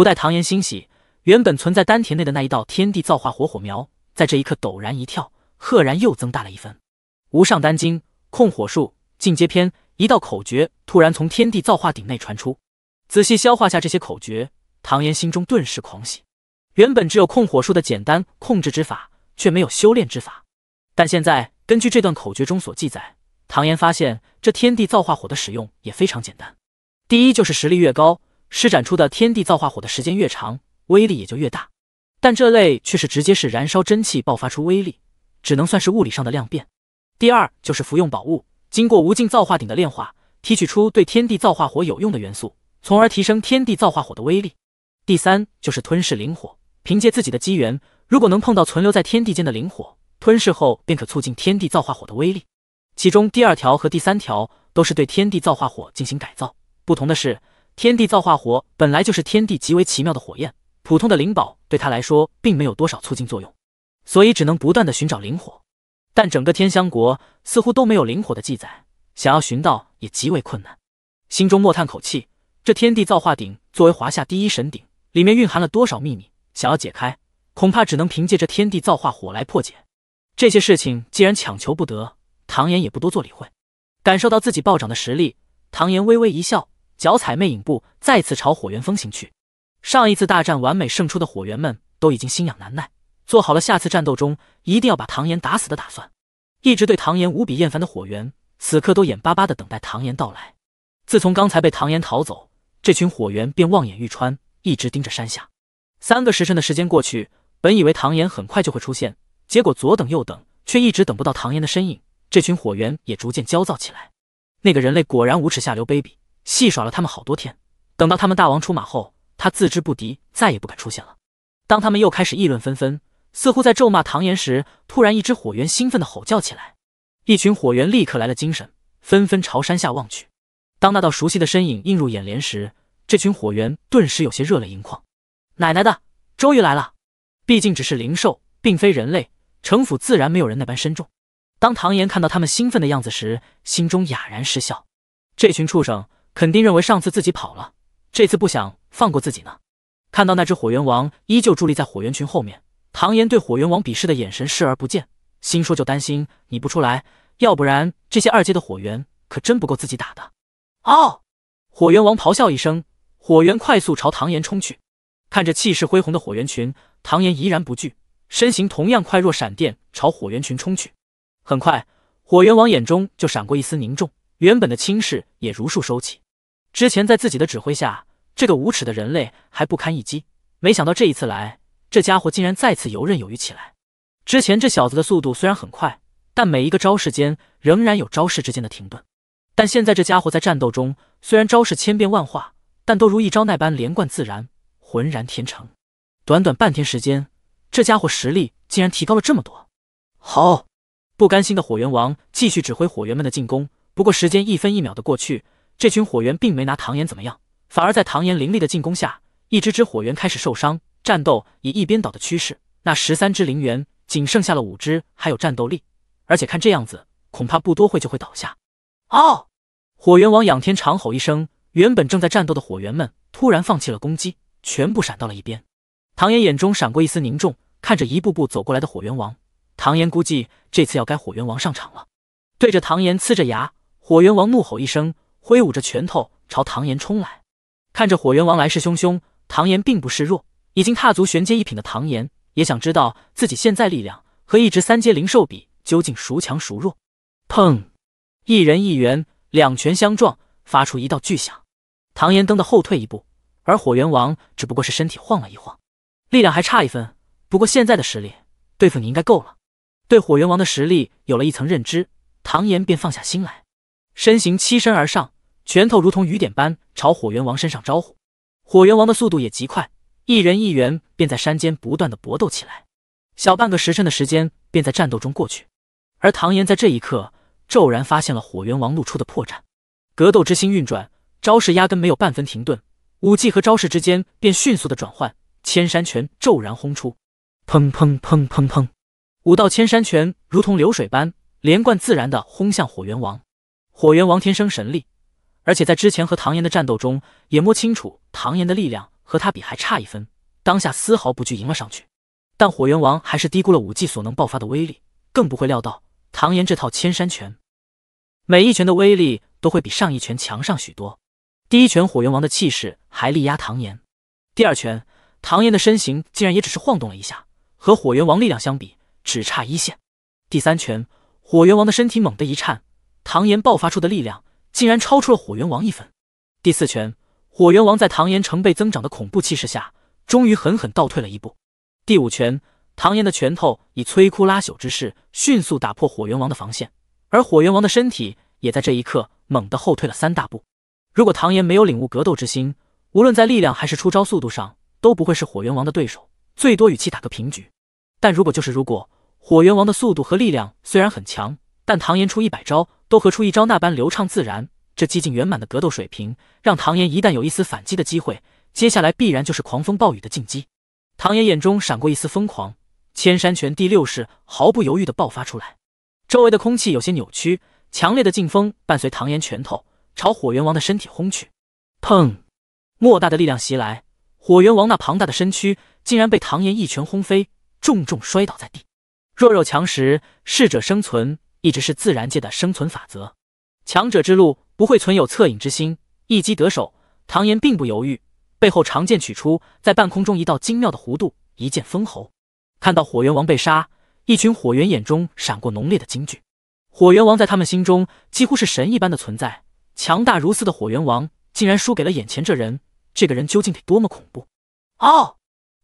不待唐岩欣喜，原本存在丹田内的那一道天地造化火火苗，在这一刻陡然一跳，赫然又增大了一分。无上丹经控火术进阶篇，一道口诀突然从天地造化鼎内传出。仔细消化下这些口诀，唐岩心中顿时狂喜。原本只有控火术的简单控制之法，却没有修炼之法。但现在根据这段口诀中所记载，唐岩发现这天地造化火的使用也非常简单。第一就是实力越高。施展出的天地造化火的时间越长，威力也就越大。但这类却是直接是燃烧真气爆发出威力，只能算是物理上的量变。第二就是服用宝物，经过无尽造化鼎的炼化，提取出对天地造化火有用的元素，从而提升天地造化火的威力。第三就是吞噬灵火，凭借自己的机缘，如果能碰到存留在天地间的灵火，吞噬后便可促进天地造化火的威力。其中第二条和第三条都是对天地造化火进行改造，不同的是。天地造化火本来就是天地极为奇妙的火焰，普通的灵宝对他来说并没有多少促进作用，所以只能不断的寻找灵火。但整个天香国似乎都没有灵火的记载，想要寻到也极为困难。心中默叹口气，这天地造化鼎作为华夏第一神鼎，里面蕴含了多少秘密，想要解开，恐怕只能凭借这天地造化火来破解。这些事情既然强求不得，唐岩也不多做理会。感受到自己暴涨的实力，唐岩微微一笑。脚踩魅影步，再次朝火源峰行去。上一次大战完美胜出的火源们都已经心痒难耐，做好了下次战斗中一定要把唐岩打死的打算。一直对唐岩无比厌烦的火源，此刻都眼巴巴地等待唐岩到来。自从刚才被唐岩逃走，这群火源便望眼欲穿，一直盯着山下。三个时辰的时间过去，本以为唐岩很快就会出现，结果左等右等却一直等不到唐岩的身影，这群火源也逐渐焦躁起来。那个人类果然无耻下流、卑鄙。戏耍了他们好多天，等到他们大王出马后，他自知不敌，再也不敢出现了。当他们又开始议论纷纷，似乎在咒骂唐岩时，突然一只火猿兴奋地吼叫起来，一群火猿立刻来了精神，纷纷朝山下望去。当那道熟悉的身影映入眼帘时，这群火猿顿时有些热泪盈眶。奶奶的，终于来了！毕竟只是灵兽，并非人类，城府自然没有人那般深重。当唐岩看到他们兴奋的样子时，心中哑然失笑，这群畜生。肯定认为上次自己跑了，这次不想放过自己呢。看到那只火猿王依旧伫立在火猿群后面，唐岩对火猿王鄙视的眼神视而不见，心说就担心你不出来，要不然这些二阶的火猿可真不够自己打的。哦！火猿王咆哮一声，火猿快速朝唐岩冲去。看着气势恢宏的火猿群，唐岩怡然不惧，身形同样快若闪电，朝火猿群冲去。很快，火猿王眼中就闪过一丝凝重，原本的轻视也如数收起。之前在自己的指挥下，这个无耻的人类还不堪一击。没想到这一次来，这家伙竟然再次游刃有余起来。之前这小子的速度虽然很快，但每一个招式间仍然有招式之间的停顿。但现在这家伙在战斗中，虽然招式千变万化，但都如一招那般连贯自然，浑然天成。短短半天时间，这家伙实力竟然提高了这么多。好，不甘心的火元王继续指挥火元们的进攻。不过时间一分一秒的过去。这群火猿并没拿唐岩怎么样，反而在唐岩灵力的进攻下，一只只火猿开始受伤，战斗以一边倒的趋势。那十三只灵猿仅剩下了五只还有战斗力，而且看这样子，恐怕不多会就会倒下。哦！火猿王仰天长吼一声，原本正在战斗的火猿们突然放弃了攻击，全部闪到了一边。唐岩眼中闪过一丝凝重，看着一步步走过来的火猿王，唐岩估计这次要该火猿王上场了。对着唐岩呲着牙，火猿王怒吼一声。挥舞着拳头朝唐岩冲来，看着火元王来势汹汹，唐岩并不示弱，已经踏足玄阶一品的唐岩也想知道自己现在力量和一只三阶灵兽比究竟孰强孰弱。砰！一人一猿两拳相撞，发出一道巨响，唐岩蹬的后退一步，而火元王只不过是身体晃了一晃，力量还差一分。不过现在的实力对付你应该够了。对火元王的实力有了一层认知，唐岩便放下心来。身形栖身而上，拳头如同雨点般朝火元王身上招呼。火元王的速度也极快，一人一猿便在山间不断的搏斗起来。小半个时辰的时间便在战斗中过去，而唐岩在这一刻骤然发现了火元王露出的破绽，格斗之心运转，招式压根没有半分停顿，武技和招式之间便迅速的转换，千山拳骤然轰出，砰砰砰砰砰，五道千山拳如同流水般连贯自然的轰向火元王。火元王天生神力，而且在之前和唐岩的战斗中也摸清楚唐岩的力量和他比还差一分，当下丝毫不惧迎了上去。但火元王还是低估了武技所能爆发的威力，更不会料到唐岩这套千山拳，每一拳的威力都会比上一拳强上许多。第一拳，火元王的气势还力压唐岩；第二拳，唐岩的身形竟然也只是晃动了一下，和火元王力量相比只差一线。第三拳，火元王的身体猛地一颤。唐岩爆发出的力量竟然超出了火元王一分。第四拳，火元王在唐岩成倍增长的恐怖气势下，终于狠狠倒退了一步。第五拳，唐岩的拳头以摧枯拉朽之势迅速打破火元王的防线，而火元王的身体也在这一刻猛地后退了三大步。如果唐岩没有领悟格斗之心，无论在力量还是出招速度上，都不会是火元王的对手，最多与其打个平局。但如果就是如果，火元王的速度和力量虽然很强。但唐岩出一百招，都和出一招那般流畅自然。这接近圆满的格斗水平，让唐岩一旦有一丝反击的机会，接下来必然就是狂风暴雨的进击。唐岩眼中闪过一丝疯狂，千山拳第六式毫不犹豫地爆发出来，周围的空气有些扭曲，强烈的劲风伴随唐岩拳头朝火猿王的身体轰去。砰！莫大的力量袭来，火猿王那庞大的身躯竟然被唐岩一拳轰飞，重重摔倒在地。弱肉强食，适者生存。一直是自然界的生存法则，强者之路不会存有恻隐之心。一击得手，唐岩并不犹豫，背后长剑取出，在半空中一道精妙的弧度，一剑封喉。看到火元王被杀，一群火元眼中闪过浓烈的惊惧。火元王在他们心中几乎是神一般的存在，强大如斯的火元王，竟然输给了眼前这人。这个人究竟得多么恐怖？哦！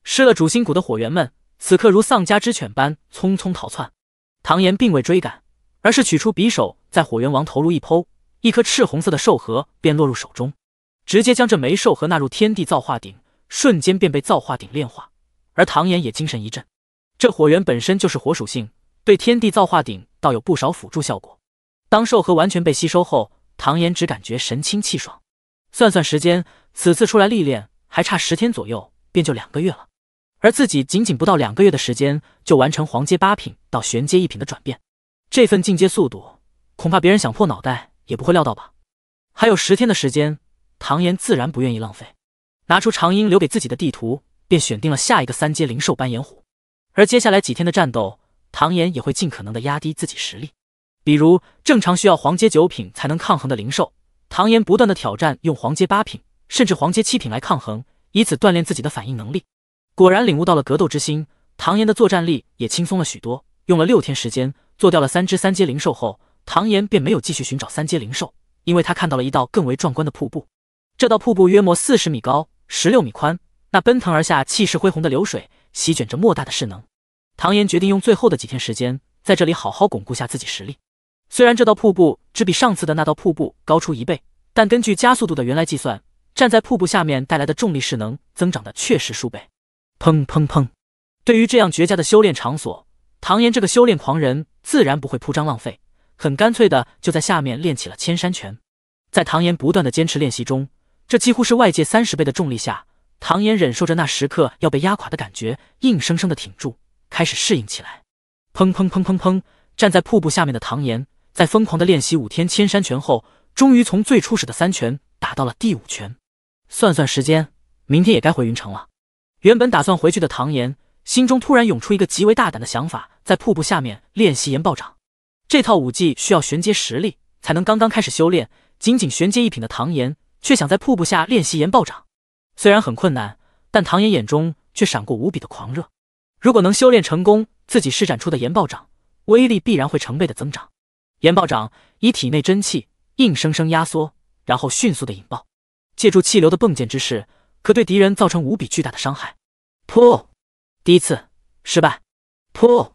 失了主心骨的火元们，此刻如丧家之犬般匆匆逃窜。唐岩并未追赶。而是取出匕首，在火元王头颅一剖，一颗赤红色的兽核便落入手中，直接将这枚兽核纳入天地造化鼎，瞬间便被造化鼎炼化。而唐岩也精神一振，这火源本身就是火属性，对天地造化鼎倒有不少辅助效果。当兽核完全被吸收后，唐岩只感觉神清气爽。算算时间，此次出来历练还差十天左右，便就两个月了。而自己仅仅不到两个月的时间，就完成黄阶八品到玄阶一品的转变。这份进阶速度，恐怕别人想破脑袋也不会料到吧？还有十天的时间，唐岩自然不愿意浪费，拿出长英留给自己的地图，便选定了下一个三阶灵兽斑眼虎。而接下来几天的战斗，唐岩也会尽可能的压低自己实力，比如正常需要黄阶九品才能抗衡的灵兽，唐岩不断的挑战用黄阶八品甚至黄阶七品来抗衡，以此锻炼自己的反应能力。果然领悟到了格斗之心，唐岩的作战力也轻松了许多。用了六天时间。做掉了三只三阶灵兽后，唐岩便没有继续寻找三阶灵兽，因为他看到了一道更为壮观的瀑布。这道瀑布约莫四十米高，十六米宽，那奔腾而下、气势恢宏的流水，席卷着莫大的势能。唐岩决定用最后的几天时间，在这里好好巩固下自己实力。虽然这道瀑布只比上次的那道瀑布高出一倍，但根据加速度的原来计算，站在瀑布下面带来的重力势能增长的确实数倍。砰砰砰！对于这样绝佳的修炼场所，唐岩这个修炼狂人。自然不会铺张浪费，很干脆的就在下面练起了千山拳。在唐岩不断的坚持练习中，这几乎是外界三十倍的重力下，唐岩忍受着那时刻要被压垮的感觉，硬生生的挺住，开始适应起来。砰砰砰砰砰！站在瀑布下面的唐岩，在疯狂的练习五天千山拳后，终于从最初始的三拳打到了第五拳。算算时间，明天也该回云城了。原本打算回去的唐岩。心中突然涌出一个极为大胆的想法，在瀑布下面练习岩爆掌。这套武技需要玄阶实力才能，刚刚开始修炼，仅仅玄阶一品的唐岩却想在瀑布下练习岩爆掌，虽然很困难，但唐岩眼中却闪过无比的狂热。如果能修炼成功，自己施展出的岩爆掌威力必然会成倍的增长。岩爆掌以体内真气硬生生压缩，然后迅速的引爆，借助气流的迸溅之势，可对敌人造成无比巨大的伤害。噗！第一次失败，噗；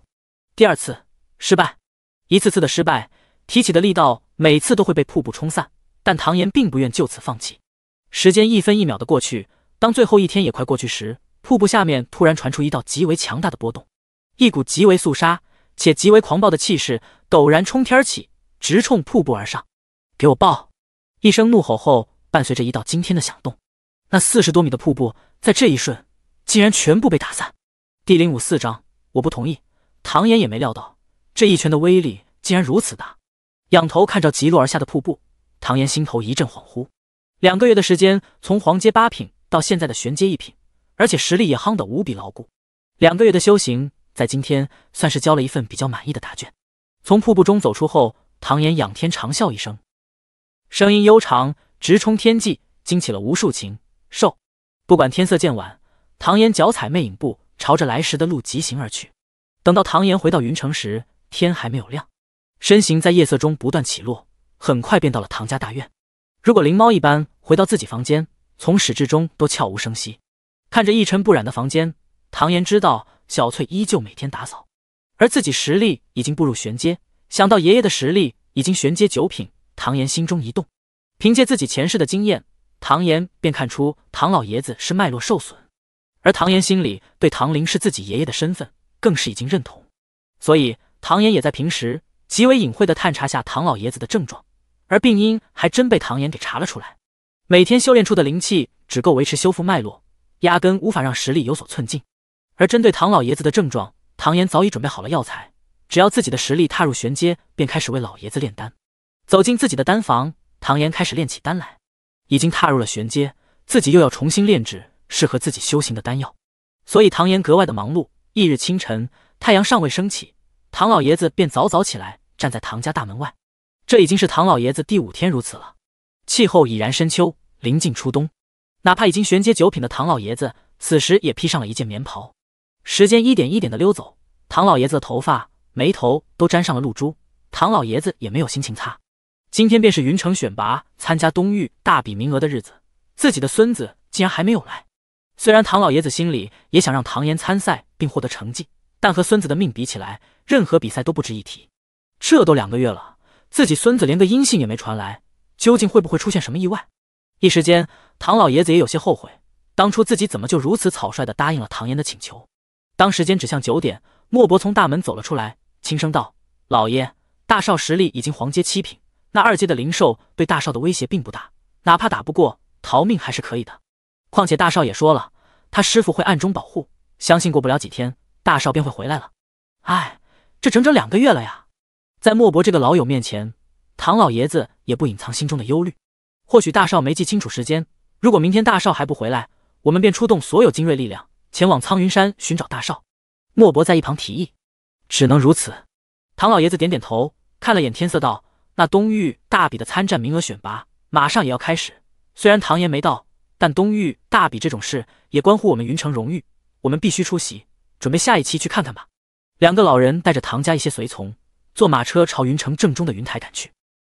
第二次失败，一次次的失败，提起的力道每次都会被瀑布冲散。但唐岩并不愿就此放弃。时间一分一秒的过去，当最后一天也快过去时，瀑布下面突然传出一道极为强大的波动，一股极为肃杀且极为狂暴的气势陡然冲天起，直冲瀑布而上。给我爆！一声怒吼后，伴随着一道惊天的响动，那四十多米的瀑布在这一瞬竟然全部被打散。第零五四章，我不同意。唐岩也没料到这一拳的威力竟然如此大，仰头看着急落而下的瀑布，唐岩心头一阵恍惚。两个月的时间，从黄阶八品到现在的玄阶一品，而且实力也夯得无比牢固。两个月的修行，在今天算是交了一份比较满意的答卷。从瀑布中走出后，唐岩仰天长啸一声，声音悠长，直冲天际，惊起了无数禽兽。不管天色渐晚，唐岩脚踩魅影步。朝着来时的路疾行而去。等到唐岩回到云城时，天还没有亮，身形在夜色中不断起落，很快便到了唐家大院。如果灵猫一般回到自己房间，从始至终都悄无声息。看着一尘不染的房间，唐岩知道小翠依旧每天打扫。而自己实力已经步入玄阶，想到爷爷的实力已经玄阶九品，唐岩心中一动。凭借自己前世的经验，唐岩便看出唐老爷子是脉络受损。而唐岩心里对唐林是自己爷爷的身份，更是已经认同，所以唐岩也在平时极为隐晦的探查下唐老爷子的症状，而病因还真被唐岩给查了出来。每天修炼出的灵气只够维持修复脉络，压根无法让实力有所寸进。而针对唐老爷子的症状，唐岩早已准备好了药材，只要自己的实力踏入玄阶，便开始为老爷子炼丹。走进自己的丹房，唐岩开始炼起丹来。已经踏入了玄阶，自己又要重新炼制。适合自己修行的丹药，所以唐岩格外的忙碌。翌日清晨，太阳尚未升起，唐老爷子便早早起来，站在唐家大门外。这已经是唐老爷子第五天如此了。气候已然深秋，临近初冬，哪怕已经玄阶九品的唐老爷子，此时也披上了一件棉袍。时间一点一点的溜走，唐老爷子的头发、眉头都沾上了露珠，唐老爷子也没有心情擦。今天便是云城选拔参加东域大比名额的日子，自己的孙子竟然还没有来。虽然唐老爷子心里也想让唐岩参赛并获得成绩，但和孙子的命比起来，任何比赛都不值一提。这都两个月了，自己孙子连个音信也没传来，究竟会不会出现什么意外？一时间，唐老爷子也有些后悔，当初自己怎么就如此草率的答应了唐岩的请求？当时间指向九点，莫伯从大门走了出来，轻声道：“老爷，大少实力已经黄阶七品，那二阶的灵兽对大少的威胁并不大，哪怕打不过，逃命还是可以的。”况且大少也说了，他师傅会暗中保护，相信过不了几天，大少便会回来了。哎，这整整两个月了呀！在莫伯这个老友面前，唐老爷子也不隐藏心中的忧虑。或许大少没记清楚时间，如果明天大少还不回来，我们便出动所有精锐力量前往苍云山寻找大少。莫伯在一旁提议，只能如此。唐老爷子点点头，看了眼天色，道：“那东域大比的参战名额选拔马上也要开始，虽然唐岩没到。”但东域大比这种事也关乎我们云城荣誉，我们必须出席。准备下一期去看看吧。两个老人带着唐家一些随从，坐马车朝云城正中的云台赶去。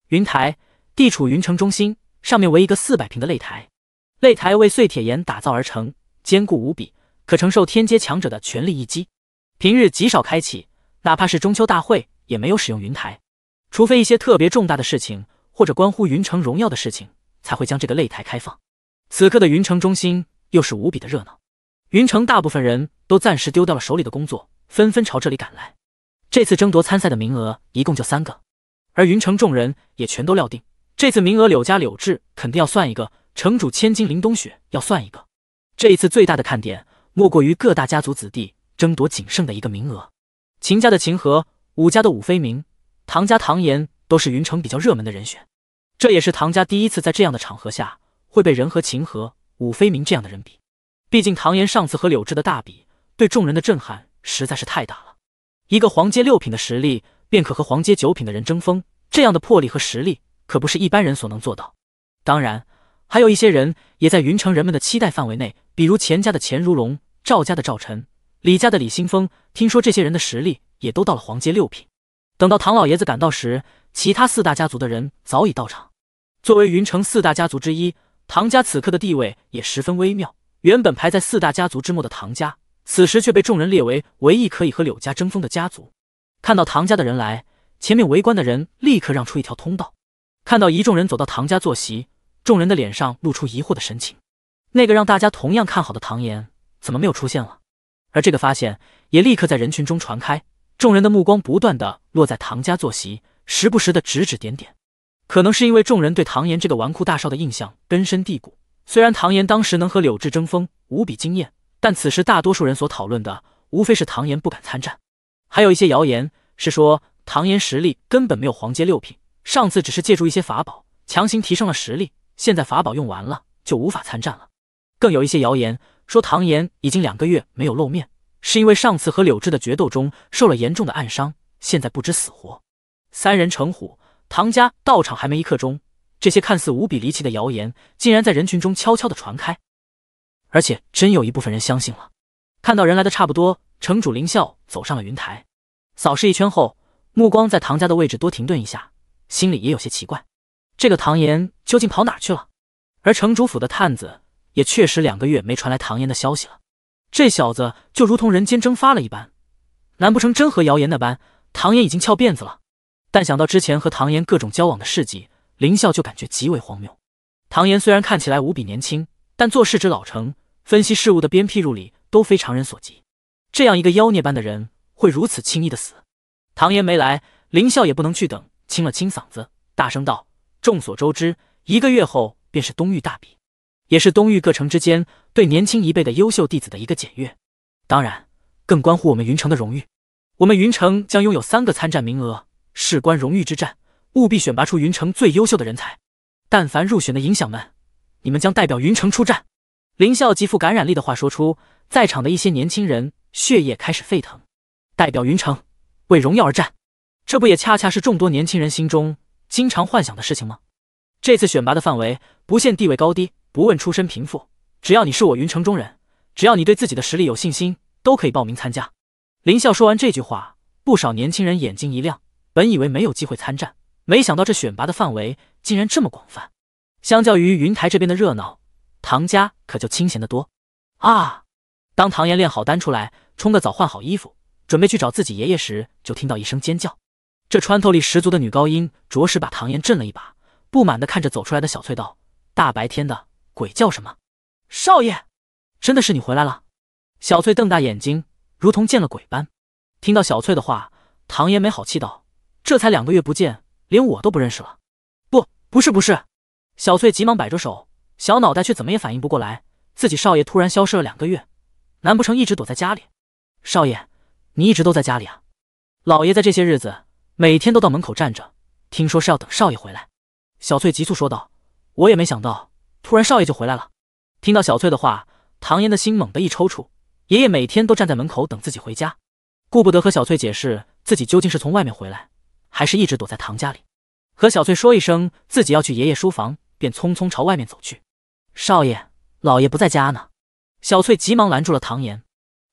云台地处云城中心，上面为一个四百平的擂台，擂台为碎铁岩打造而成，坚固无比，可承受天阶强者的全力一击。平日极少开启，哪怕是中秋大会也没有使用云台，除非一些特别重大的事情或者关乎云城荣耀的事情，才会将这个擂台开放。此刻的云城中心又是无比的热闹，云城大部分人都暂时丢掉了手里的工作，纷纷朝这里赶来。这次争夺参赛的名额一共就三个，而云城众人也全都料定，这次名额柳家柳智肯定要算一个，城主千金林冬雪要算一个。这一次最大的看点莫过于各大家族子弟争夺仅剩的一个名额。秦家的秦和、武家的武飞明、唐家唐岩都是云城比较热门的人选，这也是唐家第一次在这样的场合下。会被人和秦和武飞明这样的人比，毕竟唐岩上次和柳智的大比，对众人的震撼实在是太大了。一个黄阶六品的实力，便可和黄阶九品的人争锋，这样的魄力和实力，可不是一般人所能做到。当然，还有一些人也在云城人们的期待范围内，比如钱家的钱如龙、赵家的赵晨、李家的李新峰，听说这些人的实力也都到了黄阶六品。等到唐老爷子赶到时，其他四大家族的人早已到场。作为云城四大家族之一。唐家此刻的地位也十分微妙，原本排在四大家族之末的唐家，此时却被众人列为唯一可以和柳家争锋的家族。看到唐家的人来，前面围观的人立刻让出一条通道。看到一众人走到唐家坐席，众人的脸上露出疑惑的神情。那个让大家同样看好的唐岩，怎么没有出现了？而这个发现也立刻在人群中传开，众人的目光不断的落在唐家坐席，时不时的指指点点。可能是因为众人对唐岩这个纨绔大少的印象根深蒂固。虽然唐岩当时能和柳智争锋，无比惊艳，但此时大多数人所讨论的，无非是唐岩不敢参战。还有一些谣言是说唐岩实力根本没有黄阶六品，上次只是借助一些法宝强行提升了实力，现在法宝用完了，就无法参战了。更有一些谣言说唐岩已经两个月没有露面，是因为上次和柳智的决斗中受了严重的暗伤，现在不知死活。三人成虎。唐家道场还没一刻钟，这些看似无比离奇的谣言竟然在人群中悄悄地传开，而且真有一部分人相信了。看到人来的差不多，城主林啸走上了云台，扫视一圈后，目光在唐家的位置多停顿一下，心里也有些奇怪：这个唐岩究竟跑哪去了？而城主府的探子也确实两个月没传来唐岩的消息了，这小子就如同人间蒸发了一般。难不成真和谣言那般，唐岩已经翘辫子了？但想到之前和唐岩各种交往的事迹，林笑就感觉极为荒谬。唐岩虽然看起来无比年轻，但做事之老成，分析事物的鞭辟入里都非常人所及。这样一个妖孽般的人，会如此轻易的死？唐岩没来，林笑也不能去等。清了清嗓子，大声道：“众所周知，一个月后便是东域大比，也是东域各城之间对年轻一辈的优秀弟子的一个检阅。当然，更关乎我们云城的荣誉。我们云城将拥有三个参战名额。”事关荣誉之战，务必选拔出云城最优秀的人才。但凡入选的影响们，你们将代表云城出战。林啸极富感染力的话说出，在场的一些年轻人血液开始沸腾。代表云城，为荣耀而战，这不也恰恰是众多年轻人心中经常幻想的事情吗？这次选拔的范围不限地位高低，不问出身贫富，只要你是我云城中人，只要你对自己的实力有信心，都可以报名参加。林啸说完这句话，不少年轻人眼睛一亮。本以为没有机会参战，没想到这选拔的范围竟然这么广泛。相较于云台这边的热闹，唐家可就清闲得多啊！当唐岩练好丹出来，冲个澡，换好衣服，准备去找自己爷爷时，就听到一声尖叫。这穿透力十足的女高音，着实把唐岩震了一把。不满的看着走出来的小翠道：“大白天的，鬼叫什么？”少爷，真的是你回来了！小翠瞪大眼睛，如同见了鬼般。听到小翠的话，唐岩没好气道。这才两个月不见，连我都不认识了。不，不是，不是。小翠急忙摆着手，小脑袋却怎么也反应不过来，自己少爷突然消失了两个月，难不成一直躲在家里？少爷，你一直都在家里啊？老爷在这些日子每天都到门口站着，听说是要等少爷回来。小翠急促说道：“我也没想到，突然少爷就回来了。”听到小翠的话，唐嫣的心猛地一抽搐。爷爷每天都站在门口等自己回家，顾不得和小翠解释自己究竟是从外面回来。还是一直躲在唐家里，和小翠说一声自己要去爷爷书房，便匆匆朝外面走去。少爷，老爷不在家呢。小翠急忙拦住了唐岩。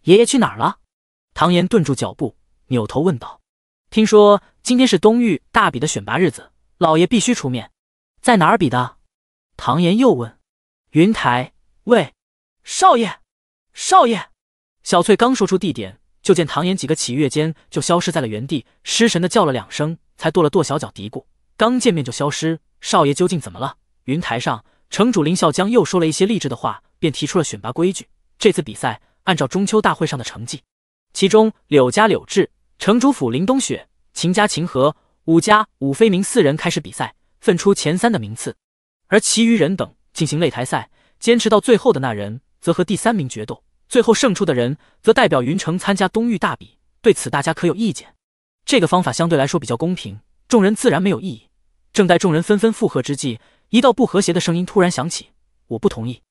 爷爷去哪儿了？唐岩顿住脚步，扭头问道：“听说今天是东域大比的选拔日子，老爷必须出面。在哪儿比的？”唐岩又问。云台，喂，少爷，少爷。小翠刚说出地点。就见唐岩几个起跃间就消失在了原地，失神的叫了两声，才跺了跺小脚，嘀咕：“刚见面就消失，少爷究竟怎么了？”云台上，城主林啸江又说了一些励志的话，便提出了选拔规矩。这次比赛按照中秋大会上的成绩，其中柳家柳志、城主府林冬雪、秦家秦和、武家武飞明四人开始比赛，分出前三的名次，而其余人等进行擂台赛，坚持到最后的那人则和第三名决斗。最后胜出的人则代表云城参加东域大比，对此大家可有意见？这个方法相对来说比较公平，众人自然没有异议。正待众人纷纷附和之际，一道不和谐的声音突然响起：“我不同意。”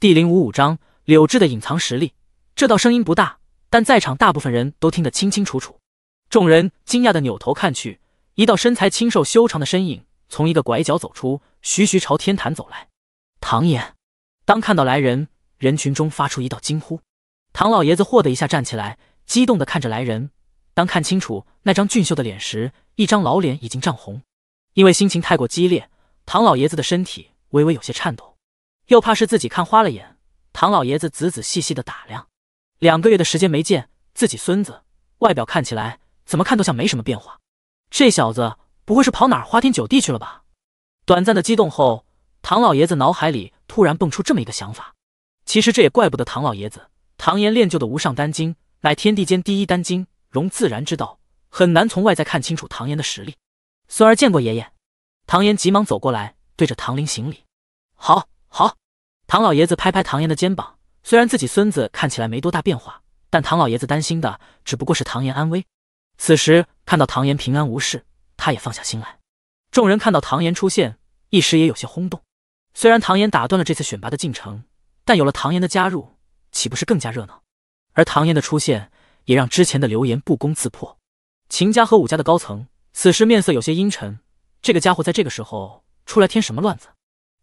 第零五五章柳智的隐藏实力。这道声音不大，但在场大部分人都听得清清楚楚。众人惊讶地扭头看去，一道身材清瘦修长的身影从一个拐角走出，徐徐朝天坛走来。唐岩。当看到来人，人群中发出一道惊呼。唐老爷子霍的一下站起来，激动地看着来人。当看清楚那张俊秀的脸时，一张老脸已经涨红。因为心情太过激烈，唐老爷子的身体微微有些颤抖，又怕是自己看花了眼。唐老爷子仔仔细细地打量，两个月的时间没见，自己孙子外表看起来怎么看都像没什么变化。这小子不会是跑哪花天酒地去了吧？短暂的激动后，唐老爷子脑海里突然蹦出这么一个想法。其实这也怪不得唐老爷子。唐岩练就的无上丹经，乃天地间第一丹经，融自然之道，很难从外在看清楚唐岩的实力。孙儿见过爷爷。唐岩急忙走过来，对着唐林行礼。好，好。唐老爷子拍拍唐岩的肩膀，虽然自己孙子看起来没多大变化，但唐老爷子担心的只不过是唐岩安危。此时看到唐岩平安无事，他也放下心来。众人看到唐岩出现，一时也有些轰动。虽然唐岩打断了这次选拔的进程，但有了唐岩的加入。岂不是更加热闹？而唐嫣的出现，也让之前的流言不攻自破。秦家和武家的高层此时面色有些阴沉，这个家伙在这个时候出来添什么乱子？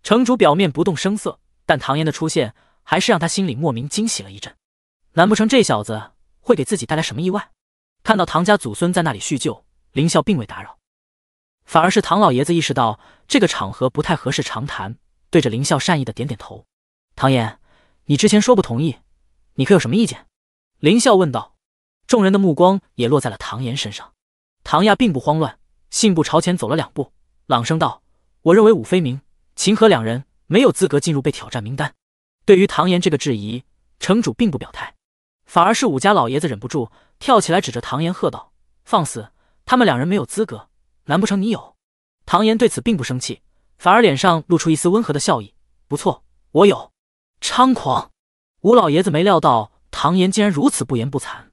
城主表面不动声色，但唐嫣的出现还是让他心里莫名惊喜了一阵。难不成这小子会给自己带来什么意外？看到唐家祖孙在那里叙旧，林笑并未打扰，反而是唐老爷子意识到这个场合不太合适长谈，对着林笑善意的点点头。唐岩。你之前说不同意，你可有什么意见？林笑问道。众人的目光也落在了唐岩身上。唐亚并不慌乱，信步朝前走了两步，朗声道：“我认为武飞明、秦和两人没有资格进入被挑战名单。”对于唐岩这个质疑，城主并不表态，反而是武家老爷子忍不住跳起来，指着唐岩喝道：“放肆！他们两人没有资格，难不成你有？”唐岩对此并不生气，反而脸上露出一丝温和的笑意：“不错，我有。”猖狂！吴老爷子没料到唐岩竟然如此不言不惭。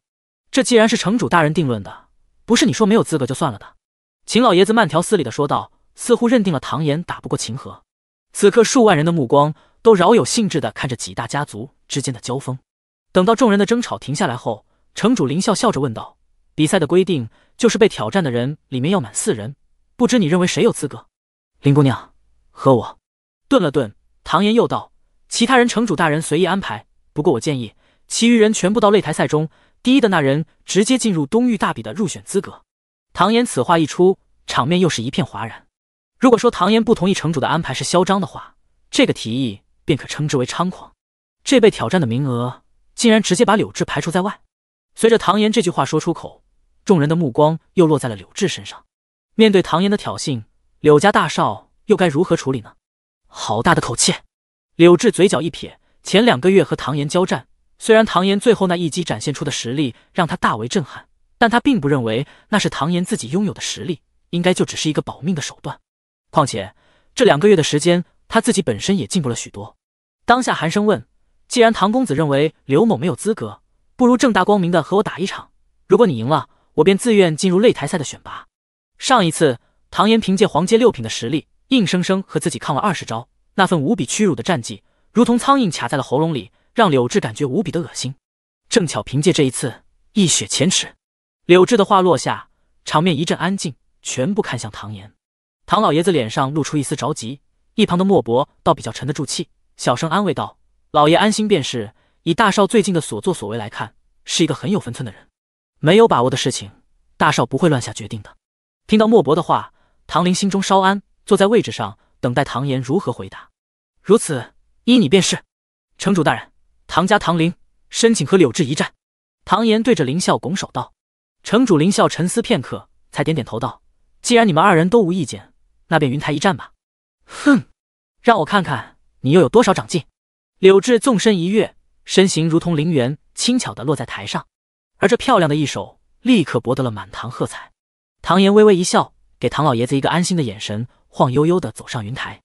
这既然是城主大人定论的，不是你说没有资格就算了的。秦老爷子慢条斯理的说道，似乎认定了唐岩打不过秦和。此刻，数万人的目光都饶有兴致的看着几大家族之间的交锋。等到众人的争吵停下来后，城主林笑笑着问道：“比赛的规定就是被挑战的人里面要满四人，不知你认为谁有资格？”林姑娘和我。顿了顿，唐岩又道。其他人，城主大人随意安排。不过我建议，其余人全部到擂台赛中，第一的那人直接进入东域大比的入选资格。唐岩此话一出，场面又是一片哗然。如果说唐岩不同意城主的安排是嚣张的话，这个提议便可称之为猖狂。这被挑战的名额，竟然直接把柳志排除在外。随着唐岩这句话说出口，众人的目光又落在了柳志身上。面对唐岩的挑衅，柳家大少又该如何处理呢？好大的口气！柳智嘴角一撇，前两个月和唐岩交战，虽然唐岩最后那一击展现出的实力让他大为震撼，但他并不认为那是唐岩自己拥有的实力，应该就只是一个保命的手段。况且这两个月的时间，他自己本身也进步了许多。当下寒声问：“既然唐公子认为刘某没有资格，不如正大光明的和我打一场。如果你赢了，我便自愿进入擂台赛的选拔。”上一次唐岩凭借黄阶六品的实力，硬生生和自己抗了二十招。那份无比屈辱的战绩，如同苍蝇卡在了喉咙里，让柳智感觉无比的恶心。正巧凭借这一次一雪前耻。柳智的话落下，场面一阵安静，全部看向唐岩。唐老爷子脸上露出一丝着急，一旁的莫伯倒比较沉得住气，小声安慰道：“老爷安心便是。以大少最近的所作所为来看，是一个很有分寸的人，没有把握的事情，大少不会乱下决定的。”听到莫伯的话，唐林心中稍安，坐在位置上。等待唐岩如何回答，如此依你便是，城主大人，唐家唐林申请和柳志一战。唐岩对着林笑拱手道：“城主林笑沉思片刻，才点点头道：‘既然你们二人都无意见，那便云台一战吧。’哼，让我看看你又有多少长进。”柳志纵身一跃，身形如同灵猿，轻巧的落在台上，而这漂亮的一手立刻博得了满堂喝彩。唐岩微微一笑，给唐老爷子一个安心的眼神。晃悠悠地走上云台，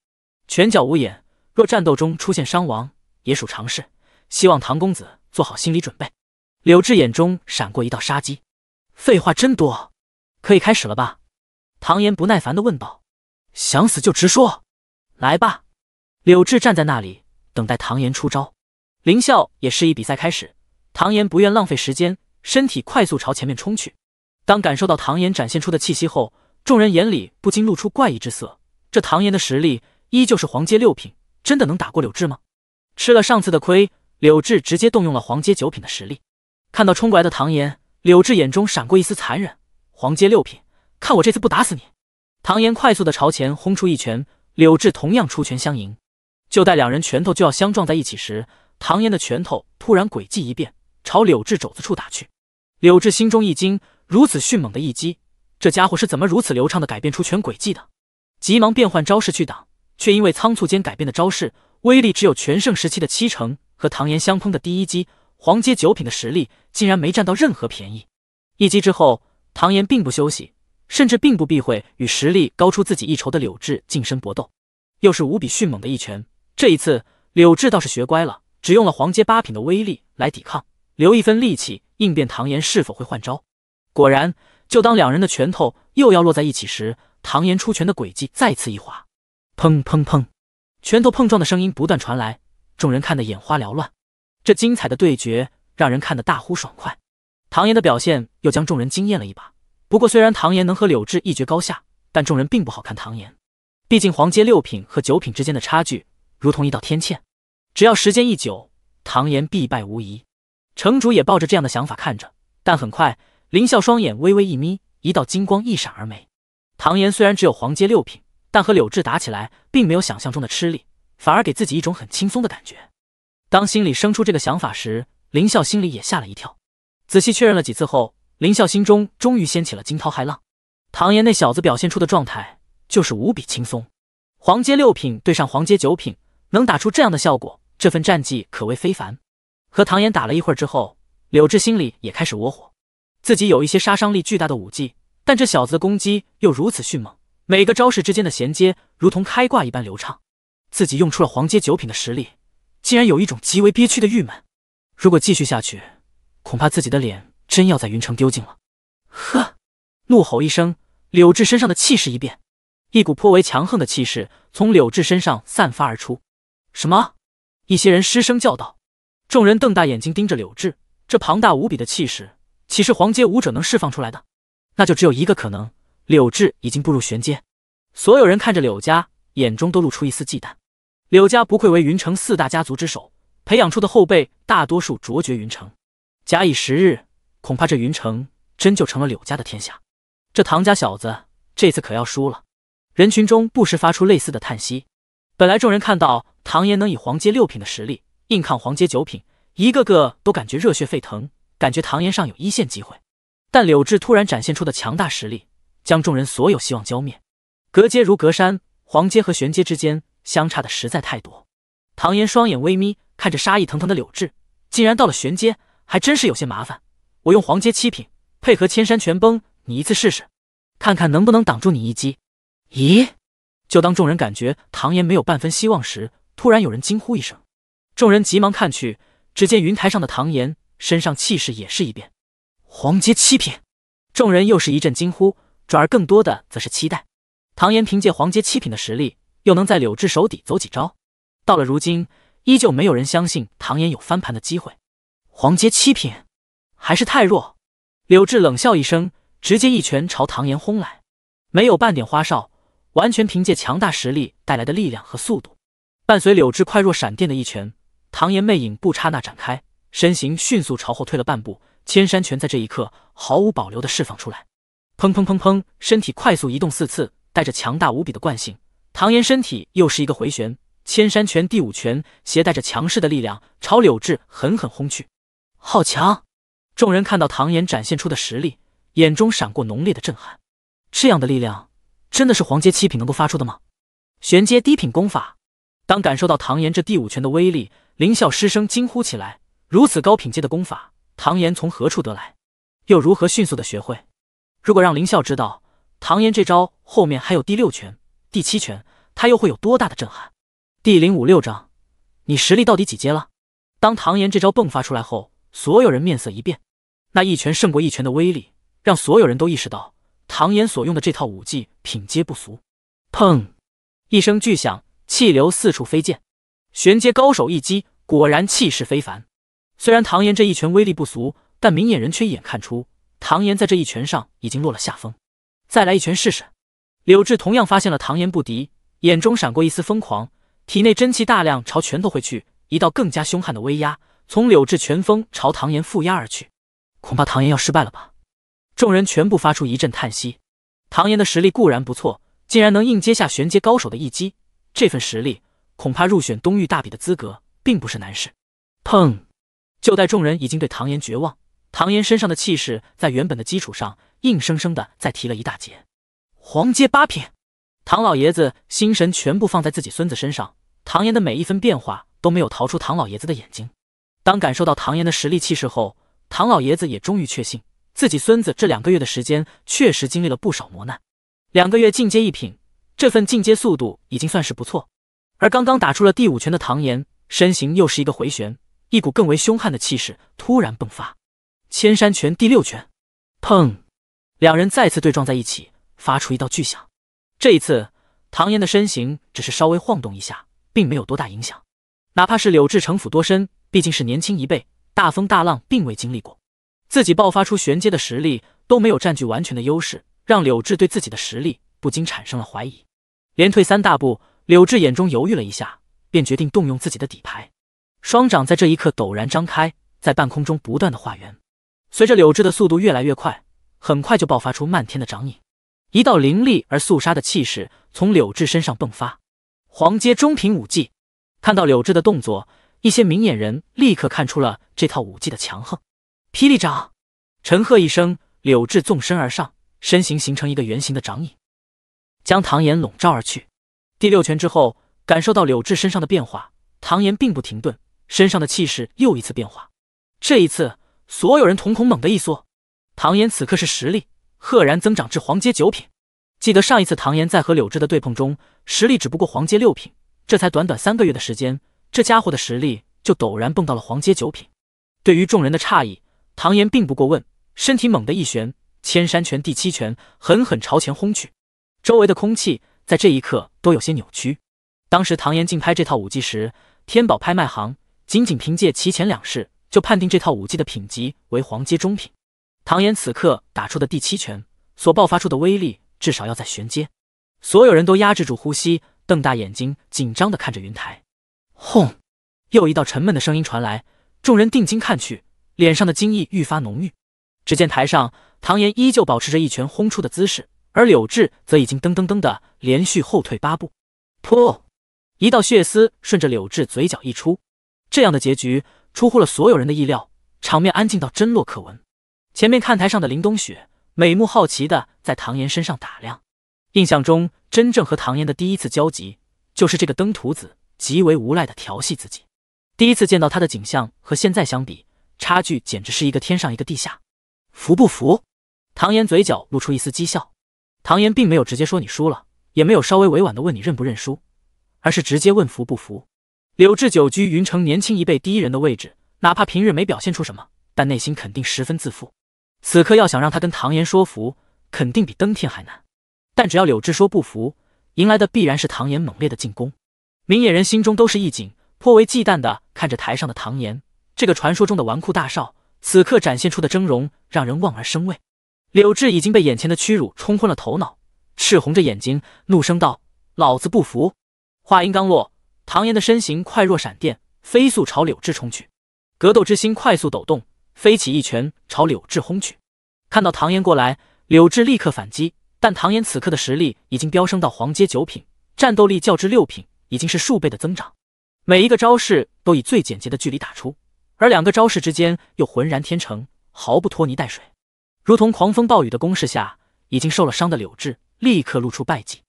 拳脚无眼，若战斗中出现伤亡，也属常事。希望唐公子做好心理准备。柳智眼中闪过一道杀机。废话真多，可以开始了吧？唐岩不耐烦地问道。想死就直说，来吧。柳智站在那里，等待唐岩出招。林啸也示意比赛开始。唐岩不愿浪费时间，身体快速朝前面冲去。当感受到唐岩展现出的气息后，众人眼里不禁露出怪异之色。这唐岩的实力依旧是黄阶六品，真的能打过柳智吗？吃了上次的亏，柳智直接动用了黄阶九品的实力。看到冲过来的唐岩，柳智眼中闪过一丝残忍。黄阶六品，看我这次不打死你！唐岩快速的朝前轰出一拳，柳智同样出拳相迎。就待两人拳头就要相撞在一起时，唐岩的拳头突然诡计一变，朝柳智肘子处打去。柳智心中一惊，如此迅猛的一击，这家伙是怎么如此流畅的改变出拳轨迹的？急忙变换招式去挡，却因为仓促间改变的招式，威力只有全盛时期的七成，和唐岩相碰的第一击，黄阶九品的实力竟然没占到任何便宜。一击之后，唐岩并不休息，甚至并不避讳与实力高出自己一筹的柳智近身搏斗，又是无比迅猛的一拳。这一次，柳智倒是学乖了，只用了黄阶八品的威力来抵抗，留一分力气应变唐岩是否会换招。果然，就当两人的拳头又要落在一起时，唐岩出拳的轨迹再次一滑，砰砰砰，拳头碰撞的声音不断传来，众人看得眼花缭乱。这精彩的对决让人看得大呼爽快。唐岩的表现又将众人惊艳了一把。不过，虽然唐岩能和柳智一决高下，但众人并不好看唐岩，毕竟黄阶六品和九品之间的差距如同一道天堑，只要时间一久，唐岩必败无疑。城主也抱着这样的想法看着，但很快，林笑双眼微微一眯，一道金光一闪而没。唐岩虽然只有黄阶六品，但和柳智打起来，并没有想象中的吃力，反而给自己一种很轻松的感觉。当心里生出这个想法时，林啸心里也吓了一跳。仔细确认了几次后，林笑心中终于掀起了惊涛骇浪。唐岩那小子表现出的状态，就是无比轻松。黄阶六品对上黄阶九品，能打出这样的效果，这份战绩可谓非凡。和唐岩打了一会儿之后，柳智心里也开始窝火，自己有一些杀伤力巨大的武技。但这小子的攻击又如此迅猛，每个招式之间的衔接如同开挂一般流畅。自己用出了黄阶九品的实力，竟然有一种极为憋屈的郁闷。如果继续下去，恐怕自己的脸真要在云城丢尽了。呵！怒吼一声，柳智身上的气势一变，一股颇为强横的气势从柳智身上散发而出。什么？一些人失声叫道，众人瞪大眼睛盯着柳智，这庞大无比的气势，岂是黄阶武者能释放出来的？那就只有一个可能，柳智已经步入玄阶。所有人看着柳家，眼中都露出一丝忌惮。柳家不愧为云城四大家族之首，培养出的后辈大多数卓绝云城。假以时日，恐怕这云城真就成了柳家的天下。这唐家小子这次可要输了。人群中不时发出类似的叹息。本来众人看到唐岩能以黄阶六品的实力硬抗黄阶九品，一个个都感觉热血沸腾，感觉唐岩上有一线机会。但柳智突然展现出的强大实力，将众人所有希望浇灭。隔阶如隔山，黄阶和玄阶之间相差的实在太多。唐岩双眼微眯，看着杀意腾腾的柳智，竟然到了玄阶，还真是有些麻烦。我用黄阶七品配合千山全崩，你一次试试，看看能不能挡住你一击。咦？就当众人感觉唐岩没有半分希望时，突然有人惊呼一声，众人急忙看去，只见云台上的唐岩身上气势也是一变。黄阶七品，众人又是一阵惊呼，转而更多的则是期待。唐岩凭借黄阶七品的实力，又能在柳志手底走几招？到了如今，依旧没有人相信唐岩有翻盘的机会。黄阶七品，还是太弱。柳志冷笑一声，直接一拳朝唐岩轰来，没有半点花哨，完全凭借强大实力带来的力量和速度。伴随柳志快若闪电的一拳，唐岩魅影步刹那展开，身形迅速朝后退了半步。千山拳在这一刻毫无保留的释放出来，砰砰砰砰，身体快速移动四次，带着强大无比的惯性，唐岩身体又是一个回旋，千山拳第五拳携带着强势的力量朝柳智狠狠轰去。好强！众人看到唐岩展现出的实力，眼中闪过浓烈的震撼。这样的力量，真的是黄阶七品能够发出的吗？玄阶低品功法。当感受到唐岩这第五拳的威力，林啸失声惊呼起来：如此高品阶的功法！唐岩从何处得来，又如何迅速的学会？如果让林笑知道唐岩这招后面还有第六拳、第七拳，他又会有多大的震撼？第零五六章，你实力到底几阶了？当唐岩这招迸发出来后，所有人面色一变，那一拳胜过一拳的威力，让所有人都意识到唐岩所用的这套武技品阶不俗。砰！一声巨响，气流四处飞溅，玄阶高手一击，果然气势非凡。虽然唐岩这一拳威力不俗，但明眼人却一眼看出唐岩在这一拳上已经落了下风。再来一拳试试！柳智同样发现了唐岩不敌，眼中闪过一丝疯狂，体内真气大量朝拳头挥去，一道更加凶悍的威压从柳智拳锋朝唐岩覆压而去。恐怕唐岩要失败了吧？众人全部发出一阵叹息。唐岩的实力固然不错，竟然能硬接下玄阶高手的一击，这份实力恐怕入选东域大比的资格并不是难事。砰！就待众人已经对唐岩绝望，唐岩身上的气势在原本的基础上硬生生的再提了一大截。黄阶八品，唐老爷子心神全部放在自己孙子身上，唐岩的每一分变化都没有逃出唐老爷子的眼睛。当感受到唐岩的实力气势后，唐老爷子也终于确信自己孙子这两个月的时间确实经历了不少磨难。两个月进阶一品，这份进阶速度已经算是不错。而刚刚打出了第五拳的唐岩，身形又是一个回旋。一股更为凶悍的气势突然迸发，千山拳第六拳，砰！两人再次对撞在一起，发出一道巨响。这一次，唐岩的身形只是稍微晃动一下，并没有多大影响。哪怕是柳志城府多深，毕竟是年轻一辈，大风大浪并未经历过。自己爆发出玄阶的实力都没有占据完全的优势，让柳志对自己的实力不禁产生了怀疑。连退三大步，柳志眼中犹豫了一下，便决定动用自己的底牌。双掌在这一刻陡然张开，在半空中不断的化圆。随着柳志的速度越来越快，很快就爆发出漫天的掌影。一道凌厉而肃杀的气势从柳志身上迸发。黄阶中品武技。看到柳志的动作，一些明眼人立刻看出了这套武技的强横。霹雳掌！陈赫一声，柳志纵身而上，身形形成一个圆形的掌影，将唐岩笼罩而去。第六拳之后，感受到柳志身上的变化，唐岩并不停顿。身上的气势又一次变化，这一次所有人瞳孔猛地一缩。唐岩此刻是实力赫然增长至黄阶九品。记得上一次唐岩在和柳枝的对碰中，实力只不过黄阶六品。这才短短三个月的时间，这家伙的实力就陡然蹦到了黄阶九品。对于众人的诧异，唐岩并不过问，身体猛地一旋，千山拳第七拳狠狠朝前轰去。周围的空气在这一刻都有些扭曲。当时唐岩竞拍这套武技时，天宝拍卖行。仅仅凭借其前两式，就判定这套武技的品级为黄阶中品。唐岩此刻打出的第七拳所爆发出的威力，至少要在玄阶。所有人都压制住呼吸，瞪大眼睛，紧张地看着云台。轰！又一道沉闷的声音传来，众人定睛看去，脸上的惊异愈发浓郁。只见台上，唐岩依旧保持着一拳轰出的姿势，而柳智则已经噔噔噔的连续后退八步。噗！一道血丝顺着柳智嘴角溢出。这样的结局出乎了所有人的意料，场面安静到真落可闻。前面看台上的林冬雪美目好奇的在唐岩身上打量。印象中，真正和唐岩的第一次交集，就是这个登徒子极为无赖的调戏自己。第一次见到他的景象和现在相比，差距简直是一个天上一个地下。服不服？唐岩嘴角露出一丝讥笑。唐岩并没有直接说你输了，也没有稍微委婉的问你认不认输，而是直接问服不服。柳智久居云城年轻一辈第一人的位置，哪怕平日没表现出什么，但内心肯定十分自负。此刻要想让他跟唐岩说服，肯定比登天还难。但只要柳智说不服，迎来的必然是唐岩猛烈的进攻。明眼人心中都是一紧，颇为忌惮的看着台上的唐岩，这个传说中的纨绔大少，此刻展现出的峥嵘让人望而生畏。柳智已经被眼前的屈辱冲昏了头脑，赤红着眼睛，怒声道：“老子不服！”话音刚落。唐岩的身形快若闪电，飞速朝柳智冲去。格斗之心快速抖动，飞起一拳朝柳智轰去。看到唐岩过来，柳智立刻反击，但唐岩此刻的实力已经飙升到黄阶九品，战斗力较之六品已经是数倍的增长。每一个招式都以最简洁的距离打出，而两个招式之间又浑然天成，毫不拖泥带水，如同狂风暴雨的攻势下，已经受了伤的柳智立刻露出败绩。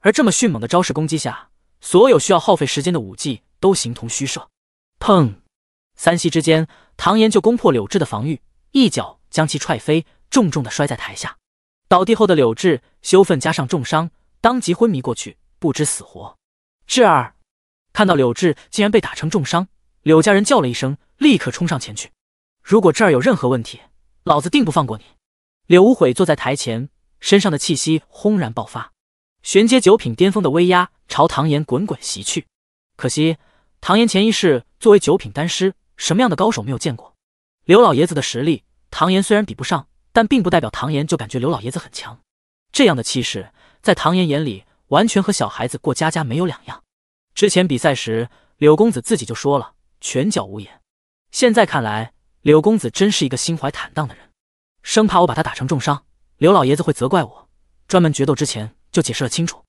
而这么迅猛的招式攻击下，所有需要耗费时间的武技都形同虚设。砰！三息之间，唐岩就攻破柳智的防御，一脚将其踹飞，重重的摔在台下。倒地后的柳智羞愤加上重伤，当即昏迷过去，不知死活。智儿看到柳智竟然被打成重伤，柳家人叫了一声，立刻冲上前去。如果这儿有任何问题，老子定不放过你！柳无悔坐在台前，身上的气息轰然爆发，玄阶九品巅峰的威压。朝唐岩滚滚袭去，可惜唐岩前一世作为九品丹师，什么样的高手没有见过？刘老爷子的实力，唐岩虽然比不上，但并不代表唐岩就感觉刘老爷子很强。这样的气势，在唐岩眼里完全和小孩子过家家没有两样。之前比赛时，柳公子自己就说了“拳脚无眼”，现在看来，柳公子真是一个心怀坦荡的人，生怕我把他打成重伤，刘老爷子会责怪我，专门决斗之前就解释了清楚。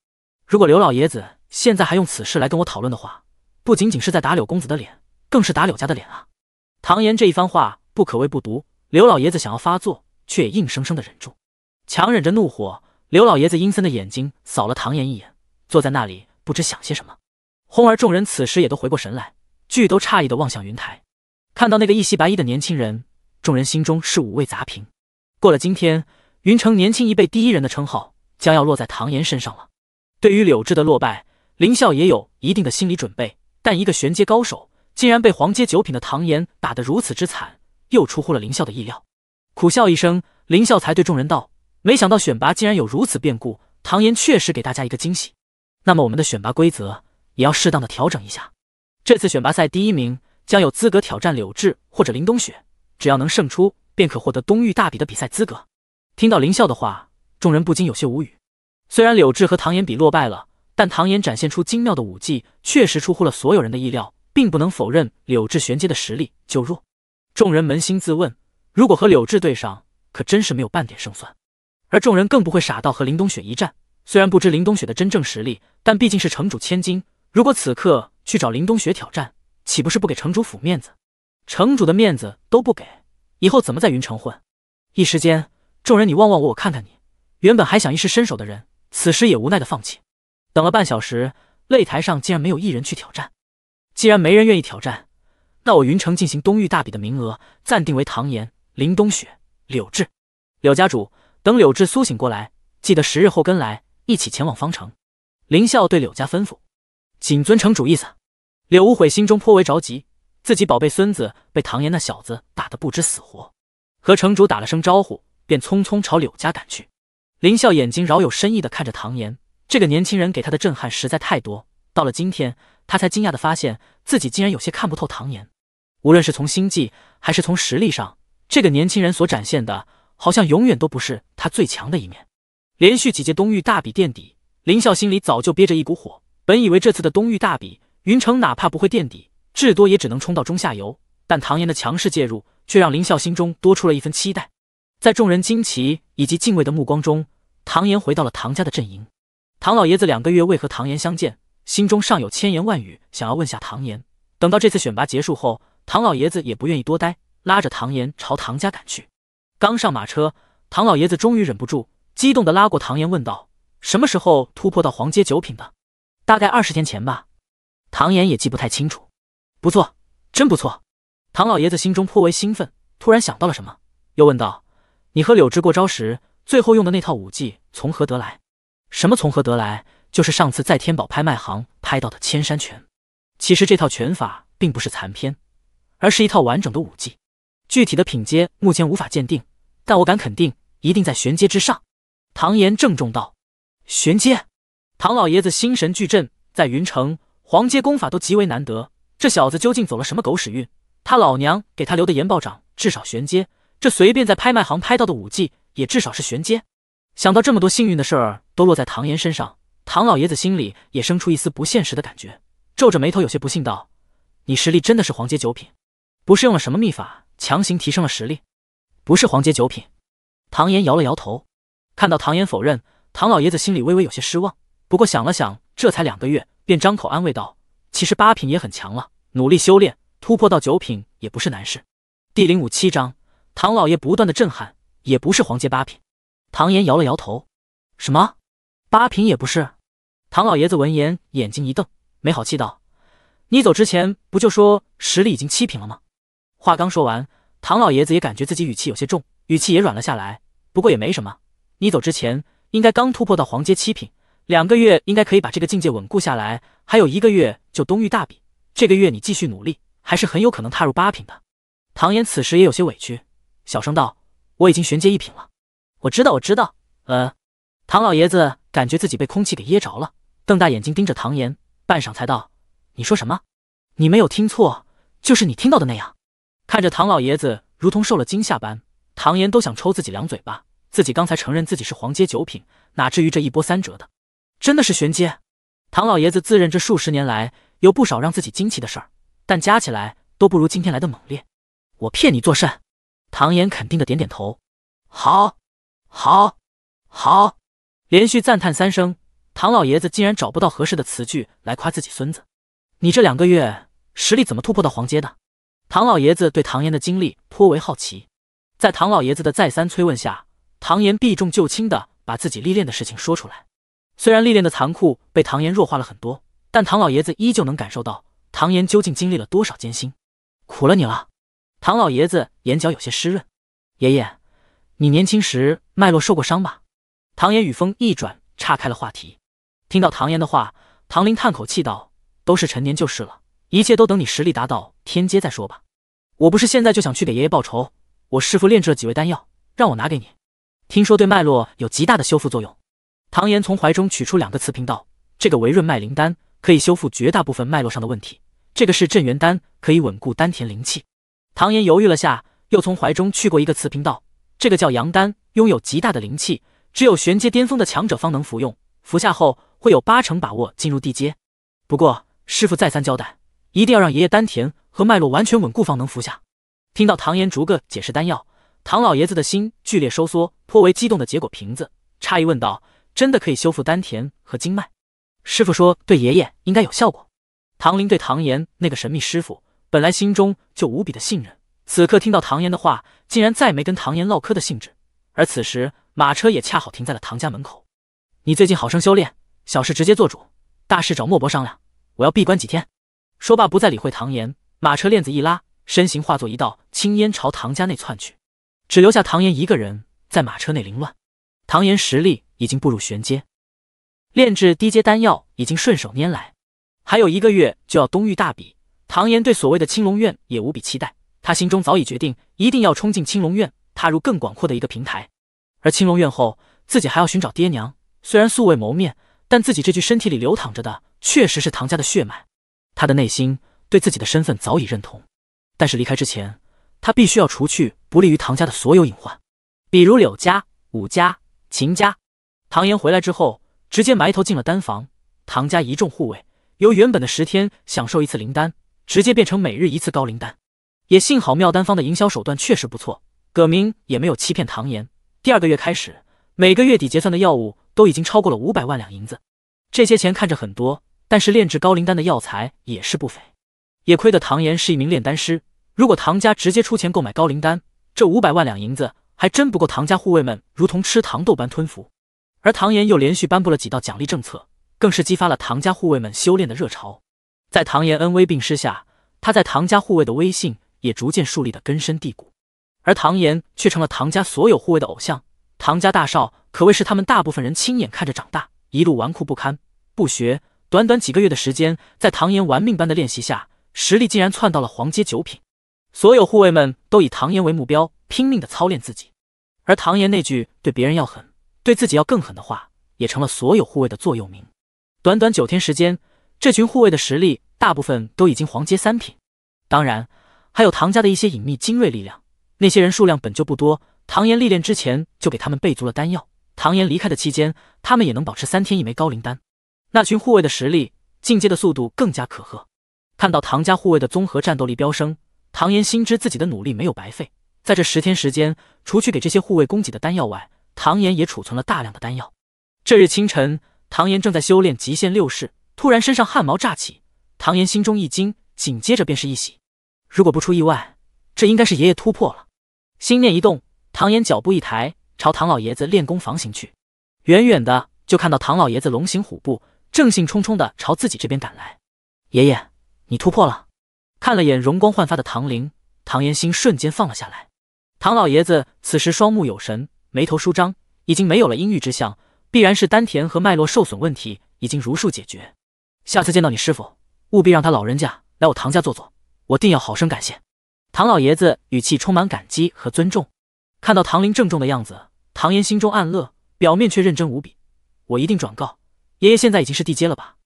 如果刘老爷子现在还用此事来跟我讨论的话，不仅仅是在打柳公子的脸，更是打柳家的脸啊！唐岩这一番话不可谓不毒。刘老爷子想要发作，却也硬生生的忍住，强忍着怒火。刘老爷子阴森的眼睛扫了唐岩一眼，坐在那里不知想些什么。轰！而众人此时也都回过神来，俱都诧异的望向云台，看到那个一袭白衣的年轻人，众人心中是五味杂陈。过了今天，云城年轻一辈第一人的称号将要落在唐岩身上了。对于柳智的落败，林啸也有一定的心理准备，但一个玄阶高手竟然被黄阶九品的唐岩打得如此之惨，又出乎了林啸的意料。苦笑一声，林啸才对众人道：“没想到选拔竟然有如此变故，唐岩确实给大家一个惊喜。那么我们的选拔规则也要适当的调整一下。这次选拔赛第一名将有资格挑战柳智或者林冬雪，只要能胜出，便可获得东域大比的比赛资格。”听到林笑的话，众人不禁有些无语。虽然柳智和唐岩比落败了，但唐岩展现出精妙的武技，确实出乎了所有人的意料，并不能否认柳智玄阶的实力就弱。众人扪心自问，如果和柳智对上，可真是没有半点胜算。而众人更不会傻到和林冬雪一战。虽然不知林冬雪的真正实力，但毕竟是城主千金，如果此刻去找林冬雪挑战，岂不是不给城主府面子？城主的面子都不给，以后怎么在云城混？一时间，众人你望望我，我看看你。原本还想一试身手的人。此时也无奈的放弃，等了半小时，擂台上竟然没有一人去挑战。既然没人愿意挑战，那我云城进行东域大比的名额暂定为唐岩、林冬雪、柳智。柳家主，等柳智苏醒过来，记得十日后跟来，一起前往方城。林笑对柳家吩咐：“谨遵城主意思。”柳无悔心中颇为着急，自己宝贝孙子被唐岩那小子打得不知死活，和城主打了声招呼，便匆匆朝柳家赶去。林笑眼睛饶有深意地看着唐岩，这个年轻人给他的震撼实在太多。到了今天，他才惊讶地发现自己竟然有些看不透唐岩。无论是从心计还是从实力上，这个年轻人所展现的，好像永远都不是他最强的一面。连续几届东域大比垫底，林笑心里早就憋着一股火。本以为这次的东域大比，云城哪怕不会垫底，至多也只能冲到中下游，但唐岩的强势介入，却让林笑心中多出了一份期待。在众人惊奇以及敬畏的目光中，唐岩回到了唐家的阵营。唐老爷子两个月未和唐岩相见，心中尚有千言万语想要问下唐岩。等到这次选拔结束后，唐老爷子也不愿意多待，拉着唐岩朝唐家赶去。刚上马车，唐老爷子终于忍不住，激动地拉过唐岩问道：“什么时候突破到黄阶九品的？大概二十天前吧。”唐岩也记不太清楚。不错，真不错。唐老爷子心中颇为兴奋，突然想到了什么，又问道。你和柳枝过招时，最后用的那套武技从何得来？什么从何得来？就是上次在天宝拍卖行拍到的千山拳。其实这套拳法并不是残篇，而是一套完整的武技。具体的品阶目前无法鉴定，但我敢肯定，一定在玄阶之上。唐岩郑重道：“玄阶。”唐老爷子心神俱震。在云城，黄阶功法都极为难得，这小子究竟走了什么狗屎运？他老娘给他留的研宝掌，至少玄阶。这随便在拍卖行拍到的武技，也至少是玄阶。想到这么多幸运的事儿都落在唐岩身上，唐老爷子心里也生出一丝不现实的感觉，皱着眉头，有些不信道：“你实力真的是黄阶九品？不是用了什么秘法强行提升了实力？不是黄阶九品？”唐岩摇了摇头。看到唐岩否认，唐老爷子心里微微有些失望。不过想了想，这才两个月，便张口安慰道：“其实八品也很强了，努力修炼，突破到九品也不是难事。”第零五七章。唐老爷不断的震撼，也不是黄阶八品。唐岩摇了摇头：“什么，八品也不是。”唐老爷子闻言，眼睛一瞪，没好气道：“你走之前不就说实力已经七品了吗？”话刚说完，唐老爷子也感觉自己语气有些重，语气也软了下来。不过也没什么，你走之前应该刚突破到黄阶七品，两个月应该可以把这个境界稳固下来。还有一个月就东域大比，这个月你继续努力，还是很有可能踏入八品的。唐岩此时也有些委屈。小声道：“我已经玄阶一品了。”我知道，我知道。呃，唐老爷子感觉自己被空气给噎着了，瞪大眼睛盯着唐岩，半晌才道：“你说什么？你没有听错，就是你听到的那样。”看着唐老爷子如同受了惊吓般，唐岩都想抽自己两嘴巴。自己刚才承认自己是黄阶九品，哪至于这一波三折的？真的是玄阶？唐老爷子自认这数十年来有不少让自己惊奇的事儿，但加起来都不如今天来的猛烈。我骗你作甚？唐岩肯定的点点头，好，好，好，连续赞叹三声。唐老爷子竟然找不到合适的词句来夸自己孙子。你这两个月实力怎么突破到黄阶的？唐老爷子对唐岩的经历颇为好奇。在唐老爷子的再三催问下，唐岩避重就轻的把自己历练的事情说出来。虽然历练的残酷被唐岩弱化了很多，但唐老爷子依旧能感受到唐岩究竟经历了多少艰辛。苦了你了。唐老爷子眼角有些湿润，爷爷，你年轻时脉络受过伤吧？唐岩语风一转，岔开了话题。听到唐岩的话，唐林叹口气道：“都是陈年旧事了，一切都等你实力达到天阶再说吧。我不是现在就想去给爷爷报仇，我师父炼制了几味丹药，让我拿给你，听说对脉络有极大的修复作用。”唐岩从怀中取出两个瓷瓶道：“这个维润脉灵丹可以修复绝大部分脉络上的问题，这个是镇元丹，可以稳固丹田灵气。”唐岩犹豫了下，又从怀中去过一个瓷瓶，道：“这个叫阳丹，拥有极大的灵气，只有玄阶巅峰的强者方能服用。服下后会有八成把握进入地阶。不过师傅再三交代，一定要让爷爷丹田和脉络完全稳固方能服下。”听到唐岩逐个解释丹药，唐老爷子的心剧烈收缩，颇为激动的结果瓶子，诧异问道：“真的可以修复丹田和经脉？”师傅说：“对爷爷应该有效果。”唐林对唐岩那个神秘师傅。本来心中就无比的信任，此刻听到唐岩的话，竟然再没跟唐岩唠嗑的兴致。而此时马车也恰好停在了唐家门口。你最近好生修炼，小事直接做主，大事找莫伯商量。我要闭关几天。说罢不再理会唐岩，马车链子一拉，身形化作一道青烟朝唐家内窜去，只留下唐岩一个人在马车内凌乱。唐岩实力已经步入玄阶，炼制低阶丹药已经顺手拈来，还有一个月就要东域大比。唐岩对所谓的青龙院也无比期待，他心中早已决定，一定要冲进青龙院，踏入更广阔的一个平台。而青龙院后，自己还要寻找爹娘，虽然素未谋面，但自己这具身体里流淌着的，确实是唐家的血脉。他的内心对自己的身份早已认同，但是离开之前，他必须要除去不利于唐家的所有隐患，比如柳家、武家、秦家。唐岩回来之后，直接埋头进了丹房。唐家一众护卫由原本的十天享受一次灵丹。直接变成每日一次高灵丹，也幸好妙丹方的营销手段确实不错，葛明也没有欺骗唐岩。第二个月开始，每个月底结算的药物都已经超过了五百万两银子。这些钱看着很多，但是炼制高灵丹的药材也是不菲。也亏得唐岩是一名炼丹师，如果唐家直接出钱购买高灵丹，这五百万两银子还真不够唐家护卫们如同吃糖豆般吞服。而唐岩又连续颁布了几道奖励政策，更是激发了唐家护卫们修炼的热潮。在唐岩恩威并施下，他在唐家护卫的威信也逐渐树立的根深蒂固，而唐岩却成了唐家所有护卫的偶像。唐家大少可谓是他们大部分人亲眼看着长大，一路纨绔不堪，不学。短短几个月的时间，在唐岩玩命般的练习下，实力竟然窜到了黄阶九品。所有护卫们都以唐岩为目标，拼命的操练自己。而唐岩那句“对别人要狠，对自己要更狠”的话，也成了所有护卫的座右铭。短短九天时间。这群护卫的实力，大部分都已经黄阶三品，当然还有唐家的一些隐秘精锐力量。那些人数量本就不多，唐岩历练之前就给他们备足了丹药。唐岩离开的期间，他们也能保持三天一枚高灵丹。那群护卫的实力进阶的速度更加可贺。看到唐家护卫的综合战斗力飙升，唐岩心知自己的努力没有白费。在这十天时间，除去给这些护卫供给的丹药外，唐岩也储存了大量的丹药。这日清晨，唐岩正在修炼极限六式。突然身上汗毛炸起，唐岩心中一惊，紧接着便是一喜。如果不出意外，这应该是爷爷突破了。心念一动，唐岩脚步一抬，朝唐老爷子练功房行去。远远的就看到唐老爷子龙行虎步，正兴冲冲的朝自己这边赶来。爷爷，你突破了！看了眼容光焕发的唐林，唐岩心瞬间放了下来。唐老爷子此时双目有神，眉头舒张，已经没有了阴郁之象，必然是丹田和脉络受损问题已经如数解决。下次见到你师傅，务必让他老人家来我唐家坐坐，我定要好生感谢。唐老爷子语气充满感激和尊重。看到唐林郑重的样子，唐岩心中暗乐，表面却认真无比。我一定转告爷爷，现在已经是地阶了吧？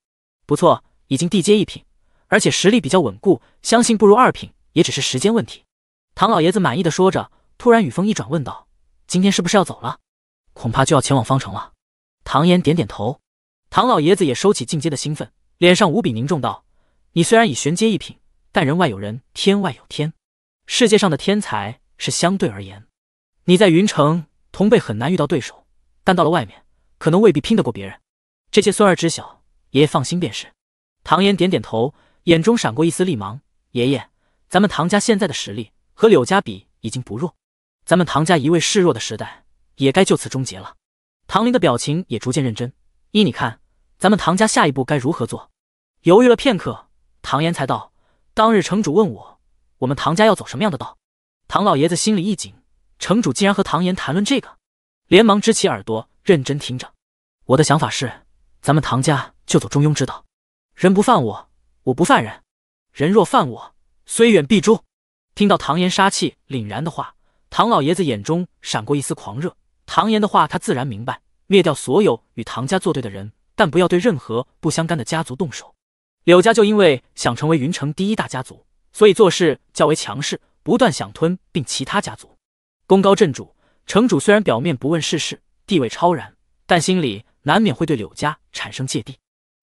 不错，已经地阶一品，而且实力比较稳固，相信步入二品也只是时间问题。唐老爷子满意的说着，突然语锋一转，问道：“今天是不是要走了？恐怕就要前往方城了。”唐岩点点头。唐老爷子也收起进阶的兴奋。脸上无比凝重道：“你虽然已玄阶一品，但人外有人，天外有天。世界上的天才是相对而言。你在云城同辈很难遇到对手，但到了外面，可能未必拼得过别人。”这些孙儿知晓，爷爷放心便是。唐岩点点头，眼中闪过一丝厉芒：“爷爷，咱们唐家现在的实力和柳家比已经不弱，咱们唐家一味示弱的时代也该就此终结了。”唐林的表情也逐渐认真，依你看？咱们唐家下一步该如何做？犹豫了片刻，唐岩才道：“当日城主问我，我们唐家要走什么样的道。”唐老爷子心里一紧，城主竟然和唐岩谈论这个，连忙支起耳朵认真听着。我的想法是，咱们唐家就走中庸之道，人不犯我，我不犯人，人若犯我，虽远必诛。听到唐岩杀气凛然的话，唐老爷子眼中闪过一丝狂热。唐岩的话他自然明白，灭掉所有与唐家作对的人。但不要对任何不相干的家族动手。柳家就因为想成为云城第一大家族，所以做事较为强势，不断想吞并其他家族。功高震主，城主虽然表面不问世事，地位超然，但心里难免会对柳家产生芥蒂。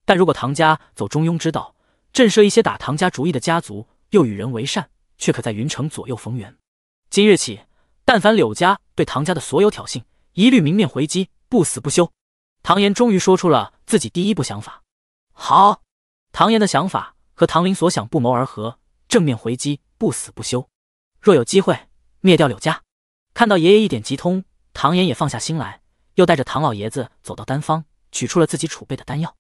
但如果唐家走中庸之道，震慑一些打唐家主意的家族，又与人为善，却可在云城左右逢源。今日起，但凡柳家对唐家的所有挑衅，一律明面回击，不死不休。唐岩终于说出了自己第一步想法。好，唐岩的想法和唐林所想不谋而合，正面回击，不死不休。若有机会灭掉柳家。看到爷爷一点即通，唐岩也放下心来，又带着唐老爷子走到丹方，取出了自己储备的丹药。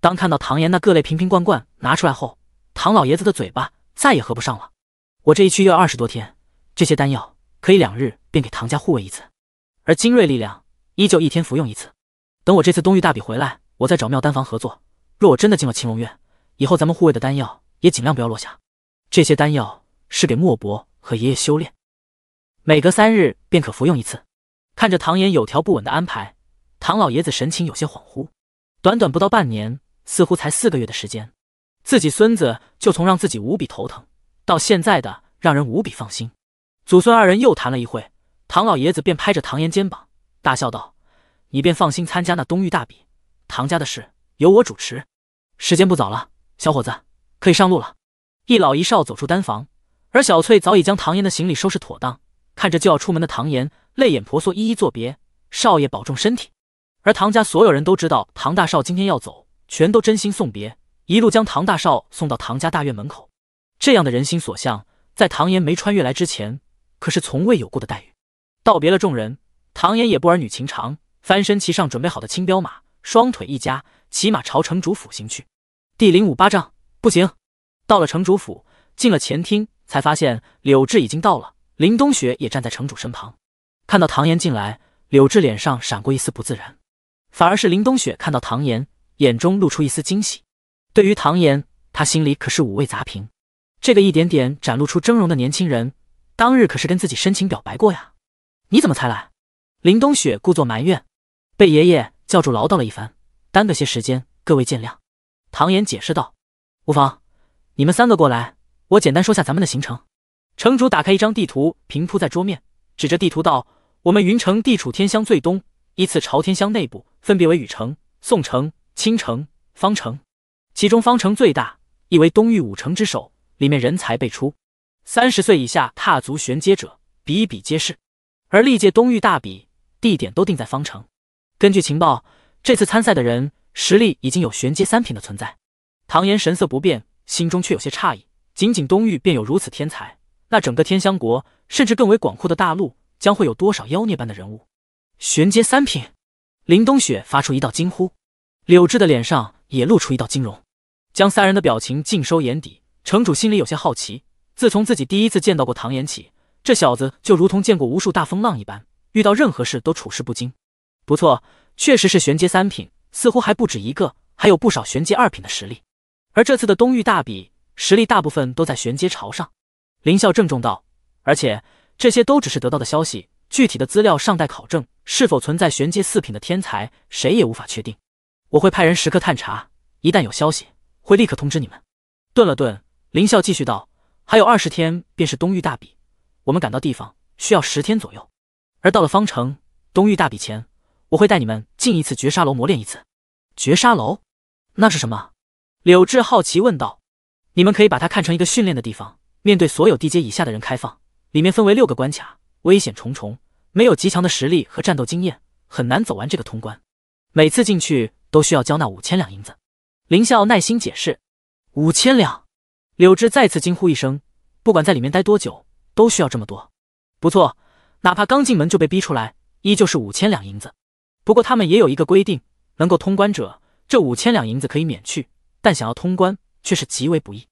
当看到唐岩那各类瓶瓶罐罐拿出来后，唐老爷子的嘴巴再也合不上了。我这一去又要二十多天，这些丹药可以两日便给唐家护卫一次，而精锐力量依旧一天服用一次。等我这次东域大笔回来，我再找妙丹房合作。若我真的进了青龙院，以后咱们护卫的丹药也尽量不要落下。这些丹药是给莫伯和爷爷修炼，每隔三日便可服用一次。看着唐岩有条不紊的安排，唐老爷子神情有些恍惚。短短不到半年，似乎才四个月的时间，自己孙子就从让自己无比头疼，到现在的让人无比放心。祖孙二人又谈了一会，唐老爷子便拍着唐岩肩膀，大笑道。你便放心参加那东域大比，唐家的事由我主持。时间不早了，小伙子可以上路了。一老一少走出丹房，而小翠早已将唐岩的行李收拾妥当，看着就要出门的唐岩，泪眼婆娑，一一作别。少爷保重身体。而唐家所有人都知道唐大少今天要走，全都真心送别，一路将唐大少送到唐家大院门口。这样的人心所向，在唐岩没穿越来之前，可是从未有过的待遇。道别了众人，唐岩也不儿女情长。翻身骑上准备好的青骠马，双腿一夹，骑马朝城主府行去。第零五八丈，不行。到了城主府，进了前厅，才发现柳志已经到了，林冬雪也站在城主身旁。看到唐岩进来，柳志脸上闪过一丝不自然，反而是林冬雪看到唐岩，眼中露出一丝惊喜。对于唐岩，她心里可是五味杂陈。这个一点点展露出峥嵘的年轻人，当日可是跟自己深情表白过呀。你怎么才来？林冬雪故作埋怨。被爷爷叫住，唠叨了一番，耽搁些时间，各位见谅。唐岩解释道：“无妨，你们三个过来，我简单说下咱们的行程。”城主打开一张地图，平铺在桌面，指着地图道：“我们云城地处天香最东，依次朝天香内部，分别为雨城、宋城、青城、方城，其中方城最大，意为东域五城之首，里面人才辈出，三十岁以下踏足玄阶者比比皆是，而历届东域大比地点都定在方城。”根据情报，这次参赛的人实力已经有玄阶三品的存在。唐岩神色不变，心中却有些诧异。仅仅东域便有如此天才，那整个天香国，甚至更为广阔的大陆，将会有多少妖孽般的人物？玄阶三品！林冬雪发出一道惊呼，柳智的脸上也露出一道惊容，将三人的表情尽收眼底。城主心里有些好奇，自从自己第一次见到过唐岩起，这小子就如同见过无数大风浪一般，遇到任何事都处事不惊。不错，确实是玄阶三品，似乎还不止一个，还有不少玄阶二品的实力。而这次的东域大比，实力大部分都在玄阶朝上。林笑郑重道：“而且这些都只是得到的消息，具体的资料尚待考证，是否存在玄阶四品的天才，谁也无法确定。我会派人时刻探查，一旦有消息，会立刻通知你们。”顿了顿，林笑继续道：“还有二十天便是东域大比，我们赶到地方需要十天左右，而到了方城，东域大比前。”我会带你们进一次绝杀楼磨练一次。绝杀楼？那是什么？柳智好奇问道。你们可以把它看成一个训练的地方，面对所有地阶以下的人开放。里面分为六个关卡，危险重重，没有极强的实力和战斗经验，很难走完这个通关。每次进去都需要交纳五千两银子。林笑耐心解释。五千两！柳智再次惊呼一声。不管在里面待多久，都需要这么多。不错，哪怕刚进门就被逼出来，依旧是五千两银子。不过他们也有一个规定，能够通关者，这五千两银子可以免去，但想要通关却是极为不易。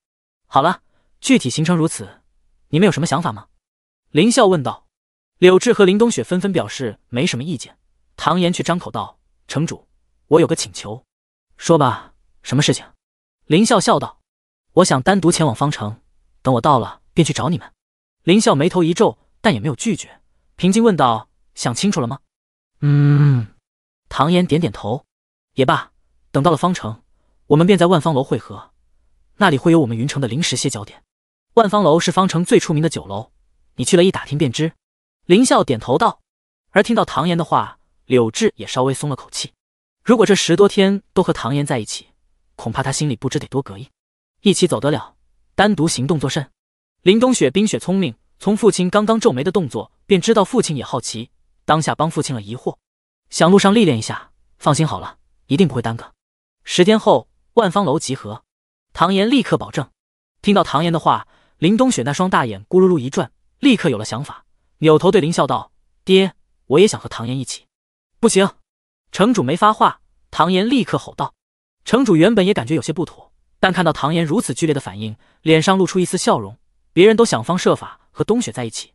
好了，具体行程如此，你们有什么想法吗？林笑问道。柳智和林冬雪纷纷表示没什么意见，唐岩却张口道：“城主，我有个请求。”说吧，什么事情？林笑笑道：“我想单独前往方城，等我到了便去找你们。”林笑眉头一皱，但也没有拒绝，平静问道：“想清楚了吗？”嗯。唐岩点点头，也罢，等到了方城，我们便在万方楼汇合，那里会有我们云城的临时歇脚点。万方楼是方城最出名的酒楼，你去了，一打听便知。林笑点头道。而听到唐岩的话，柳智也稍微松了口气。如果这十多天都和唐岩在一起，恐怕他心里不知得多膈应。一起走得了，单独行动作甚？林冬雪冰雪聪明，从父亲刚刚皱眉的动作，便知道父亲也好奇，当下帮父亲了疑惑。想路上历练一下，放心好了，一定不会耽搁。十天后，万方楼集合。唐岩立刻保证。听到唐岩的话，林冬雪那双大眼咕噜噜一转，立刻有了想法，扭头对林笑道：“爹，我也想和唐岩一起。”不行！城主没发话，唐岩立刻吼道。城主原本也感觉有些不妥，但看到唐岩如此剧烈的反应，脸上露出一丝笑容。别人都想方设法和冬雪在一起，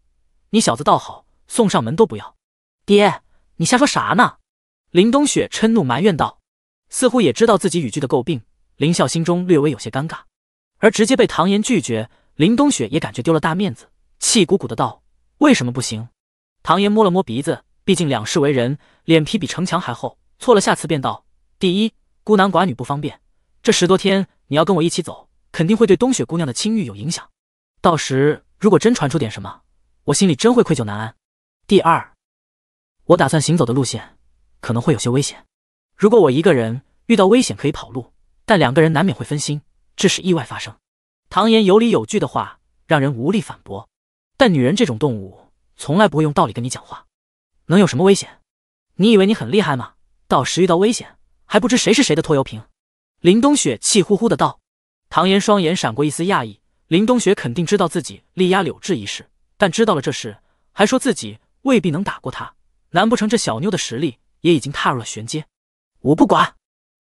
你小子倒好，送上门都不要。爹。你瞎说啥呢？林冬雪嗔怒埋怨道，似乎也知道自己语句的诟病。林笑心中略微有些尴尬，而直接被唐岩拒绝，林冬雪也感觉丢了大面子，气鼓鼓的道：“为什么不行？”唐岩摸了摸鼻子，毕竟两世为人，脸皮比城墙还厚，错了下次便道：“第一，孤男寡女不方便，这十多天你要跟我一起走，肯定会对冬雪姑娘的清誉有影响，到时如果真传出点什么，我心里真会愧疚难安。第二。”我打算行走的路线可能会有些危险，如果我一个人遇到危险可以跑路，但两个人难免会分心，致使意外发生。唐岩有理有据的话让人无力反驳，但女人这种动物从来不会用道理跟你讲话，能有什么危险？你以为你很厉害吗？到时遇到危险还不知谁是谁的拖油瓶？林冬雪气呼呼的道。唐岩双眼闪过一丝讶异，林冬雪肯定知道自己力压柳志一事，但知道了这事还说自己未必能打过他。难不成这小妞的实力也已经踏入了玄阶？我不管，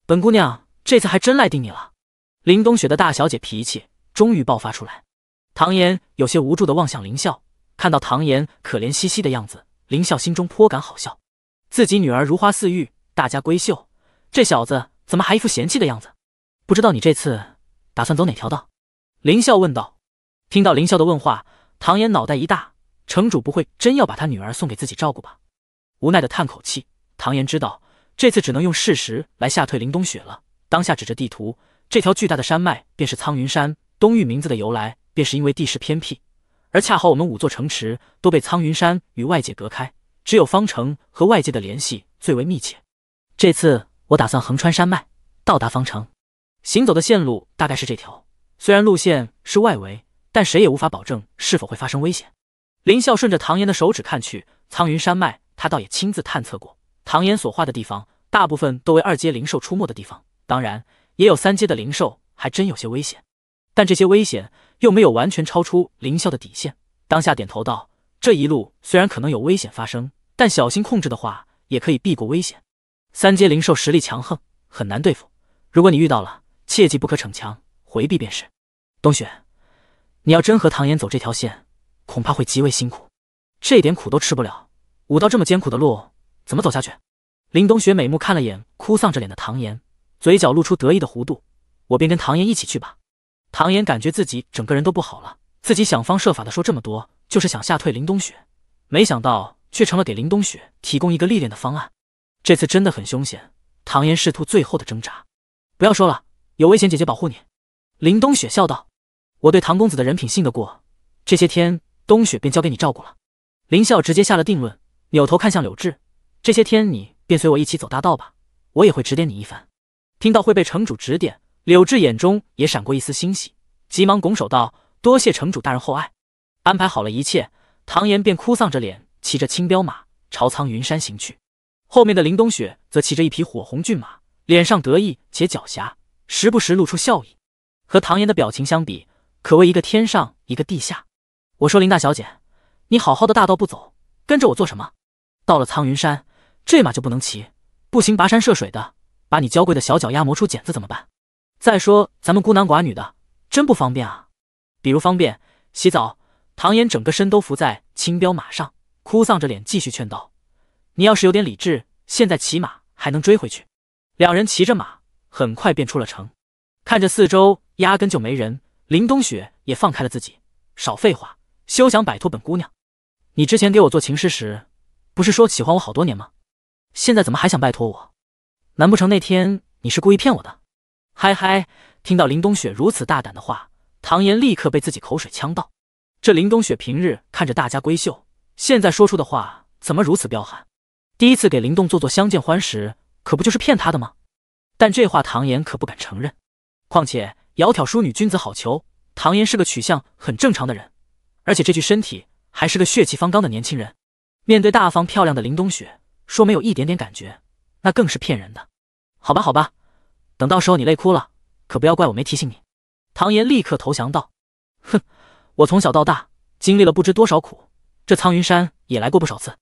本姑娘这次还真赖定你了！林冬雪的大小姐脾气终于爆发出来。唐岩有些无助的望向林笑，看到唐岩可怜兮兮的样子，林笑心中颇感好笑。自己女儿如花似玉，大家闺秀，这小子怎么还一副嫌弃的样子？不知道你这次打算走哪条道？林笑问道。听到林笑的问话，唐岩脑袋一大，城主不会真要把他女儿送给自己照顾吧？无奈的叹口气，唐岩知道这次只能用事实来吓退林冬雪了。当下指着地图，这条巨大的山脉便是苍云山，东域名字的由来便是因为地势偏僻，而恰好我们五座城池都被苍云山与外界隔开，只有方城和外界的联系最为密切。这次我打算横穿山脉到达方城，行走的线路大概是这条。虽然路线是外围，但谁也无法保证是否会发生危险。林啸顺着唐岩的手指看去，苍云山脉。他倒也亲自探测过，唐岩所画的地方，大部分都为二阶灵兽出没的地方，当然也有三阶的灵兽，还真有些危险。但这些危险又没有完全超出灵校的底线。当下点头道：“这一路虽然可能有危险发生，但小心控制的话，也可以避过危险。三阶灵兽实力强横，很难对付。如果你遇到了，切记不可逞强，回避便是。”冬雪，你要真和唐岩走这条线，恐怕会极为辛苦，这点苦都吃不了。武道这么艰苦的路，怎么走下去？林冬雪美目看了眼哭丧着脸的唐岩，嘴角露出得意的弧度。我便跟唐岩一起去吧。唐岩感觉自己整个人都不好了，自己想方设法的说这么多，就是想吓退林冬雪，没想到却成了给林冬雪提供一个历练的方案。这次真的很凶险，唐岩试图最后的挣扎。不要说了，有危险，姐姐保护你。林冬雪笑道：“我对唐公子的人品信得过，这些天冬雪便交给你照顾了。”林笑直接下了定论。扭头看向柳智，这些天你便随我一起走大道吧，我也会指点你一番。听到会被城主指点，柳智眼中也闪过一丝欣喜，急忙拱手道：“多谢城主大人厚爱。”安排好了一切，唐岩便哭丧着脸骑着青骠马朝苍云山行去。后面的林冬雪则骑着一匹火红骏马，脸上得意且狡黠，时不时露出笑意。和唐岩的表情相比，可谓一个天上一个地下。我说林大小姐，你好好的大道不走，跟着我做什么？到了苍云山，这马就不能骑，不行，跋山涉水的，把你娇贵的小脚丫磨出茧子怎么办？再说咱们孤男寡女的，真不方便啊。比如方便洗澡，唐岩整个身都伏在青彪马上，哭丧着脸继续劝道：“你要是有点理智，现在骑马还能追回去。”两人骑着马，很快便出了城，看着四周压根就没人，林冬雪也放开了自己，少废话，休想摆脱本姑娘！你之前给我做情诗时。不是说喜欢我好多年吗？现在怎么还想拜托我？难不成那天你是故意骗我的？嗨嗨！听到林冬雪如此大胆的话，唐岩立刻被自己口水呛到。这林冬雪平日看着大家闺秀，现在说出的话怎么如此彪悍？第一次给林动做做相见欢时，可不就是骗他的吗？但这话唐岩可不敢承认。况且窈窕淑女，君子好逑。唐岩是个取向很正常的人，而且这具身体还是个血气方刚的年轻人。面对大方漂亮的林冬雪，说没有一点点感觉，那更是骗人的。好吧，好吧，等到时候你累哭了，可不要怪我没提醒你。唐岩立刻投降道：“哼，我从小到大经历了不知多少苦，这苍云山也来过不少次。”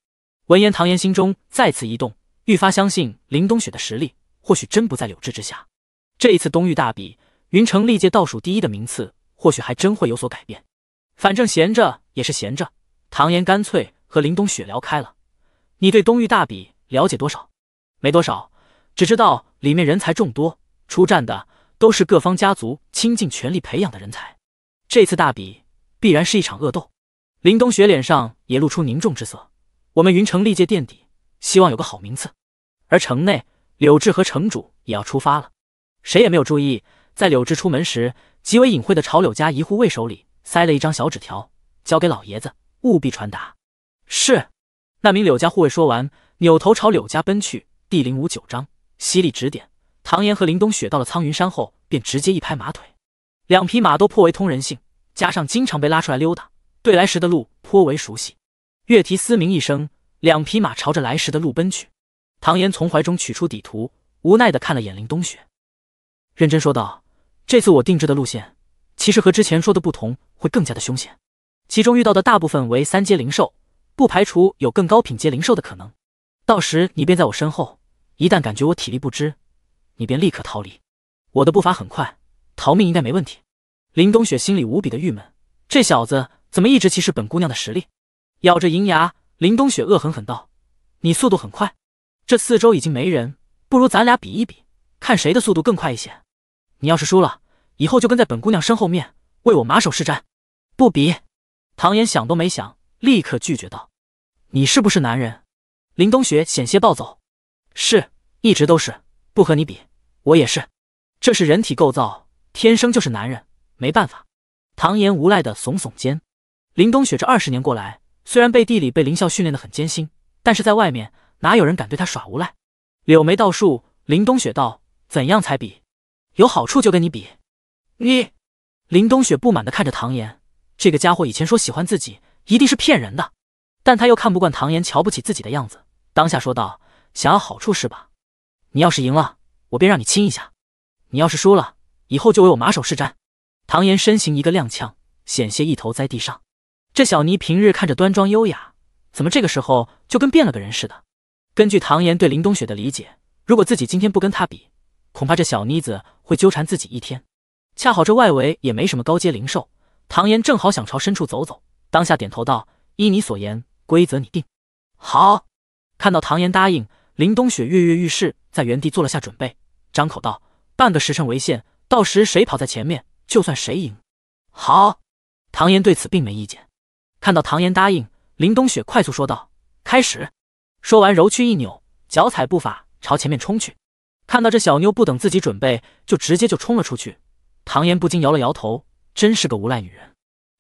闻言，唐岩心中再次一动，愈发相信林冬雪的实力，或许真不在柳枝之下。这一次东域大比，云城历届倒数第一的名次，或许还真会有所改变。反正闲着也是闲着，唐岩干脆。和林冬雪聊开了，你对东域大比了解多少？没多少，只知道里面人才众多，出战的都是各方家族倾尽全力培养的人才。这次大比必然是一场恶斗。林冬雪脸上也露出凝重之色。我们云城历届垫底，希望有个好名次。而城内柳志和城主也要出发了，谁也没有注意，在柳志出门时，极为隐晦的朝柳家一护卫手里塞了一张小纸条，交给老爷子，务必传达。是，那名柳家护卫说完，扭头朝柳家奔去。第零五九章，犀利指点。唐岩和林冬雪到了苍云山后，便直接一拍马腿，两匹马都颇为通人性，加上经常被拉出来溜达，对来时的路颇为熟悉。月提嘶鸣一声，两匹马朝着来时的路奔去。唐岩从怀中取出底图，无奈的看了眼林冬雪，认真说道：“这次我定制的路线，其实和之前说的不同，会更加的凶险，其中遇到的大部分为三阶灵兽。”不排除有更高品阶灵兽的可能，到时你便在我身后，一旦感觉我体力不支，你便立刻逃离。我的步伐很快，逃命应该没问题。林冬雪心里无比的郁闷，这小子怎么一直歧视本姑娘的实力？咬着银牙，林冬雪恶狠狠道：“你速度很快，这四周已经没人，不如咱俩比一比，看谁的速度更快一些。你要是输了，以后就跟在本姑娘身后面，为我马首是瞻。”不比。唐岩想都没想。立刻拒绝道：“你是不是男人？”林冬雪险些暴走。是，一直都是，不和你比，我也是。这是人体构造，天生就是男人，没办法。唐岩无赖的耸耸肩。林冬雪这二十年过来，虽然背地里被林啸训练的很艰辛，但是在外面哪有人敢对他耍无赖？柳眉倒竖，林冬雪道：“怎样才比？有好处就跟你比。”你，林冬雪不满的看着唐岩，这个家伙以前说喜欢自己。一定是骗人的，但他又看不惯唐岩瞧不起自己的样子，当下说道：“想要好处是吧？你要是赢了，我便让你亲一下；你要是输了，以后就为我马首是瞻。”唐岩身形一个踉跄，险些一头栽地上。这小妮平日看着端庄优雅，怎么这个时候就跟变了个人似的？根据唐岩对林冬雪的理解，如果自己今天不跟她比，恐怕这小妮子会纠缠自己一天。恰好这外围也没什么高阶灵兽，唐岩正好想朝深处走走。当下点头道：“依你所言，规则你定。”好，看到唐岩答应，林冬雪跃跃欲试，在原地做了下准备，张口道：“半个时辰为限，到时谁跑在前面，就算谁赢。”好，唐岩对此并没意见。看到唐岩答应，林冬雪快速说道：“开始！”说完，柔躯一扭，脚踩步法朝前面冲去。看到这小妞不等自己准备就直接就冲了出去，唐岩不禁摇了摇头，真是个无赖女人。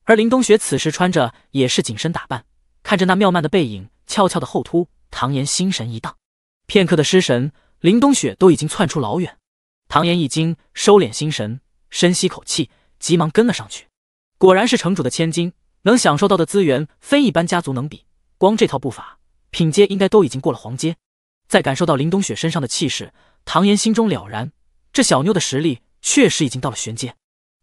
而林冬雪此时穿着也是紧身打扮，看着那妙曼的背影，翘翘的后凸，唐岩心神一荡。片刻的失神，林冬雪都已经窜出老远。唐岩一惊，收敛心神，深吸口气，急忙跟了上去。果然是城主的千金，能享受到的资源非一般家族能比。光这套步伐，品阶应该都已经过了黄阶。再感受到林冬雪身上的气势，唐岩心中了然，这小妞的实力确实已经到了玄阶。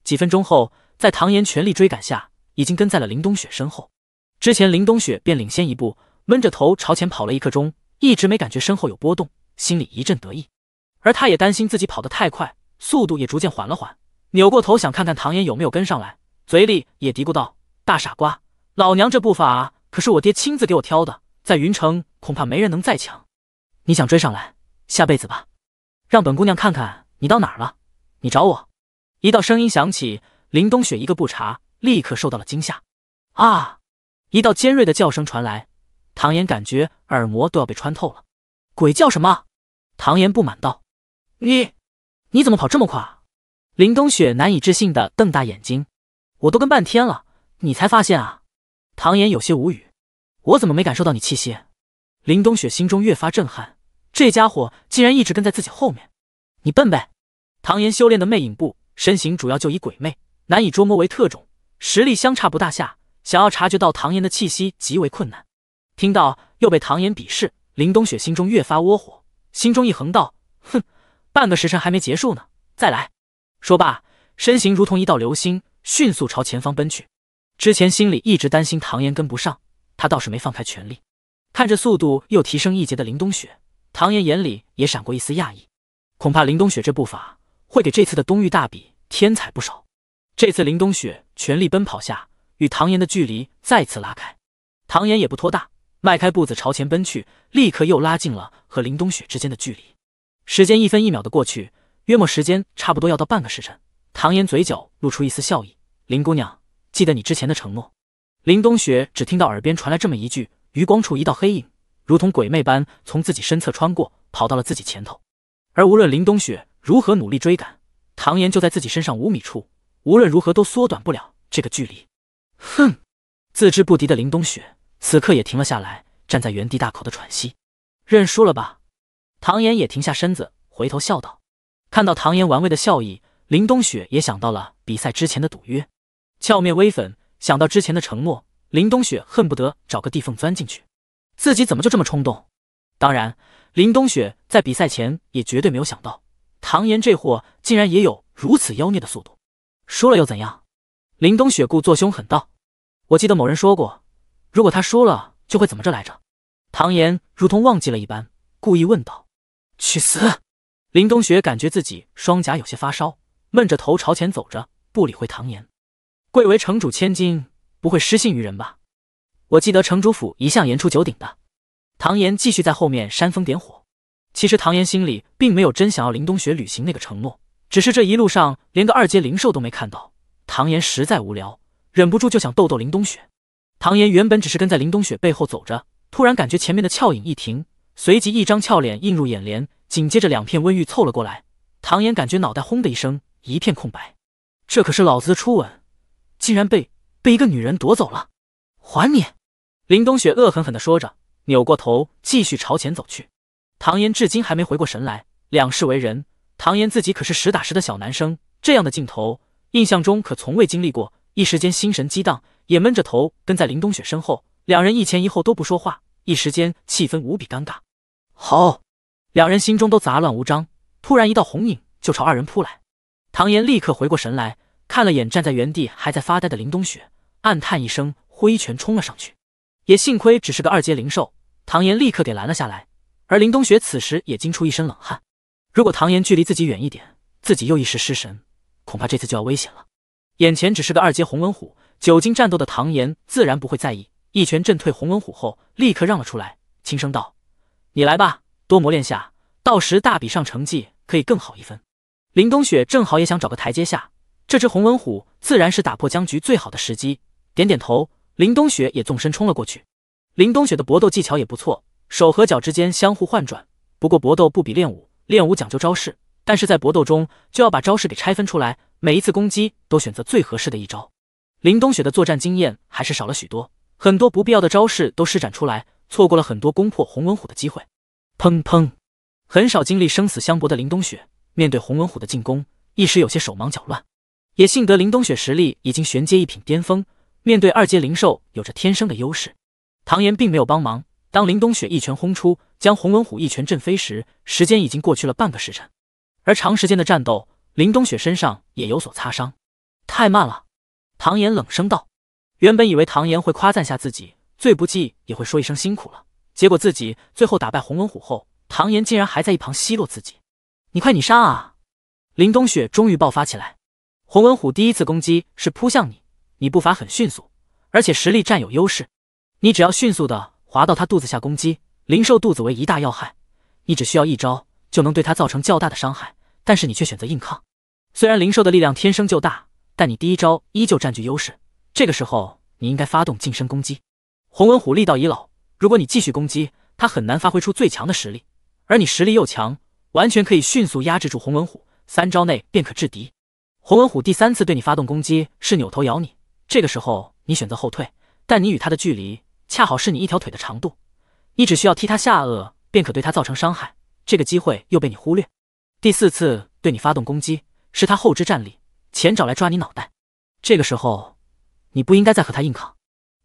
几分钟后，在唐岩全力追赶下，已经跟在了林冬雪身后。之前林冬雪便领先一步，闷着头朝前跑了一刻钟，一直没感觉身后有波动，心里一阵得意。而她也担心自己跑得太快，速度也逐渐缓了缓，扭过头想看看唐嫣有没有跟上来，嘴里也嘀咕道：“大傻瓜，老娘这步伐可是我爹亲自给我挑的，在云城恐怕没人能再强。你想追上来，下辈子吧，让本姑娘看看你到哪儿了。你找我？”一道声音响起，林冬雪一个不查。立刻受到了惊吓，啊！一道尖锐的叫声传来，唐岩感觉耳膜都要被穿透了。鬼叫什么？唐岩不满道：“你，你怎么跑这么快？”林冬雪难以置信的瞪大眼睛：“我都跟半天了，你才发现啊？”唐岩有些无语：“我怎么没感受到你气息？”林冬雪心中越发震撼，这家伙竟然一直跟在自己后面。你笨呗？唐岩修炼的魅影步，身形主要就以鬼魅难以捉摸为特种。实力相差不大，下想要察觉到唐岩的气息极为困难。听到又被唐岩鄙视，林冬雪心中越发窝火，心中一横道：“哼，半个时辰还没结束呢，再来！”说罢，身形如同一道流星，迅速朝前方奔去。之前心里一直担心唐岩跟不上，他倒是没放开全力。看着速度又提升一截的林冬雪，唐岩眼里也闪过一丝讶异，恐怕林冬雪这步伐会给这次的东域大比添彩不少。这次林冬雪。全力奔跑下，与唐岩的距离再次拉开。唐岩也不拖大，迈开步子朝前奔去，立刻又拉近了和林冬雪之间的距离。时间一分一秒的过去，约莫时间差不多要到半个时辰。唐岩嘴角露出一丝笑意：“林姑娘，记得你之前的承诺。”林冬雪只听到耳边传来这么一句，余光处一道黑影如同鬼魅般从自己身侧穿过，跑到了自己前头。而无论林冬雪如何努力追赶，唐岩就在自己身上五米处。无论如何都缩短不了这个距离。哼，自知不敌的林冬雪此刻也停了下来，站在原地大口的喘息。认输了吧？唐岩也停下身子，回头笑道。看到唐岩玩味的笑意，林冬雪也想到了比赛之前的赌约。俏面微粉，想到之前的承诺，林冬雪恨不得找个地缝钻进去。自己怎么就这么冲动？当然，林冬雪在比赛前也绝对没有想到，唐岩这货竟然也有如此妖孽的速度。输了又怎样？林冬雪故作凶狠道：“我记得某人说过，如果他输了，就会怎么着来着？”唐岩如同忘记了一般，故意问道：“去死！”林冬雪感觉自己双颊有些发烧，闷着头朝前走着，不理会唐岩。贵为城主千金，不会失信于人吧？我记得城主府一向言出九鼎的。唐岩继续在后面煽风点火。其实唐岩心里并没有真想要林冬雪履行那个承诺。只是这一路上连个二阶灵兽都没看到，唐岩实在无聊，忍不住就想逗逗林冬雪。唐岩原本只是跟在林冬雪背后走着，突然感觉前面的俏影一停，随即一张俏脸映入眼帘，紧接着两片温玉凑了过来。唐岩感觉脑袋轰的一声，一片空白。这可是老子的初吻，竟然被被一个女人夺走了！还你！林冬雪恶狠狠地说着，扭过头继续朝前走去。唐岩至今还没回过神来，两世为人。唐岩自己可是实打实的小男生，这样的镜头印象中可从未经历过，一时间心神激荡，也闷着头跟在林冬雪身后，两人一前一后都不说话，一时间气氛无比尴尬。好，两人心中都杂乱无章，突然一道红影就朝二人扑来，唐岩立刻回过神来，看了眼站在原地还在发呆的林冬雪，暗叹一声，挥拳冲了上去。也幸亏只是个二阶灵兽，唐岩立刻给拦了下来，而林冬雪此时也惊出一身冷汗。如果唐岩距离自己远一点，自己又一时失神，恐怕这次就要危险了。眼前只是个二阶红纹虎，久经战斗的唐岩自然不会在意，一拳震退红纹虎后，立刻让了出来，轻声道：“你来吧，多磨练下，到时大比上成绩可以更好一分。”林冬雪正好也想找个台阶下，这只红纹虎自然是打破僵局最好的时机。点点头，林冬雪也纵身冲了过去。林冬雪的搏斗技巧也不错，手和脚之间相互换转，不过搏斗不比练武。练武讲究招式，但是在搏斗中就要把招式给拆分出来，每一次攻击都选择最合适的一招。林冬雪的作战经验还是少了许多，很多不必要的招式都施展出来，错过了很多攻破洪文虎的机会。砰砰！很少经历生死相搏的林冬雪，面对洪文虎的进攻，一时有些手忙脚乱。也幸得林冬雪实力已经玄阶一品巅峰，面对二阶灵兽有着天生的优势。唐岩并没有帮忙。当林冬雪一拳轰出，将洪文虎一拳震飞时，时间已经过去了半个时辰。而长时间的战斗，林冬雪身上也有所擦伤。太慢了，唐岩冷声道。原本以为唐岩会夸赞下自己，最不济也会说一声辛苦了。结果自己最后打败洪文虎后，唐岩竟然还在一旁奚落自己。你快，你上啊！林冬雪终于爆发起来。洪文虎第一次攻击是扑向你，你步伐很迅速，而且实力占有优势，你只要迅速的。划到他肚子下攻击，灵兽肚子为一大要害，你只需要一招就能对他造成较大的伤害。但是你却选择硬抗，虽然灵兽的力量天生就大，但你第一招依旧占据优势。这个时候你应该发动近身攻击。洪文虎力道已老，如果你继续攻击，他很难发挥出最强的实力，而你实力又强，完全可以迅速压制住洪文虎，三招内便可制敌。洪文虎第三次对你发动攻击是扭头咬你，这个时候你选择后退，但你与他的距离。恰好是你一条腿的长度，你只需要踢他下颚便可对他造成伤害。这个机会又被你忽略。第四次对你发动攻击是他后肢站立，前爪来抓你脑袋。这个时候你不应该再和他硬抗。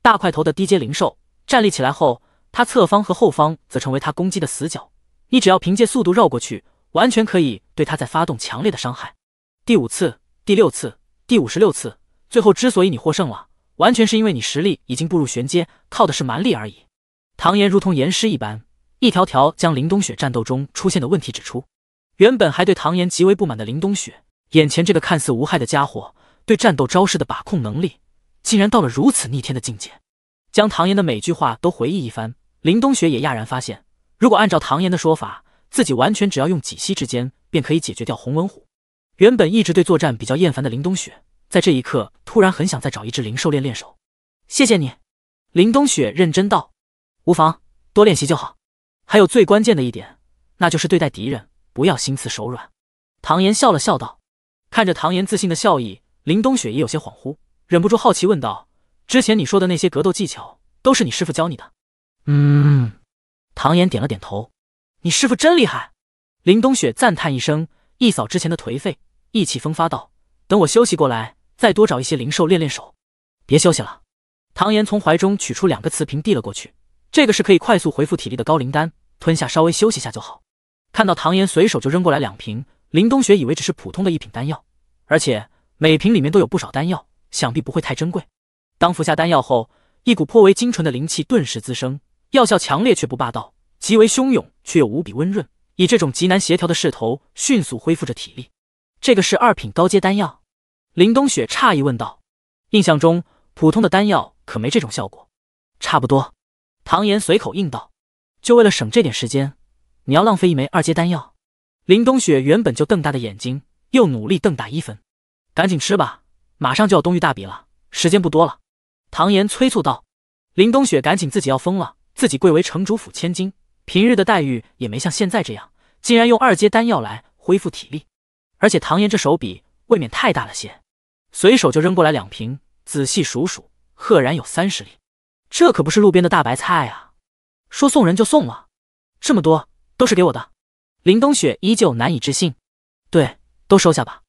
大块头的低阶灵兽站立起来后，他侧方和后方则成为他攻击的死角。你只要凭借速度绕过去，完全可以对他再发动强烈的伤害。第五次、第六次、第五十六次，最后之所以你获胜了。完全是因为你实力已经步入玄阶，靠的是蛮力而已。唐岩如同岩师一般，一条条将林冬雪战斗中出现的问题指出。原本还对唐岩极为不满的林冬雪，眼前这个看似无害的家伙，对战斗招式的把控能力竟然到了如此逆天的境界。将唐岩的每句话都回忆一番，林冬雪也讶然发现，如果按照唐岩的说法，自己完全只要用几息之间便可以解决掉洪文虎。原本一直对作战比较厌烦的林冬雪。在这一刻，突然很想再找一只灵兽练练手。谢谢你，林冬雪认真道。无妨，多练习就好。还有最关键的一点，那就是对待敌人不要心慈手软。唐岩笑了笑道。看着唐岩自信的笑意，林冬雪也有些恍惚，忍不住好奇问道：“之前你说的那些格斗技巧，都是你师傅教你的？”嗯，唐岩点了点头。你师傅真厉害！林冬雪赞叹一声，一扫之前的颓废，意气风发道：“等我休息过来。”再多找一些灵兽练练手，别休息了。唐岩从怀中取出两个瓷瓶递了过去，这个是可以快速恢复体力的高灵丹，吞下稍微休息下就好。看到唐岩随手就扔过来两瓶，林冬雪以为只是普通的一品丹药，而且每瓶里面都有不少丹药，想必不会太珍贵。当服下丹药后，一股颇为精纯的灵气顿时滋生，药效强烈却不霸道，极为汹涌却又无比温润，以这种极难协调的势头迅速恢复着体力。这个是二品高阶丹药。林冬雪诧异问道：“印象中普通的丹药可没这种效果。”“差不多。”唐岩随口应道。“就为了省这点时间，你要浪费一枚二阶丹药？”林冬雪原本就瞪大的眼睛又努力瞪大一分。“赶紧吃吧，马上就要东域大比了，时间不多了。”唐岩催促道。林冬雪赶紧自己要疯了，自己贵为城主府千金，平日的待遇也没像现在这样，竟然用二阶丹药来恢复体力，而且唐岩这手笔未免太大了些。随手就扔过来两瓶，仔细数数，赫然有三十粒。这可不是路边的大白菜啊！说送人就送了，这么多都是给我的。林冬雪依旧难以置信。对，都收下吧，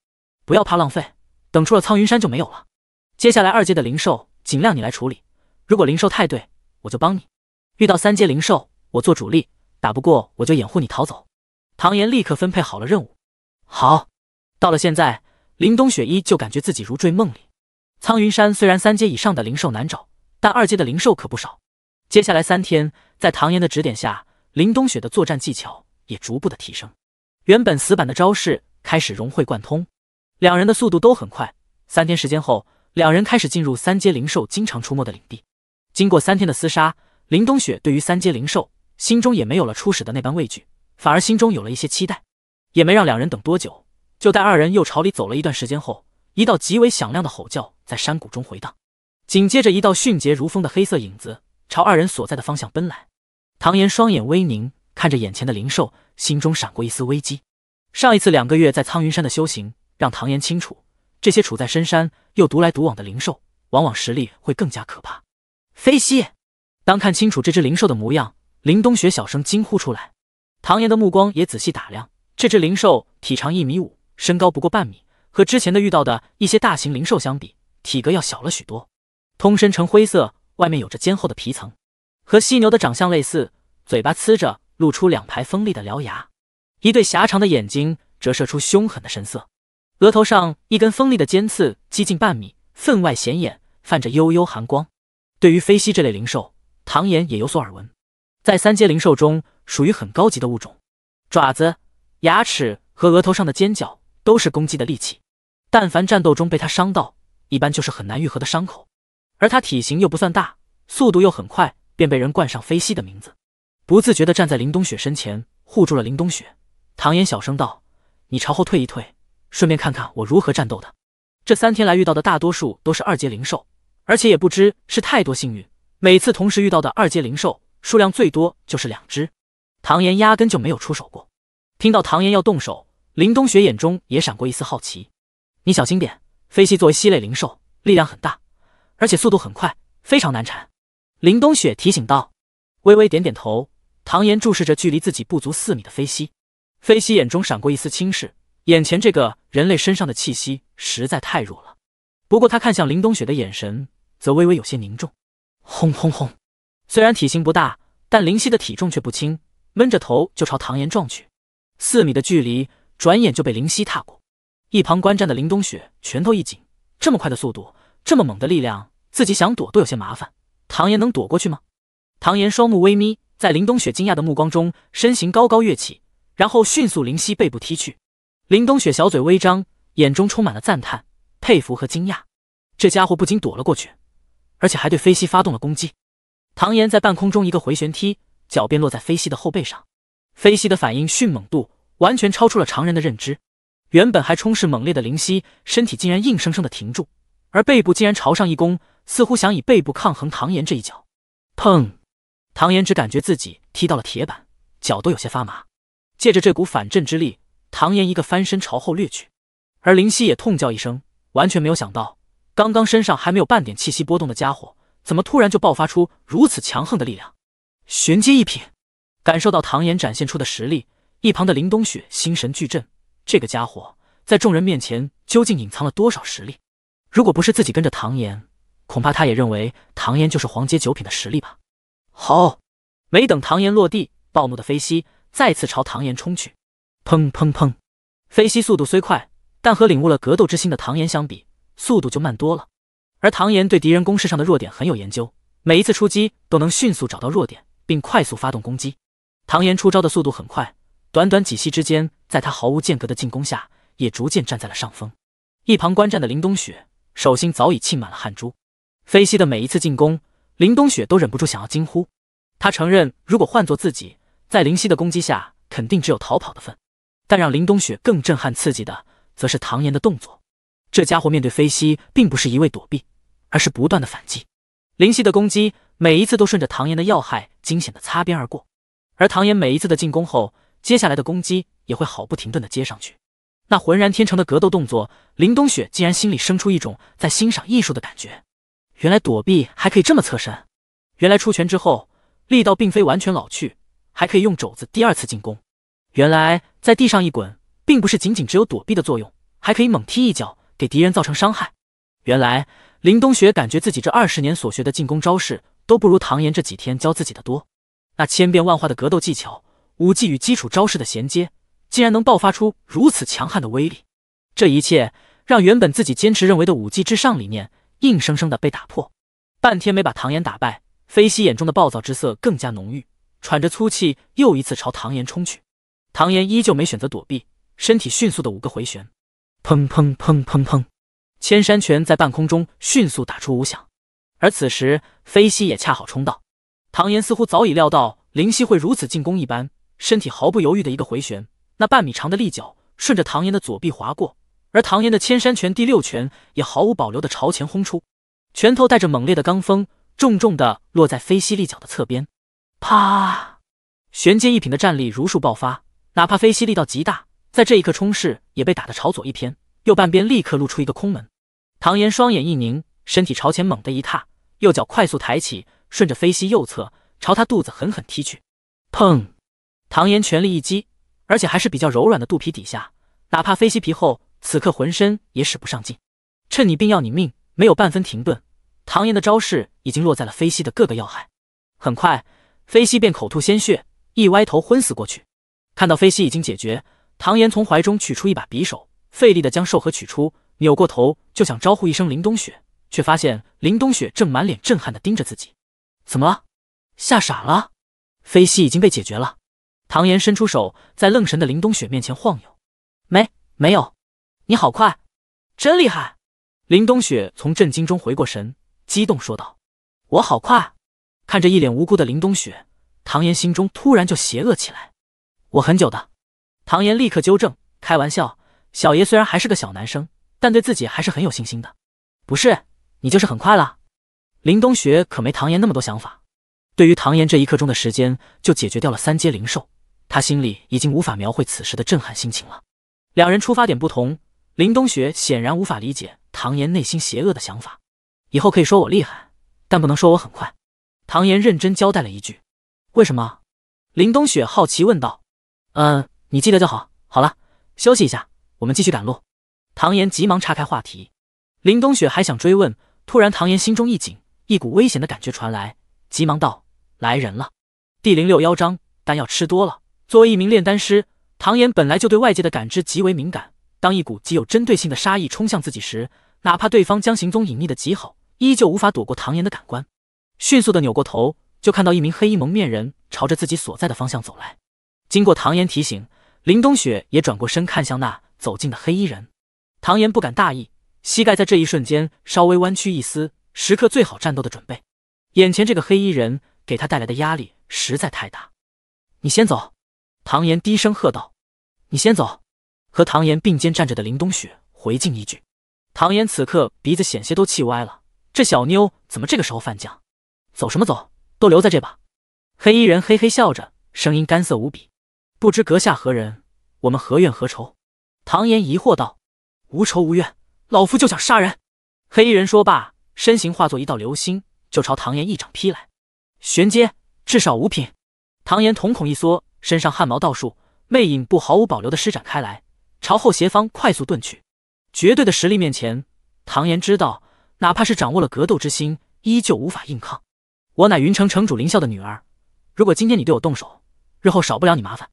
不要怕浪费。等出了苍云山就没有了。接下来二阶的灵兽，尽量你来处理。如果灵兽太对我就帮你。遇到三阶灵兽，我做主力，打不过我就掩护你逃走。唐岩立刻分配好了任务。好，到了现在。林冬雪依旧感觉自己如坠梦里。苍云山虽然三阶以上的灵兽难找，但二阶的灵兽可不少。接下来三天，在唐岩的指点下，林冬雪的作战技巧也逐步的提升，原本死板的招式开始融会贯通。两人的速度都很快，三天时间后，两人开始进入三阶灵兽经常出没的领地。经过三天的厮杀，林冬雪对于三阶灵兽心中也没有了初始的那般畏惧，反而心中有了一些期待。也没让两人等多久。就待二人又朝里走了一段时间后，一道极为响亮的吼叫在山谷中回荡，紧接着一道迅捷如风的黑色影子朝二人所在的方向奔来。唐岩双眼微凝，看着眼前的灵兽，心中闪过一丝危机。上一次两个月在苍云山的修行，让唐岩清楚，这些处在深山又独来独往的灵兽，往往实力会更加可怕。飞蜥！当看清楚这只灵兽的模样，林冬雪小声惊呼出来。唐岩的目光也仔细打量这只灵兽，体长一米五。身高不过半米，和之前的遇到的一些大型灵兽相比，体格要小了许多。通身呈灰色，外面有着坚厚的皮层，和犀牛的长相类似。嘴巴呲着，露出两排锋利的獠牙，一对狭长的眼睛折射出凶狠的神色。额头上一根锋利的尖刺，接近半米，分外显眼，泛着幽幽寒光。对于飞犀这类灵兽，唐岩也有所耳闻，在三阶灵兽中属于很高级的物种。爪子、牙齿和额头上的尖角。都是攻击的利器，但凡战斗中被他伤到，一般就是很难愈合的伤口。而他体型又不算大，速度又很快，便被人冠上飞蜥的名字。不自觉地站在林冬雪身前，护住了林冬雪。唐岩小声道：“你朝后退一退，顺便看看我如何战斗的。”这三天来遇到的大多数都是二阶灵兽，而且也不知是太多幸运，每次同时遇到的二阶灵兽数量最多就是两只。唐岩压根就没有出手过。听到唐岩要动手。林冬雪眼中也闪过一丝好奇。“你小心点，飞蜥作为蜥类灵兽，力量很大，而且速度很快，非常难缠。”林冬雪提醒道。微微点点头，唐岩注视着距离自己不足四米的飞蜥，飞蜥眼中闪过一丝轻视，眼前这个人类身上的气息实在太弱了。不过他看向林冬雪的眼神则微微有些凝重。轰轰轰！虽然体型不大，但林夕的体重却不轻，闷着头就朝唐岩撞去。四米的距离。转眼就被林夕踏过，一旁观战的林冬雪拳头一紧，这么快的速度，这么猛的力量，自己想躲都有些麻烦。唐岩能躲过去吗？唐岩双目微眯，在林冬雪惊讶的目光中，身形高高跃起，然后迅速灵夕背部踢去。林冬雪小嘴微张，眼中充满了赞叹、佩服和惊讶。这家伙不仅躲了过去，而且还对飞西发动了攻击。唐岩在半空中一个回旋踢，脚便落在飞西的后背上。飞西的反应迅猛度。完全超出了常人的认知，原本还冲势猛烈的灵犀身体竟然硬生生的停住，而背部竟然朝上一弓，似乎想以背部抗衡唐岩这一脚。砰！唐岩只感觉自己踢到了铁板，脚都有些发麻。借着这股反震之力，唐岩一个翻身朝后掠去，而灵犀也痛叫一声，完全没有想到，刚刚身上还没有半点气息波动的家伙，怎么突然就爆发出如此强横的力量？玄机一品，感受到唐岩展现出的实力。一旁的林冬雪心神俱震，这个家伙在众人面前究竟隐藏了多少实力？如果不是自己跟着唐岩，恐怕他也认为唐岩就是黄阶九品的实力吧。好，没等唐岩落地，暴怒的飞西再次朝唐岩冲去。砰砰砰！飞西速度虽快，但和领悟了格斗之心的唐岩相比，速度就慢多了。而唐岩对敌人攻势上的弱点很有研究，每一次出击都能迅速找到弱点，并快速发动攻击。唐岩出招的速度很快。短短几息之间，在他毫无间隔的进攻下，也逐渐站在了上风。一旁观战的林冬雪手心早已沁满了汗珠。飞西的每一次进攻，林冬雪都忍不住想要惊呼。他承认，如果换做自己，在林夕的攻击下，肯定只有逃跑的份。但让林冬雪更震撼刺激的，则是唐岩的动作。这家伙面对飞西，并不是一味躲避，而是不断的反击。林夕的攻击每一次都顺着唐岩的要害惊险的擦边而过，而唐岩每一次的进攻后。接下来的攻击也会毫不停顿的接上去。那浑然天成的格斗动作，林冬雪竟然心里生出一种在欣赏艺术的感觉。原来躲避还可以这么侧身，原来出拳之后力道并非完全老去，还可以用肘子第二次进攻。原来在地上一滚，并不是仅仅只有躲避的作用，还可以猛踢一脚给敌人造成伤害。原来林冬雪感觉自己这二十年所学的进攻招式都不如唐岩这几天教自己的多。那千变万化的格斗技巧。武技与基础招式的衔接，竟然能爆发出如此强悍的威力！这一切让原本自己坚持认为的武技至上理念，硬生生的被打破。半天没把唐岩打败，飞西眼中的暴躁之色更加浓郁，喘着粗气，又一次朝唐岩冲去。唐岩依旧没选择躲避，身体迅速的五个回旋，砰砰砰砰砰，千山拳在半空中迅速打出五响。而此时，飞西也恰好冲到，唐岩似乎早已料到灵犀会如此进攻一般。身体毫不犹豫的一个回旋，那半米长的利脚顺着唐岩的左臂划过，而唐岩的千山拳第六拳也毫无保留的朝前轰出，拳头带着猛烈的罡风，重重的落在飞犀利脚的侧边，啪！玄阶一品的战力如数爆发，哪怕飞犀力道极大，在这一刻冲势也被打得朝左一偏，右半边立刻露出一个空门。唐岩双眼一凝，身体朝前猛的一踏，右脚快速抬起，顺着飞犀右侧朝他肚子狠狠踢去，砰！唐岩全力一击，而且还是比较柔软的肚皮底下，哪怕飞西皮厚，此刻浑身也使不上劲。趁你病要你命，没有半分停顿，唐岩的招式已经落在了飞西的各个要害。很快，飞西便口吐鲜血，一歪头昏死过去。看到飞西已经解决，唐岩从怀中取出一把匕首，费力的将兽核取出，扭过头就想招呼一声林冬雪，却发现林冬雪正满脸震撼的盯着自己。怎么了？吓傻了？飞西已经被解决了。唐岩伸出手，在愣神的林冬雪面前晃悠，没没有，你好快，真厉害！林冬雪从震惊中回过神，激动说道：“我好快！”看着一脸无辜的林冬雪，唐岩心中突然就邪恶起来。我很久的，唐岩立刻纠正：“开玩笑，小爷虽然还是个小男生，但对自己还是很有信心的。不是你就是很快了。”林冬雪可没唐岩那么多想法。对于唐岩这一刻钟的时间就解决掉了三阶灵兽。他心里已经无法描绘此时的震撼心情了。两人出发点不同，林冬雪显然无法理解唐岩内心邪恶的想法。以后可以说我厉害，但不能说我很快。唐岩认真交代了一句：“为什么？”林冬雪好奇问道：“嗯，你记得就好。好了，休息一下，我们继续赶路。”唐岩急忙岔开话题。林冬雪还想追问，突然唐岩心中一紧，一股危险的感觉传来，急忙道：“来人了！”第零六幺章，丹药吃多了。作为一名炼丹师，唐岩本来就对外界的感知极为敏感。当一股极有针对性的杀意冲向自己时，哪怕对方将行踪隐匿的极好，依旧无法躲过唐岩的感官。迅速的扭过头，就看到一名黑衣蒙面人朝着自己所在的方向走来。经过唐岩提醒，林冬雪也转过身看向那走近的黑衣人。唐岩不敢大意，膝盖在这一瞬间稍微弯曲一丝，时刻做好战斗的准备。眼前这个黑衣人给他带来的压力实在太大。你先走。唐岩低声喝道：“你先走。”和唐岩并肩站着的林冬雪回敬一句：“唐岩，此刻鼻子险些都气歪了，这小妞怎么这个时候犯犟？走什么走？都留在这吧。”黑衣人嘿嘿笑着，声音干涩无比：“不知阁下何人？我们何怨何仇？”唐岩疑惑道：“无仇无怨，老夫就想杀人。”黑衣人说罢，身形化作一道流星，就朝唐岩一掌劈来。玄阶，至少五品。唐岩瞳孔一缩，身上汗毛倒竖，魅影步毫无保留地施展开来，朝后斜方快速遁去。绝对的实力面前，唐岩知道，哪怕是掌握了格斗之心，依旧无法硬抗。我乃云城城主林啸的女儿，如果今天你对我动手，日后少不了你麻烦。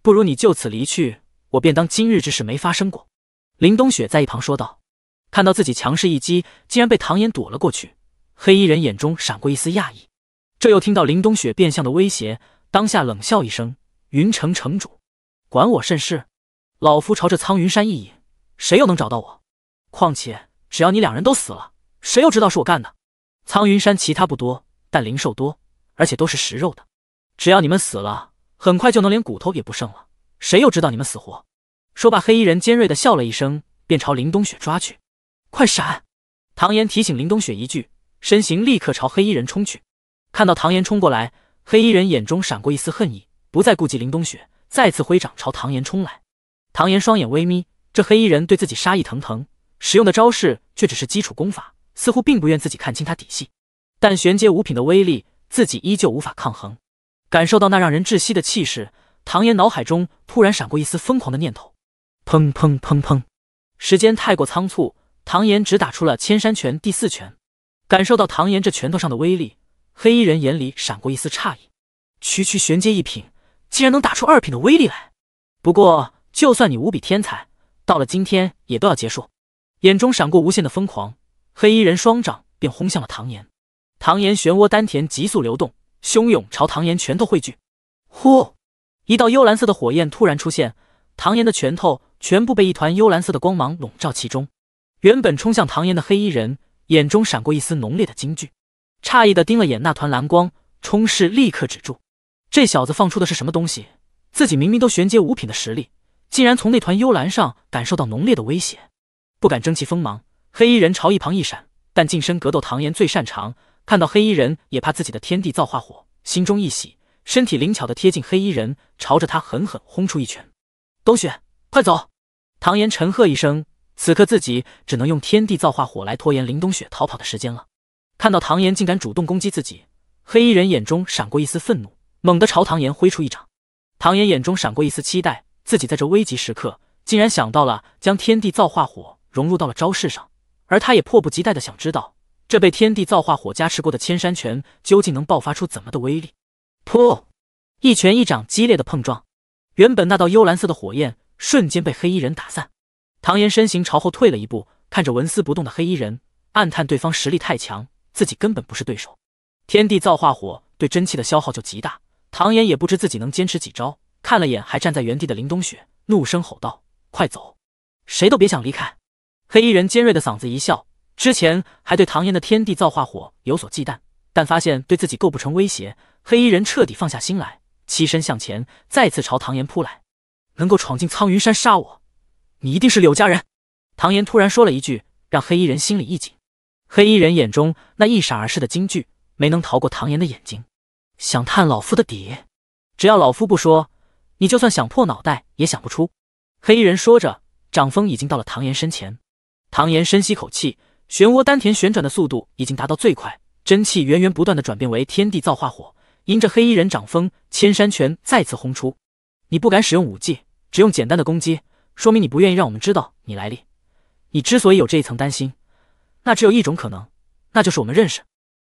不如你就此离去，我便当今日之事没发生过。林冬雪在一旁说道。看到自己强势一击竟然被唐岩躲了过去，黑衣人眼中闪过一丝讶异。这又听到林冬雪变相的威胁。当下冷笑一声：“云城城主，管我甚事？老夫朝着苍云山一引，谁又能找到我？况且只要你两人都死了，谁又知道是我干的？苍云山其他不多，但灵兽多，而且都是食肉的。只要你们死了，很快就能连骨头也不剩了，谁又知道你们死活？”说罢，黑衣人尖锐的笑了一声，便朝林冬雪抓去。“快闪！”唐岩提醒林冬雪一句，身形立刻朝黑衣人冲去。看到唐岩冲过来。黑衣人眼中闪过一丝恨意，不再顾及林冬雪，再次挥掌朝唐岩冲来。唐岩双眼微眯，这黑衣人对自己杀意腾腾，使用的招式却只是基础功法，似乎并不愿自己看清他底细。但玄阶五品的威力，自己依旧无法抗衡。感受到那让人窒息的气势，唐岩脑海中突然闪过一丝疯狂的念头。砰砰砰砰！时间太过仓促，唐岩只打出了千山拳第四拳。感受到唐岩这拳头上的威力。黑衣人眼里闪过一丝诧异，区区玄阶一品，竟然能打出二品的威力来。不过，就算你无比天才，到了今天也都要结束。眼中闪过无限的疯狂，黑衣人双掌便轰向了唐岩。唐岩漩涡丹田急速流动，汹涌朝唐岩拳头汇聚。呼，一道幽蓝色的火焰突然出现，唐岩的拳头全部被一团幽蓝色的光芒笼罩其中。原本冲向唐岩的黑衣人，眼中闪过一丝浓烈的惊惧。诧异的盯了眼那团蓝光，冲势立刻止住。这小子放出的是什么东西？自己明明都玄阶五品的实力，竟然从那团幽蓝上感受到浓烈的威胁，不敢争其锋芒。黑衣人朝一旁一闪，但近身格斗唐岩最擅长。看到黑衣人，也怕自己的天地造化火，心中一喜，身体灵巧的贴近黑衣人，朝着他狠狠轰出一拳。冬雪，快走！唐岩沉喝一声，此刻自己只能用天地造化火来拖延林冬雪逃跑的时间了。看到唐岩竟敢主动攻击自己，黑衣人眼中闪过一丝愤怒，猛地朝唐岩挥出一掌。唐岩眼中闪过一丝期待，自己在这危急时刻竟然想到了将天地造化火融入到了招式上，而他也迫不及待的想知道，这被天地造化火加持过的千山拳究竟能爆发出怎么的威力？噗！一拳一掌激烈的碰撞，原本那道幽蓝色的火焰瞬间被黑衣人打散。唐岩身形朝后退了一步，看着纹丝不动的黑衣人，暗叹对方实力太强。自己根本不是对手，天地造化火对真气的消耗就极大，唐岩也不知自己能坚持几招。看了眼还站在原地的林冬雪，怒声吼道：“快走，谁都别想离开！”黑衣人尖锐的嗓子一笑，之前还对唐岩的天地造化火有所忌惮，但发现对自己构不成威胁，黑衣人彻底放下心来，欺身向前，再次朝唐岩扑来。能够闯进苍云山杀我，你一定是柳家人。”唐岩突然说了一句，让黑衣人心里一紧。黑衣人眼中那一闪而逝的惊惧，没能逃过唐岩的眼睛。想探老夫的底，只要老夫不说，你就算想破脑袋也想不出。黑衣人说着，掌风已经到了唐岩身前。唐岩深吸口气，漩涡丹田旋转的速度已经达到最快，真气源源不断的转变为天地造化火，迎着黑衣人掌风，千山拳再次轰出。你不敢使用武技，只用简单的攻击，说明你不愿意让我们知道你来历。你之所以有这一层担心。那只有一种可能，那就是我们认识。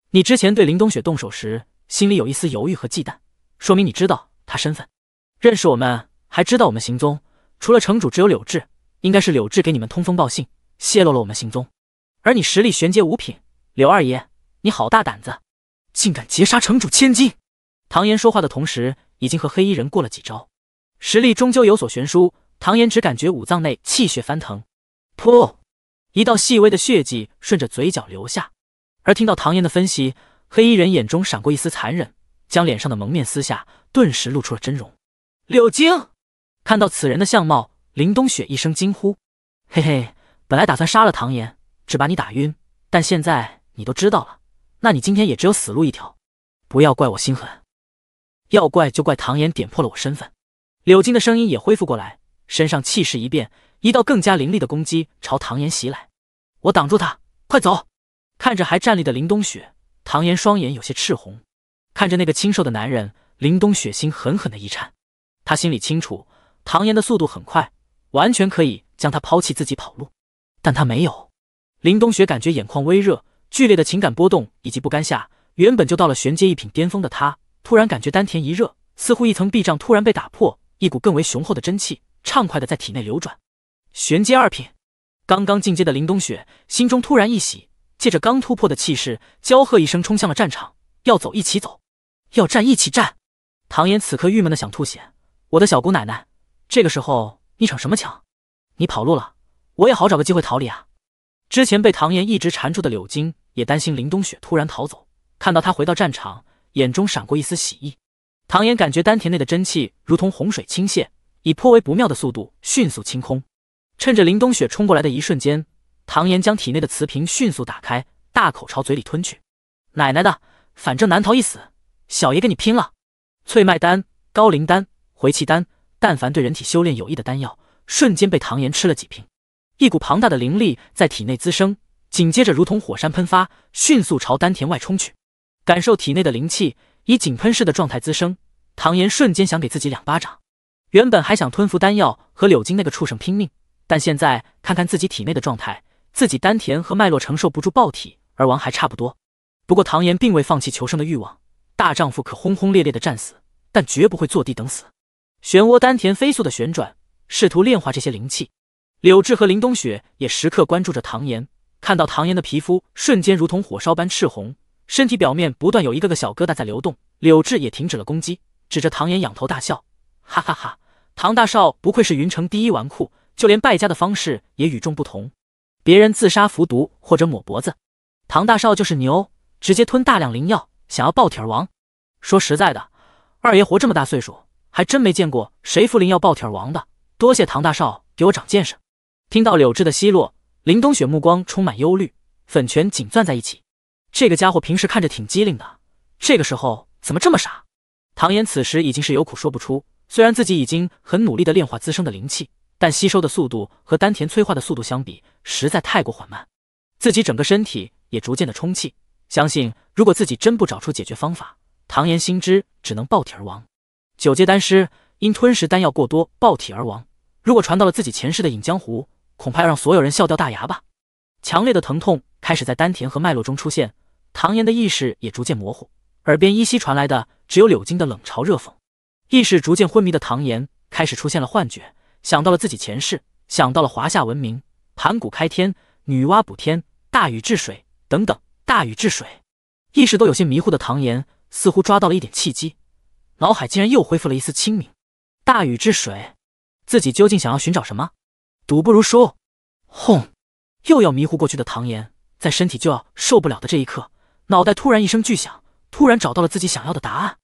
你之前对林冬雪动手时，心里有一丝犹豫和忌惮，说明你知道她身份。认识我们，还知道我们行踪，除了城主，只有柳智，应该是柳智给你们通风报信，泄露了我们行踪。而你实力玄阶五品，柳二爷，你好大胆子，竟敢劫杀城主千金！唐岩说话的同时，已经和黑衣人过了几招，实力终究有所悬殊。唐岩只感觉五脏内气血翻腾，噗。一道细微的血迹顺着嘴角流下，而听到唐岩的分析，黑衣人眼中闪过一丝残忍，将脸上的蒙面撕下，顿时露出了真容。柳晶看到此人的相貌，林冬雪一声惊呼：“嘿嘿，本来打算杀了唐岩，只把你打晕，但现在你都知道了，那你今天也只有死路一条。不要怪我心狠，要怪就怪唐岩点破了我身份。”柳晶的声音也恢复过来，身上气势一变。一道更加凌厉的攻击朝唐岩袭来，我挡住他，快走！看着还站立的林冬雪，唐岩双眼有些赤红，看着那个清瘦的男人，林冬雪心狠狠的一颤。他心里清楚，唐岩的速度很快，完全可以将他抛弃自己跑路，但他没有。林冬雪感觉眼眶微热，剧烈的情感波动以及不甘下，原本就到了玄阶一品巅峰的他，突然感觉丹田一热，似乎一层壁障突然被打破，一股更为雄厚的真气畅快的在体内流转。玄阶二品，刚刚进阶的林冬雪心中突然一喜，借着刚突破的气势，娇喝一声冲向了战场。要走一起走，要战一起战。唐岩此刻郁闷的想吐血，我的小姑奶奶，这个时候你逞什么强？你跑路了，我也好找个机会逃离啊。之前被唐岩一直缠住的柳金也担心林冬雪突然逃走，看到她回到战场，眼中闪过一丝喜意。唐岩感觉丹田内的真气如同洪水倾泻，以颇为不妙的速度迅速清空。趁着林冬雪冲过来的一瞬间，唐岩将体内的瓷瓶迅速打开，大口朝嘴里吞去。奶奶的，反正难逃一死，小爷跟你拼了！翠麦丹、高灵丹、回气丹，但凡对人体修炼有益的丹药，瞬间被唐岩吃了几瓶。一股庞大的灵力在体内滋生，紧接着如同火山喷发，迅速朝丹田外冲去。感受体内的灵气以井喷式的状态滋生，唐岩瞬间想给自己两巴掌。原本还想吞服丹药和柳晶那个畜生拼命。但现在看看自己体内的状态，自己丹田和脉络承受不住爆体而亡还差不多。不过唐岩并未放弃求生的欲望，大丈夫可轰轰烈烈的战死，但绝不会坐地等死。漩涡丹田飞速的旋转，试图炼化这些灵气。柳智和林冬雪也时刻关注着唐岩，看到唐岩的皮肤瞬间如同火烧般赤红，身体表面不断有一个个小疙瘩在流动。柳智也停止了攻击，指着唐岩仰头大笑：“哈哈哈，唐大少不愧是云城第一纨绔。”就连败家的方式也与众不同，别人自杀服毒或者抹脖子，唐大少就是牛，直接吞大量灵药，想要爆体而亡。说实在的，二爷活这么大岁数，还真没见过谁服灵药爆体而亡的。多谢唐大少给我长见识。听到柳枝的奚落，林冬雪目光充满忧虑，粉拳紧攥在一起。这个家伙平时看着挺机灵的，这个时候怎么这么傻？唐岩此时已经是有苦说不出，虽然自己已经很努力的炼化滋生的灵气。但吸收的速度和丹田催化的速度相比，实在太过缓慢。自己整个身体也逐渐的充气，相信如果自己真不找出解决方法，唐岩心知只能爆体而亡。九阶丹师因吞食丹药过多爆体而亡，如果传到了自己前世的隐江湖，恐怕要让所有人笑掉大牙吧。强烈的疼痛开始在丹田和脉络中出现，唐岩的意识也逐渐模糊，耳边依稀传来的只有柳金的冷嘲热讽。意识逐渐昏迷的唐岩开始出现了幻觉。想到了自己前世，想到了华夏文明，盘古开天、女娲补天、大禹治水等等。大禹治水，意识都有些迷糊的唐岩，似乎抓到了一点契机，脑海竟然又恢复了一丝清明。大禹治水，自己究竟想要寻找什么？赌不如输。轰！又要迷糊过去的唐岩，在身体就要受不了的这一刻，脑袋突然一声巨响，突然找到了自己想要的答案，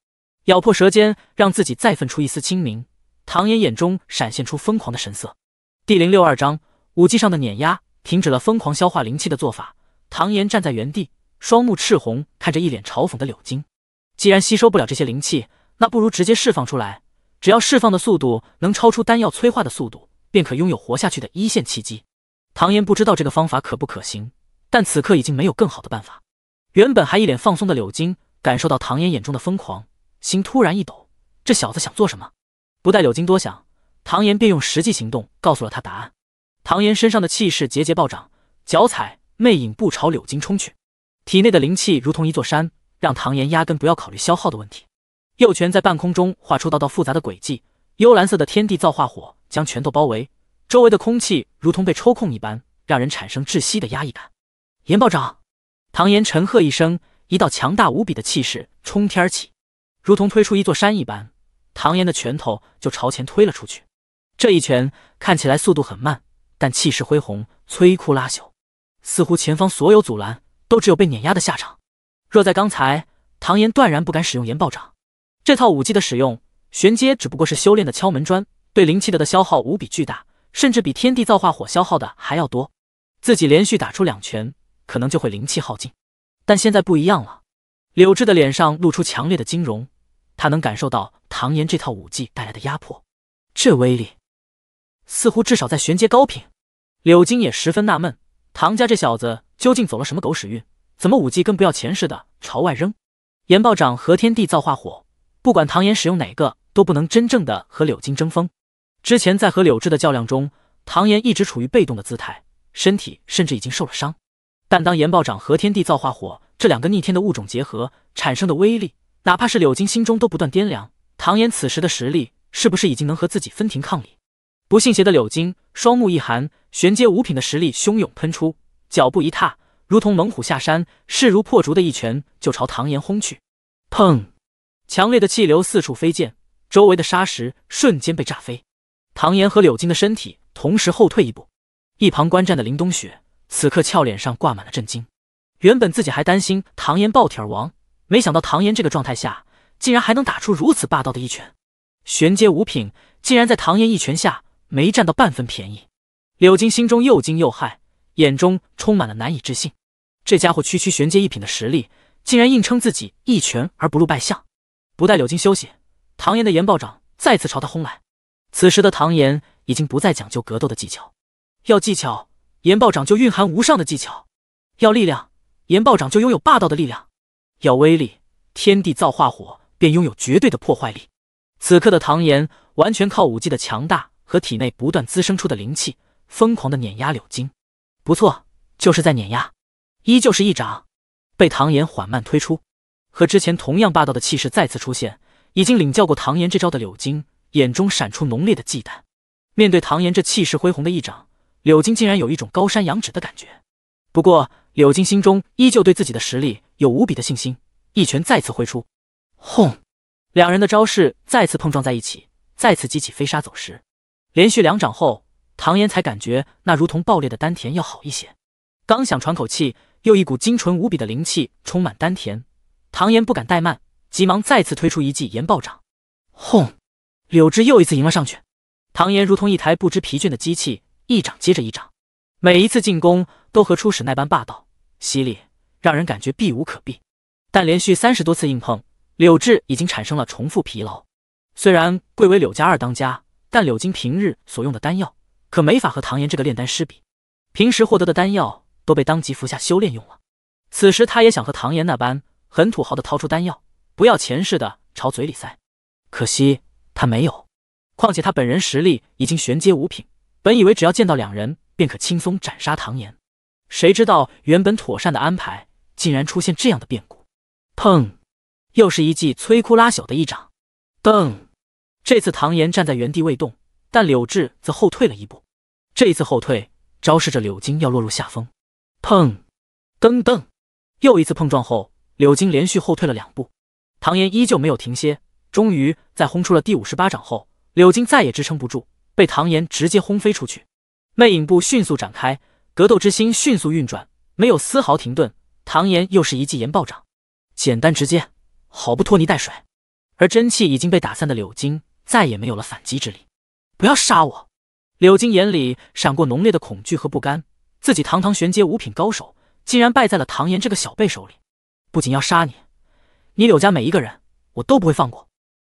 咬破舌尖，让自己再分出一丝清明。唐岩眼中闪现出疯狂的神色。第零六二章武技上的碾压停止了疯狂消化灵气的做法。唐岩站在原地，双目赤红，看着一脸嘲讽的柳金。既然吸收不了这些灵气，那不如直接释放出来。只要释放的速度能超出丹药催化的速度，便可拥有活下去的一线契机。唐岩不知道这个方法可不可行，但此刻已经没有更好的办法。原本还一脸放松的柳金，感受到唐岩眼中的疯狂，心突然一抖：这小子想做什么？不待柳金多想，唐岩便用实际行动告诉了他答案。唐岩身上的气势节节暴涨，脚踩魅影步朝柳金冲去，体内的灵气如同一座山，让唐岩压根不要考虑消耗的问题。右拳在半空中画出道道复杂的轨迹，幽蓝色的天地造化火将拳头包围，周围的空气如同被抽空一般，让人产生窒息的压抑感。岩暴涨！唐岩沉喝一声，一道强大无比的气势冲天而起，如同推出一座山一般。唐岩的拳头就朝前推了出去，这一拳看起来速度很慢，但气势恢宏，摧枯拉朽，似乎前方所有阻拦都只有被碾压的下场。若在刚才，唐岩断然不敢使用岩爆掌。这套武技的使用，玄阶只不过是修炼的敲门砖，对灵气的的消耗无比巨大，甚至比天地造化火消耗的还要多。自己连续打出两拳，可能就会灵气耗尽。但现在不一样了，柳智的脸上露出强烈的惊容。他能感受到唐岩这套武技带来的压迫，这威力似乎至少在玄阶高品。柳金也十分纳闷，唐家这小子究竟走了什么狗屎运？怎么武技跟不要钱似的朝外扔？岩爆掌和天地造化火，不管唐岩使用哪个，都不能真正的和柳金争锋。之前在和柳志的较量中，唐岩一直处于被动的姿态，身体甚至已经受了伤。但当岩爆掌和天地造化火这两个逆天的物种结合产生的威力。哪怕是柳金心中都不断掂量，唐岩此时的实力是不是已经能和自己分庭抗礼？不信邪的柳金双目一寒，玄阶五品的实力汹涌喷出，脚步一踏，如同猛虎下山，势如破竹的一拳就朝唐岩轰去。砰！强烈的气流四处飞溅，周围的沙石瞬间被炸飞。唐岩和柳金的身体同时后退一步。一旁观战的林冬雪此刻俏脸上挂满了震惊，原本自己还担心唐岩爆体而亡。没想到唐岩这个状态下，竟然还能打出如此霸道的一拳。玄阶五品竟然在唐岩一拳下没占到半分便宜，柳金心中又惊又骇，眼中充满了难以置信。这家伙区区玄阶一品的实力，竟然硬撑自己一拳而不露败相。不待柳金休息，唐岩的岩暴掌再次朝他轰来。此时的唐岩已经不再讲究格斗的技巧，要技巧，岩暴掌就蕴含无上的技巧；要力量，岩暴掌就拥有霸道的力量。要威力，天地造化火便拥有绝对的破坏力。此刻的唐岩完全靠武技的强大和体内不断滋生出的灵气，疯狂的碾压柳金。不错，就是在碾压。依旧是一掌，被唐岩缓慢推出，和之前同样霸道的气势再次出现。已经领教过唐岩这招的柳金，眼中闪出浓烈的忌惮。面对唐岩这气势恢宏的一掌，柳金竟然有一种高山仰止的感觉。不过，柳金心中依旧对自己的实力。有无比的信心，一拳再次挥出，轰！两人的招式再次碰撞在一起，再次激起飞沙走石。连续两掌后，唐岩才感觉那如同爆裂的丹田要好一些。刚想喘口气，又一股精纯无比的灵气充满丹田。唐岩不敢怠慢，急忙再次推出一记岩爆掌，轰！柳枝又一次迎了上去。唐岩如同一台不知疲倦的机器，一掌接着一掌，每一次进攻都和初始那般霸道犀利。让人感觉避无可避，但连续三十多次硬碰，柳智已经产生了重复疲劳。虽然贵为柳家二当家，但柳金平日所用的丹药可没法和唐岩这个炼丹师比。平时获得的丹药都被当即服下修炼用了。此时他也想和唐岩那般很土豪的掏出丹药，不要钱似的朝嘴里塞。可惜他没有。况且他本人实力已经玄阶五品，本以为只要见到两人便可轻松斩杀唐岩，谁知道原本妥善的安排。竟然出现这样的变故！砰，又是一记摧枯拉朽的一掌。噔，这次唐岩站在原地未动，但柳志则后退了一步。这一次后退，昭示着柳金要落入下风。砰，噔噔，又一次碰撞后，柳金连续后退了两步。唐岩依旧没有停歇。终于，在轰出了第五十八掌后，柳金再也支撑不住，被唐岩直接轰飞出去。魅影步迅速展开，格斗之心迅速运转，没有丝毫停顿。唐岩又是一记岩爆掌，简单直接，毫不拖泥带水。而真气已经被打散的柳金再也没有了反击之力。不要杀我！柳晶眼里闪过浓烈的恐惧和不甘，自己堂堂玄阶五品高手，竟然败在了唐岩这个小辈手里。不仅要杀你，你柳家每一个人，我都不会放过。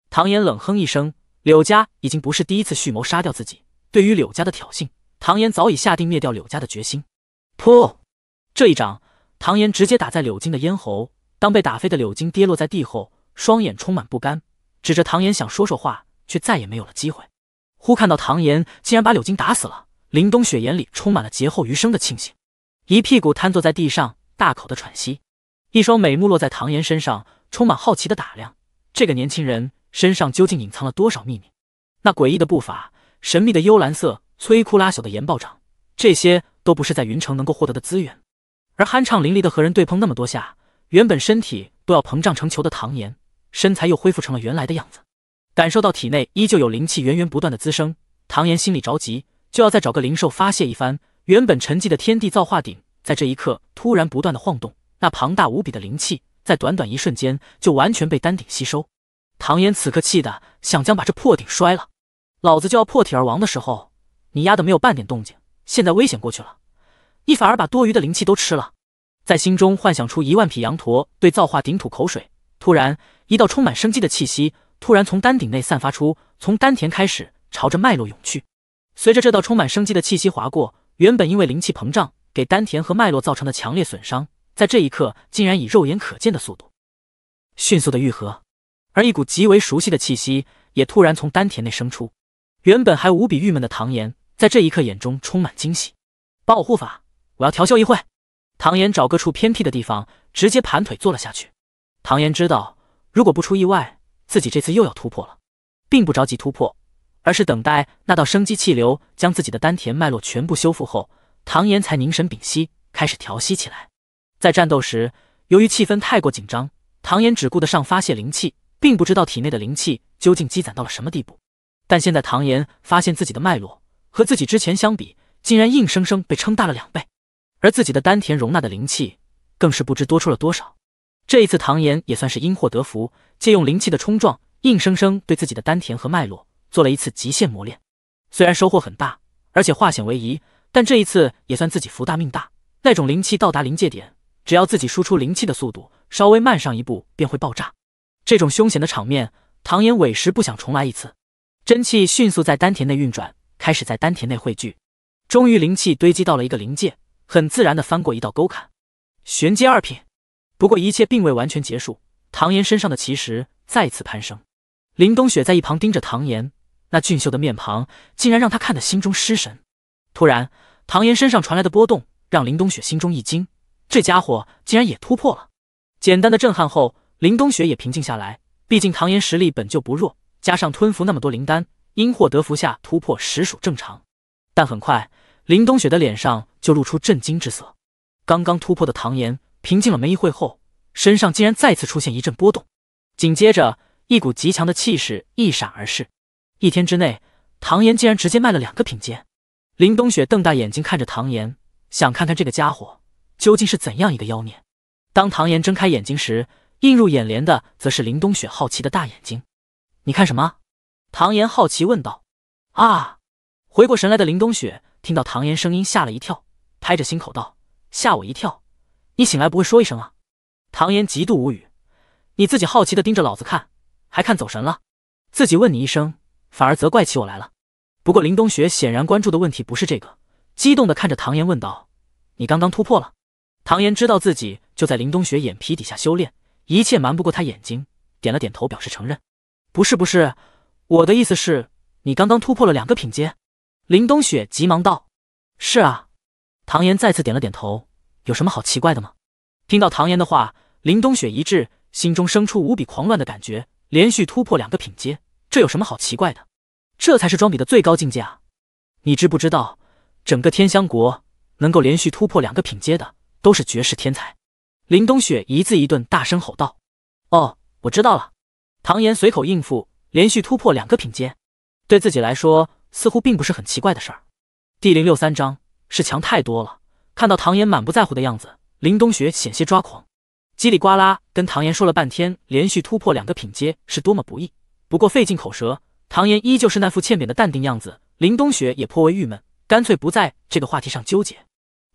唐岩冷哼一声，柳家已经不是第一次蓄谋杀掉自己。对于柳家的挑衅，唐岩早已下定灭掉柳家的决心。噗！这一掌。唐岩直接打在柳金的咽喉。当被打飞的柳金跌落在地后，双眼充满不甘，指着唐岩想说说话，却再也没有了机会。忽看到唐岩竟然把柳金打死了，林冬雪眼里充满了劫后余生的庆幸，一屁股瘫坐在地上，大口的喘息，一双美目落在唐岩身上，充满好奇的打量这个年轻人身上究竟隐藏了多少秘密？那诡异的步伐，神秘的幽蓝色，摧枯拉朽的岩爆涨，这些都不是在云城能够获得的资源。而酣畅淋漓的和人对碰那么多下，原本身体都要膨胀成球的唐岩，身材又恢复成了原来的样子。感受到体内依旧有灵气源源不断的滋生，唐岩心里着急，就要再找个灵兽发泄一番。原本沉寂的天地造化鼎，在这一刻突然不断的晃动，那庞大无比的灵气，在短短一瞬间就完全被丹顶吸收。唐岩此刻气的想将把这破鼎摔了，老子就要破体而亡的时候，你丫的没有半点动静，现在危险过去了。你反而把多余的灵气都吃了，在心中幻想出一万匹羊驼对造化顶吐口水。突然，一道充满生机的气息突然从丹顶内散发出，从丹田开始朝着脉络涌去。随着这道充满生机的气息划过，原本因为灵气膨胀给丹田和脉络造成的强烈损伤，在这一刻竟然以肉眼可见的速度迅速的愈合。而一股极为熟悉的气息也突然从丹田内生出。原本还无比郁闷的唐岩，在这一刻眼中充满惊喜，保护法。我要调休一会，唐岩找个处偏僻的地方，直接盘腿坐了下去。唐岩知道，如果不出意外，自己这次又要突破了，并不着急突破，而是等待那道生机气流将自己的丹田脉络全部修复后，唐岩才凝神屏息，开始调息起来。在战斗时，由于气氛太过紧张，唐岩只顾得上发泄灵气，并不知道体内的灵气究竟积攒到了什么地步。但现在唐岩发现，自己的脉络和自己之前相比，竟然硬生生被撑大了两倍。而自己的丹田容纳的灵气更是不知多出了多少。这一次，唐岩也算是因祸得福，借用灵气的冲撞，硬生生对自己的丹田和脉络做了一次极限磨练。虽然收获很大，而且化险为夷，但这一次也算自己福大命大。那种灵气到达临界点，只要自己输出灵气的速度稍微慢上一步，便会爆炸。这种凶险的场面，唐岩委实不想重来一次。真气迅速在丹田内运转，开始在丹田内汇聚。终于，灵气堆积到了一个临界。很自然的翻过一道沟坎，玄阶二品。不过一切并未完全结束，唐岩身上的奇石再次攀升。林冬雪在一旁盯着唐岩那俊秀的面庞，竟然让他看得心中失神。突然，唐岩身上传来的波动让林冬雪心中一惊，这家伙竟然也突破了。简单的震撼后，林冬雪也平静下来，毕竟唐岩实力本就不弱，加上吞服那么多灵丹，因祸得福下突破实属正常。但很快。林冬雪的脸上就露出震惊之色。刚刚突破的唐岩平静了没一会后，身上竟然再次出现一阵波动，紧接着一股极强的气势一闪而逝。一天之内，唐岩竟然直接卖了两个品阶。林冬雪瞪大眼睛看着唐岩，想看看这个家伙究竟是怎样一个妖孽。当唐岩睁开眼睛时，映入眼帘的则是林冬雪好奇的大眼睛。“你看什么？”唐岩好奇问道。啊！回过神来的林冬雪。听到唐岩声音，吓了一跳，拍着心口道：“吓我一跳，你醒来不会说一声啊？”唐岩极度无语，你自己好奇的盯着老子看，还看走神了，自己问你一声，反而责怪起我来了。不过林冬雪显然关注的问题不是这个，激动的看着唐岩问道：“你刚刚突破了？”唐岩知道自己就在林冬雪眼皮底下修炼，一切瞒不过他眼睛，点了点头表示承认：“不是不是，我的意思是，你刚刚突破了两个品阶。”林冬雪急忙道：“是啊。”唐岩再次点了点头。有什么好奇怪的吗？听到唐岩的话，林冬雪一滞，心中生出无比狂乱的感觉。连续突破两个品阶，这有什么好奇怪的？这才是装逼的最高境界啊！你知不知道，整个天香国能够连续突破两个品阶的，都是绝世天才？林冬雪一字一顿，大声吼道：“哦，我知道了。”唐岩随口应付：“连续突破两个品阶，对自己来说……”似乎并不是很奇怪的事儿。第零六三章是强太多了。看到唐岩满不在乎的样子，林冬雪险些抓狂，叽里呱啦跟唐岩说了半天，连续突破两个品阶是多么不易。不过费尽口舌，唐岩依旧是那副欠扁的淡定样子。林冬雪也颇为郁闷，干脆不在这个话题上纠结。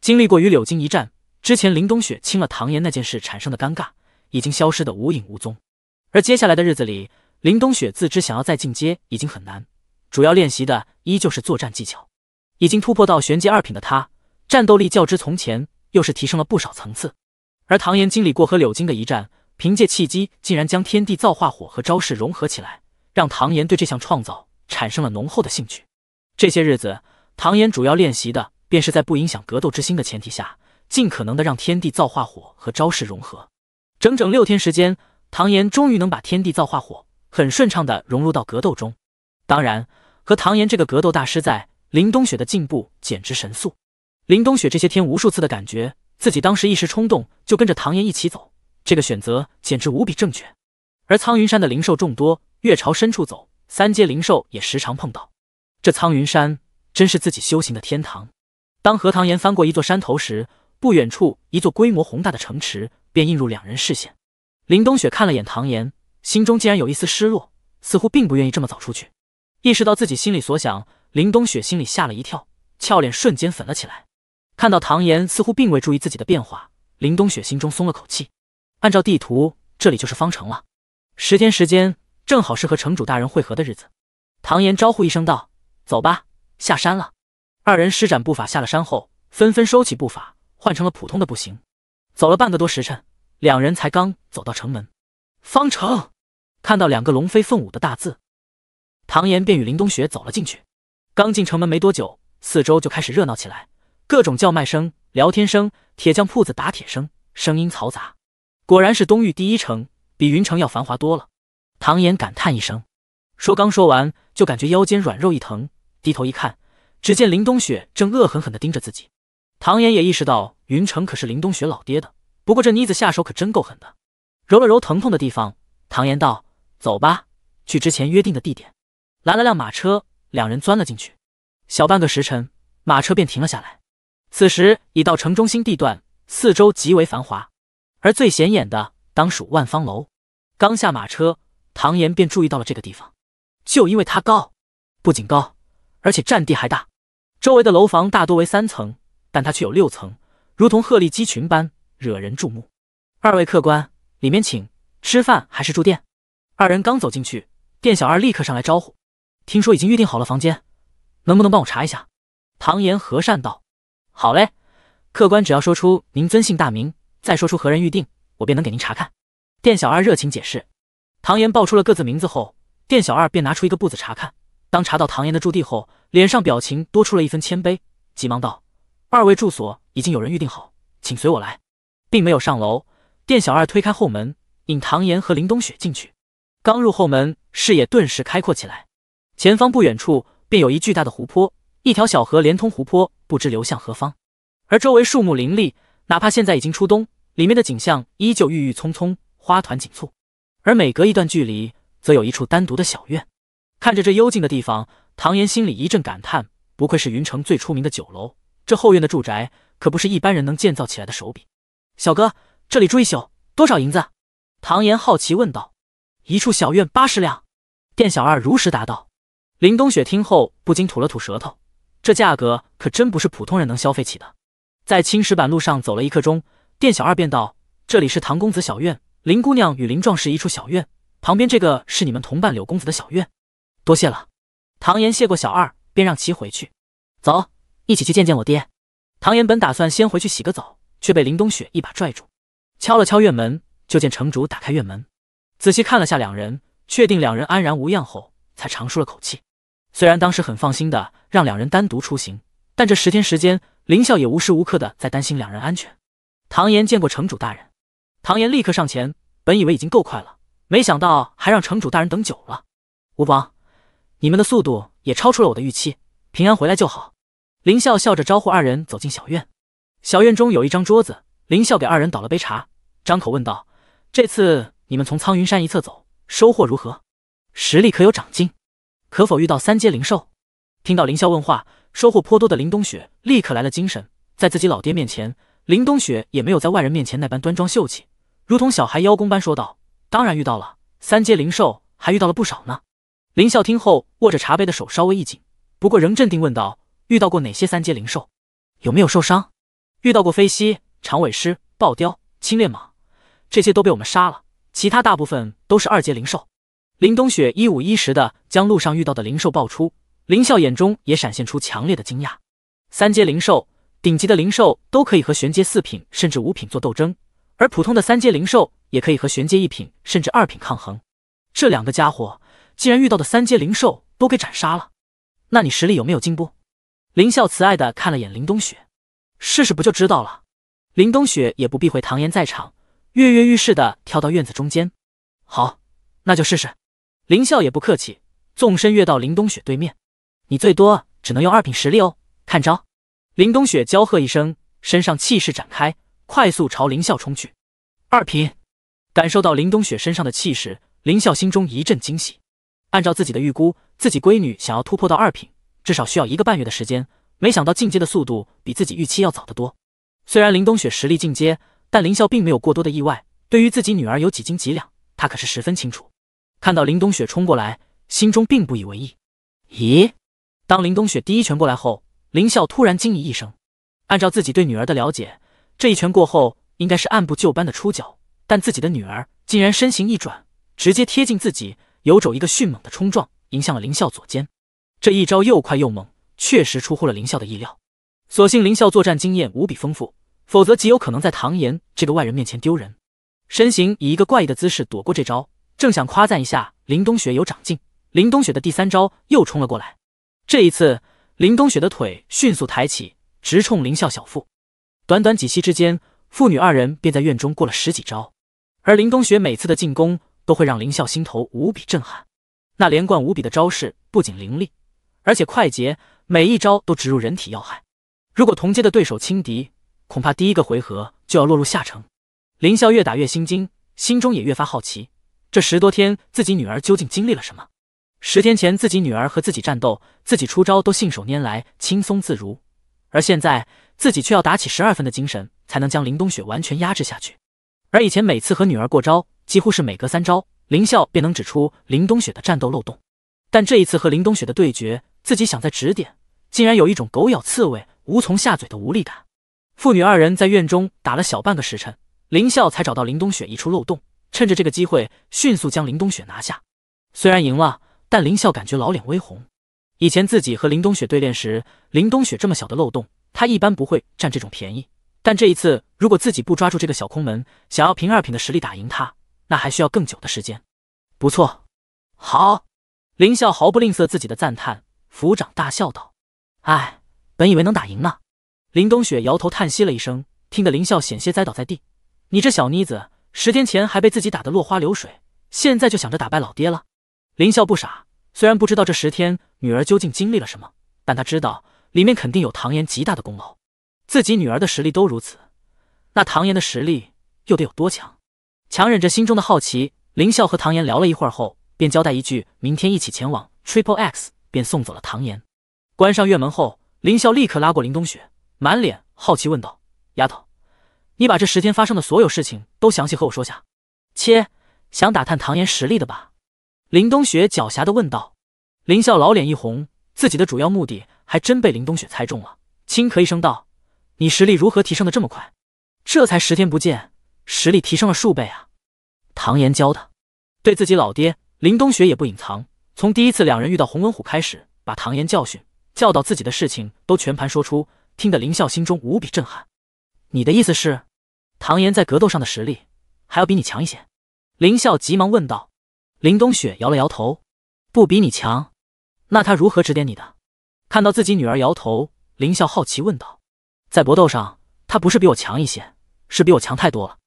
经历过与柳京一战之前，林冬雪亲了唐岩那件事产生的尴尬已经消失的无影无踪。而接下来的日子里，林冬雪自知想要再进阶已经很难。主要练习的依旧是作战技巧，已经突破到玄阶二品的他，战斗力较之从前又是提升了不少层次。而唐岩经历过和柳金的一战，凭借契机，竟然将天地造化火和招式融合起来，让唐岩对这项创造产生了浓厚的兴趣。这些日子，唐岩主要练习的便是在不影响格斗之心的前提下，尽可能的让天地造化火和招式融合。整整六天时间，唐岩终于能把天地造化火很顺畅的融入到格斗中，当然。和唐岩这个格斗大师在，林冬雪的进步简直神速。林冬雪这些天无数次的感觉自己当时一时冲动就跟着唐岩一起走，这个选择简直无比正确。而苍云山的灵兽众多，越朝深处走，三阶灵兽也时常碰到。这苍云山真是自己修行的天堂。当和唐岩翻过一座山头时，不远处一座规模宏大的城池便映入两人视线。林冬雪看了眼唐岩，心中竟然有一丝失落，似乎并不愿意这么早出去。意识到自己心里所想，林冬雪心里吓了一跳，俏脸瞬间粉了起来。看到唐岩似乎并未注意自己的变化，林冬雪心中松了口气。按照地图，这里就是方城了。十天时间，正好是和城主大人会合的日子。唐岩招呼一声道：“走吧，下山了。”二人施展步法下了山后，纷纷收起步法，换成了普通的步行。走了半个多时辰，两人才刚走到城门。方城，看到两个龙飞凤舞的大字。唐岩便与林冬雪走了进去。刚进城门没多久，四周就开始热闹起来，各种叫卖声、聊天声、铁匠铺子打铁声，声音嘈杂。果然是东域第一城，比云城要繁华多了。唐岩感叹一声，说：“刚说完，就感觉腰间软肉一疼，低头一看，只见林冬雪正恶狠狠地盯着自己。”唐岩也意识到，云城可是林冬雪老爹的。不过这妮子下手可真够狠的。揉了揉疼痛的地方，唐岩道：“走吧，去之前约定的地点。”拦了辆马车，两人钻了进去。小半个时辰，马车便停了下来。此时已到城中心地段，四周极为繁华，而最显眼的当属万方楼。刚下马车，唐岩便注意到了这个地方，就因为它高，不仅高，而且占地还大。周围的楼房大多为三层，但它却有六层，如同鹤立鸡群般惹人注目。二位客官，里面请。吃饭还是住店？二人刚走进去，店小二立刻上来招呼。听说已经预定好了房间，能不能帮我查一下？唐岩和善道：“好嘞，客官只要说出您尊姓大名，再说出何人预定，我便能给您查看。”店小二热情解释。唐岩报出了各自名字后，店小二便拿出一个簿子查看。当查到唐岩的住地后，脸上表情多出了一分谦卑，急忙道：“二位住所已经有人预定好，请随我来。”并没有上楼，店小二推开后门，引唐岩和林冬雪进去。刚入后门，视野顿时开阔起来。前方不远处便有一巨大的湖泊，一条小河连通湖泊，不知流向何方。而周围树木林立，哪怕现在已经初冬，里面的景象依旧郁郁葱葱，花团锦簇。而每隔一段距离，则有一处单独的小院。看着这幽静的地方，唐岩心里一阵感叹：不愧是云城最出名的酒楼，这后院的住宅可不是一般人能建造起来的手笔。小哥，这里住一宿多少银子？唐岩好奇问道。一处小院八十两，店小二如实答道。林冬雪听后不禁吐了吐舌头，这价格可真不是普通人能消费起的。在青石板路上走了一刻钟，店小二便道：“这里是唐公子小院，林姑娘与林壮士一处小院，旁边这个是你们同伴柳公子的小院。”多谢了。唐岩谢过小二，便让其回去。走，一起去见见我爹。唐岩本打算先回去洗个澡，却被林冬雪一把拽住。敲了敲院门，就见城主打开院门，仔细看了下两人，确定两人安然无恙后，才长舒了口气。虽然当时很放心的让两人单独出行，但这十天时间，林笑也无时无刻的在担心两人安全。唐岩见过城主大人，唐岩立刻上前，本以为已经够快了，没想到还让城主大人等久了。无妨，你们的速度也超出了我的预期，平安回来就好。林笑笑着招呼二人走进小院，小院中有一张桌子，林笑给二人倒了杯茶，张口问道：“这次你们从苍云山一侧走，收获如何？实力可有长进？”可否遇到三阶灵兽？听到林萧问话，收获颇多的林冬雪立刻来了精神。在自己老爹面前，林冬雪也没有在外人面前那般端庄秀气，如同小孩邀功般说道：“当然遇到了，三阶灵兽还遇到了不少呢。”林萧听后，握着茶杯的手稍微一紧，不过仍镇定问道：“遇到过哪些三阶灵兽？有没有受伤？遇到过飞蜥、长尾狮、暴雕、青鬣蟒，这些都被我们杀了。其他大部分都是二阶灵兽。”林冬雪一五一十的将路上遇到的灵兽爆出，林笑眼中也闪现出强烈的惊讶。三阶灵兽，顶级的灵兽都可以和玄阶四品甚至五品做斗争，而普通的三阶灵兽也可以和玄阶一品甚至二品抗衡。这两个家伙竟然遇到的三阶灵兽都给斩杀了，那你实力有没有进步？林笑慈爱的看了眼林冬雪，试试不就知道了。林冬雪也不避讳唐岩在场，跃跃欲试的跳到院子中间。好，那就试试。林笑也不客气，纵身跃到林冬雪对面。你最多只能用二品实力哦！看招！林冬雪娇喝一声，身上气势展开，快速朝林笑冲去。二品，感受到林冬雪身上的气势，林笑心中一阵惊喜。按照自己的预估，自己闺女想要突破到二品，至少需要一个半月的时间。没想到进阶的速度比自己预期要早得多。虽然林冬雪实力进阶，但林笑并没有过多的意外。对于自己女儿有几斤几两，他可是十分清楚。看到林冬雪冲过来，心中并不以为意。咦，当林冬雪第一拳过来后，林笑突然惊疑一声。按照自己对女儿的了解，这一拳过后应该是按部就班的出脚，但自己的女儿竟然身形一转，直接贴近自己，游走一个迅猛的冲撞迎向了林笑左肩。这一招又快又猛，确实出乎了林笑的意料。所幸林笑作战经验无比丰富，否则极有可能在唐岩这个外人面前丢人。身形以一个怪异的姿势躲过这招。正想夸赞一下林冬雪有长进，林冬雪的第三招又冲了过来。这一次，林冬雪的腿迅速抬起，直冲林笑小腹。短短几息之间，父女二人便在院中过了十几招。而林冬雪每次的进攻都会让林笑心头无比震撼。那连贯无比的招式不仅凌厉，而且快捷，每一招都直入人体要害。如果同阶的对手轻敌，恐怕第一个回合就要落入下乘。林笑越打越心惊，心中也越发好奇。这十多天，自己女儿究竟经历了什么？十天前，自己女儿和自己战斗，自己出招都信手拈来，轻松自如；而现在，自己却要打起十二分的精神，才能将林冬雪完全压制下去。而以前每次和女儿过招，几乎是每隔三招，林笑便能指出林冬雪的战斗漏洞。但这一次和林冬雪的对决，自己想再指点，竟然有一种狗咬刺猬，无从下嘴的无力感。父女二人在院中打了小半个时辰，林笑才找到林冬雪一处漏洞。趁着这个机会，迅速将林冬雪拿下。虽然赢了，但林啸感觉老脸微红。以前自己和林冬雪对练时，林冬雪这么小的漏洞，他一般不会占这种便宜。但这一次，如果自己不抓住这个小空门，想要凭二品的实力打赢他，那还需要更久的时间。不错，好！林啸毫不吝啬自己的赞叹，抚掌大笑道：“哎，本以为能打赢呢。”林冬雪摇头叹息了一声，听得林笑险些栽倒在地。你这小妮子！十天前还被自己打得落花流水，现在就想着打败老爹了。林笑不傻，虽然不知道这十天女儿究竟经历了什么，但他知道里面肯定有唐岩极大的功劳。自己女儿的实力都如此，那唐岩的实力又得有多强？强忍着心中的好奇，林笑和唐岩聊了一会儿后，便交代一句：“明天一起前往 Triple X。”，便送走了唐岩。关上院门后，林笑立刻拉过林冬雪，满脸好奇问道：“丫头。”你把这十天发生的所有事情都详细和我说下。切，想打探唐岩实力的吧？林冬雪狡黠的问道。林笑老脸一红，自己的主要目的还真被林冬雪猜中了，轻咳一声道：“你实力如何提升的这么快？这才十天不见，实力提升了数倍啊！”唐岩教的。对自己老爹林冬雪也不隐藏，从第一次两人遇到洪文虎开始，把唐岩教训、教导自己的事情都全盘说出，听得林笑心中无比震撼。你的意思是，唐岩在格斗上的实力还要比你强一些？林笑急忙问道。林冬雪摇了摇头，不比你强。那他如何指点你的？看到自己女儿摇头，林笑好奇问道。在搏斗上，他不是比我强一些，是比我强太多了。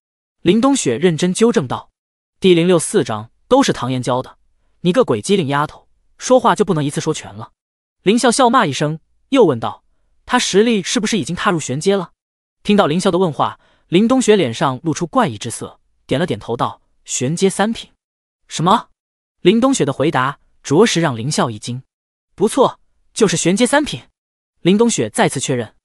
林冬雪认真纠正道。第零六四章都是唐岩教的，你个鬼机灵丫头，说话就不能一次说全了？林笑笑骂一声，又问道：他实力是不是已经踏入玄阶了？听到林笑的问话，林冬雪脸上露出怪异之色，点了点头，道：“玄阶三品。”什么？林冬雪的回答着实让林笑一惊。不错，就是玄阶三品。林冬雪再次确认。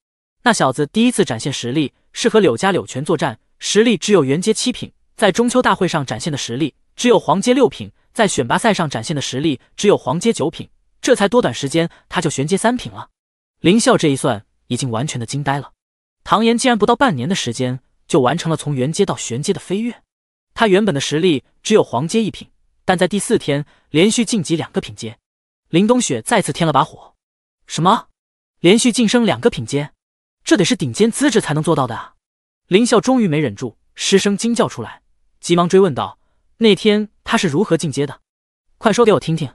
那小子第一次展现实力是和柳家柳泉作战，实力只有元阶七品；在中秋大会上展现的实力只有黄阶六品；在选拔赛上展现的实力只有黄阶九品。这才多短时间，他就玄阶三品了？林笑这一算，已经完全的惊呆了。唐岩竟然不到半年的时间就完成了从原阶到玄阶的飞跃，他原本的实力只有黄阶一品，但在第四天连续晋级两个品阶。林冬雪再次添了把火，什么？连续晋升两个品阶？这得是顶尖资质才能做到的啊！林笑终于没忍住，失声惊叫出来，急忙追问道：“那天他是如何进阶的？快说给我听听！”“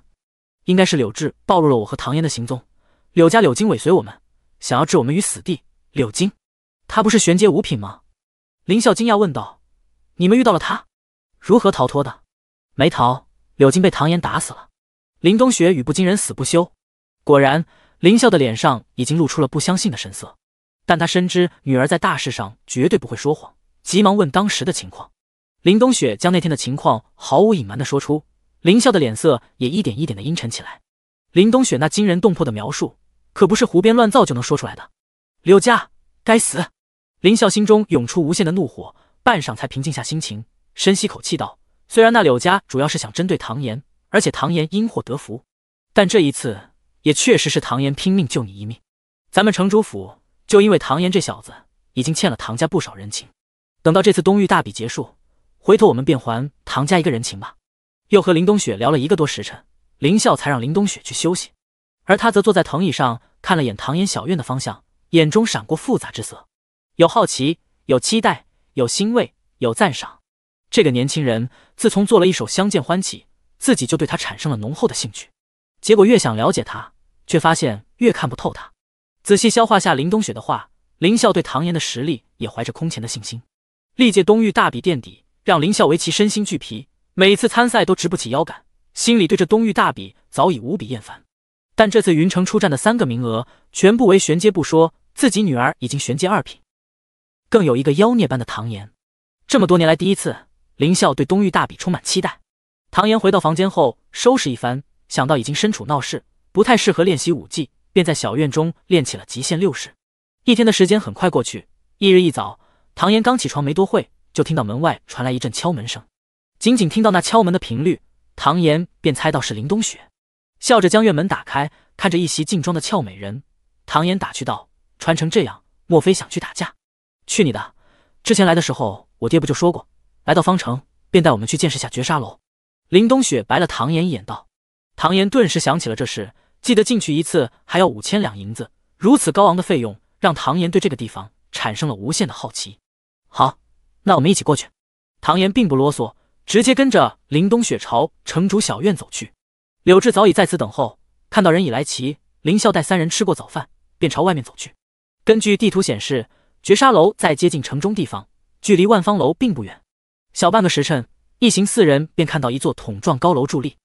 应该是柳志暴露了我和唐岩的行踪，柳家柳金尾随我们，想要置我们于死地。”柳金。他不是玄阶五品吗？林笑惊讶问道：“你们遇到了他，如何逃脱的？”“没逃，柳金被唐岩打死了。”林冬雪语不惊人死不休。果然，林笑的脸上已经露出了不相信的神色。但他深知女儿在大事上绝对不会说谎，急忙问当时的情况。林冬雪将那天的情况毫无隐瞒的说出，林笑的脸色也一点一点的阴沉起来。林冬雪那惊人动魄的描述，可不是胡编乱造就能说出来的。柳家，该死！林笑心中涌出无限的怒火，半晌才平静下心情，深吸口气道：“虽然那柳家主要是想针对唐岩，而且唐岩因祸得福，但这一次也确实是唐岩拼命救你一命。咱们城主府就因为唐岩这小子，已经欠了唐家不少人情。等到这次东域大比结束，回头我们便还唐家一个人情吧。”又和林冬雪聊了一个多时辰，林笑才让林冬雪去休息，而他则坐在藤椅上，看了眼唐岩小院的方向，眼中闪过复杂之色。有好奇，有期待，有欣慰，有赞赏。这个年轻人自从做了一首《相见欢》起，自己就对他产生了浓厚的兴趣。结果越想了解他，却发现越看不透他。仔细消化下林冬雪的话，林笑对唐岩的实力也怀着空前的信心。历届东域大比垫底，让林笑为其身心俱疲，每次参赛都直不起腰杆，心里对这东域大比早已无比厌烦。但这次云城出战的三个名额全部为玄阶，不说自己女儿已经玄阶二品。更有一个妖孽般的唐岩，这么多年来第一次，林笑对东域大比充满期待。唐岩回到房间后，收拾一番，想到已经身处闹市，不太适合练习武技，便在小院中练起了极限六式。一天的时间很快过去，翌日一早，唐岩刚起床没多会，就听到门外传来一阵敲门声。仅仅听到那敲门的频率，唐岩便猜到是林冬雪，笑着将院门打开，看着一袭劲装的俏美人，唐岩打趣道：“穿成这样，莫非想去打架？”去你的！之前来的时候，我爹不就说过，来到方城便带我们去见识下绝杀楼。林冬雪白了唐岩一眼，道：“唐岩顿时想起了这事，记得进去一次还要五千两银子，如此高昂的费用，让唐岩对这个地方产生了无限的好奇。好，那我们一起过去。”唐岩并不啰嗦，直接跟着林冬雪朝城主小院走去。柳志早已在此等候，看到人已来齐，林笑带三人吃过早饭，便朝外面走去。根据地图显示。绝杀楼在接近城中地方，距离万方楼并不远。小半个时辰，一行四人便看到一座筒状高楼伫立。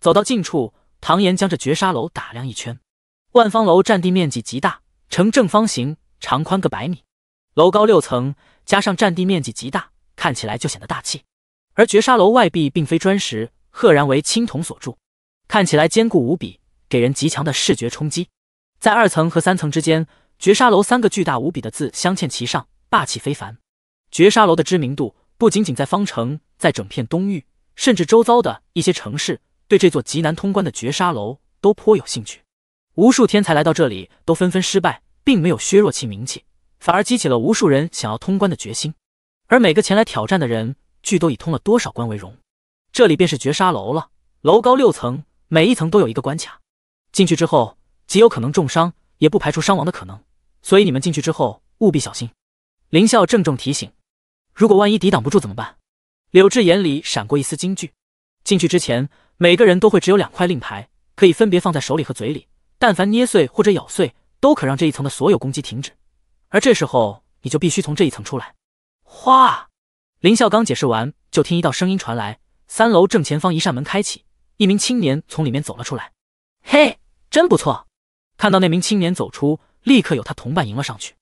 走到近处，唐岩将这绝杀楼打量一圈。万方楼占地面积极大，呈正方形，长宽各百米，楼高六层，加上占地面积极大，看起来就显得大气。而绝杀楼外壁并非砖石，赫然为青铜所筑，看起来坚固无比，给人极强的视觉冲击。在二层和三层之间。绝杀楼三个巨大无比的字镶嵌其上，霸气非凡。绝杀楼的知名度不仅仅在方城，在整片东域，甚至周遭的一些城市，对这座极难通关的绝杀楼都颇有兴趣。无数天才来到这里，都纷纷失败，并没有削弱其名气，反而激起了无数人想要通关的决心。而每个前来挑战的人，据都以通了多少关为荣。这里便是绝杀楼了，楼高六层，每一层都有一个关卡。进去之后，极有可能重伤，也不排除伤亡的可能。所以你们进去之后务必小心，林啸郑重提醒。如果万一抵挡不住怎么办？柳智眼里闪过一丝惊惧。进去之前，每个人都会只有两块令牌，可以分别放在手里和嘴里。但凡捏碎或者咬碎，都可让这一层的所有攻击停止。而这时候，你就必须从这一层出来。哗！林啸刚解释完，就听一道声音传来。三楼正前方一扇门开启，一名青年从里面走了出来。嘿，真不错！看到那名青年走出。立刻有他同伴迎了上去，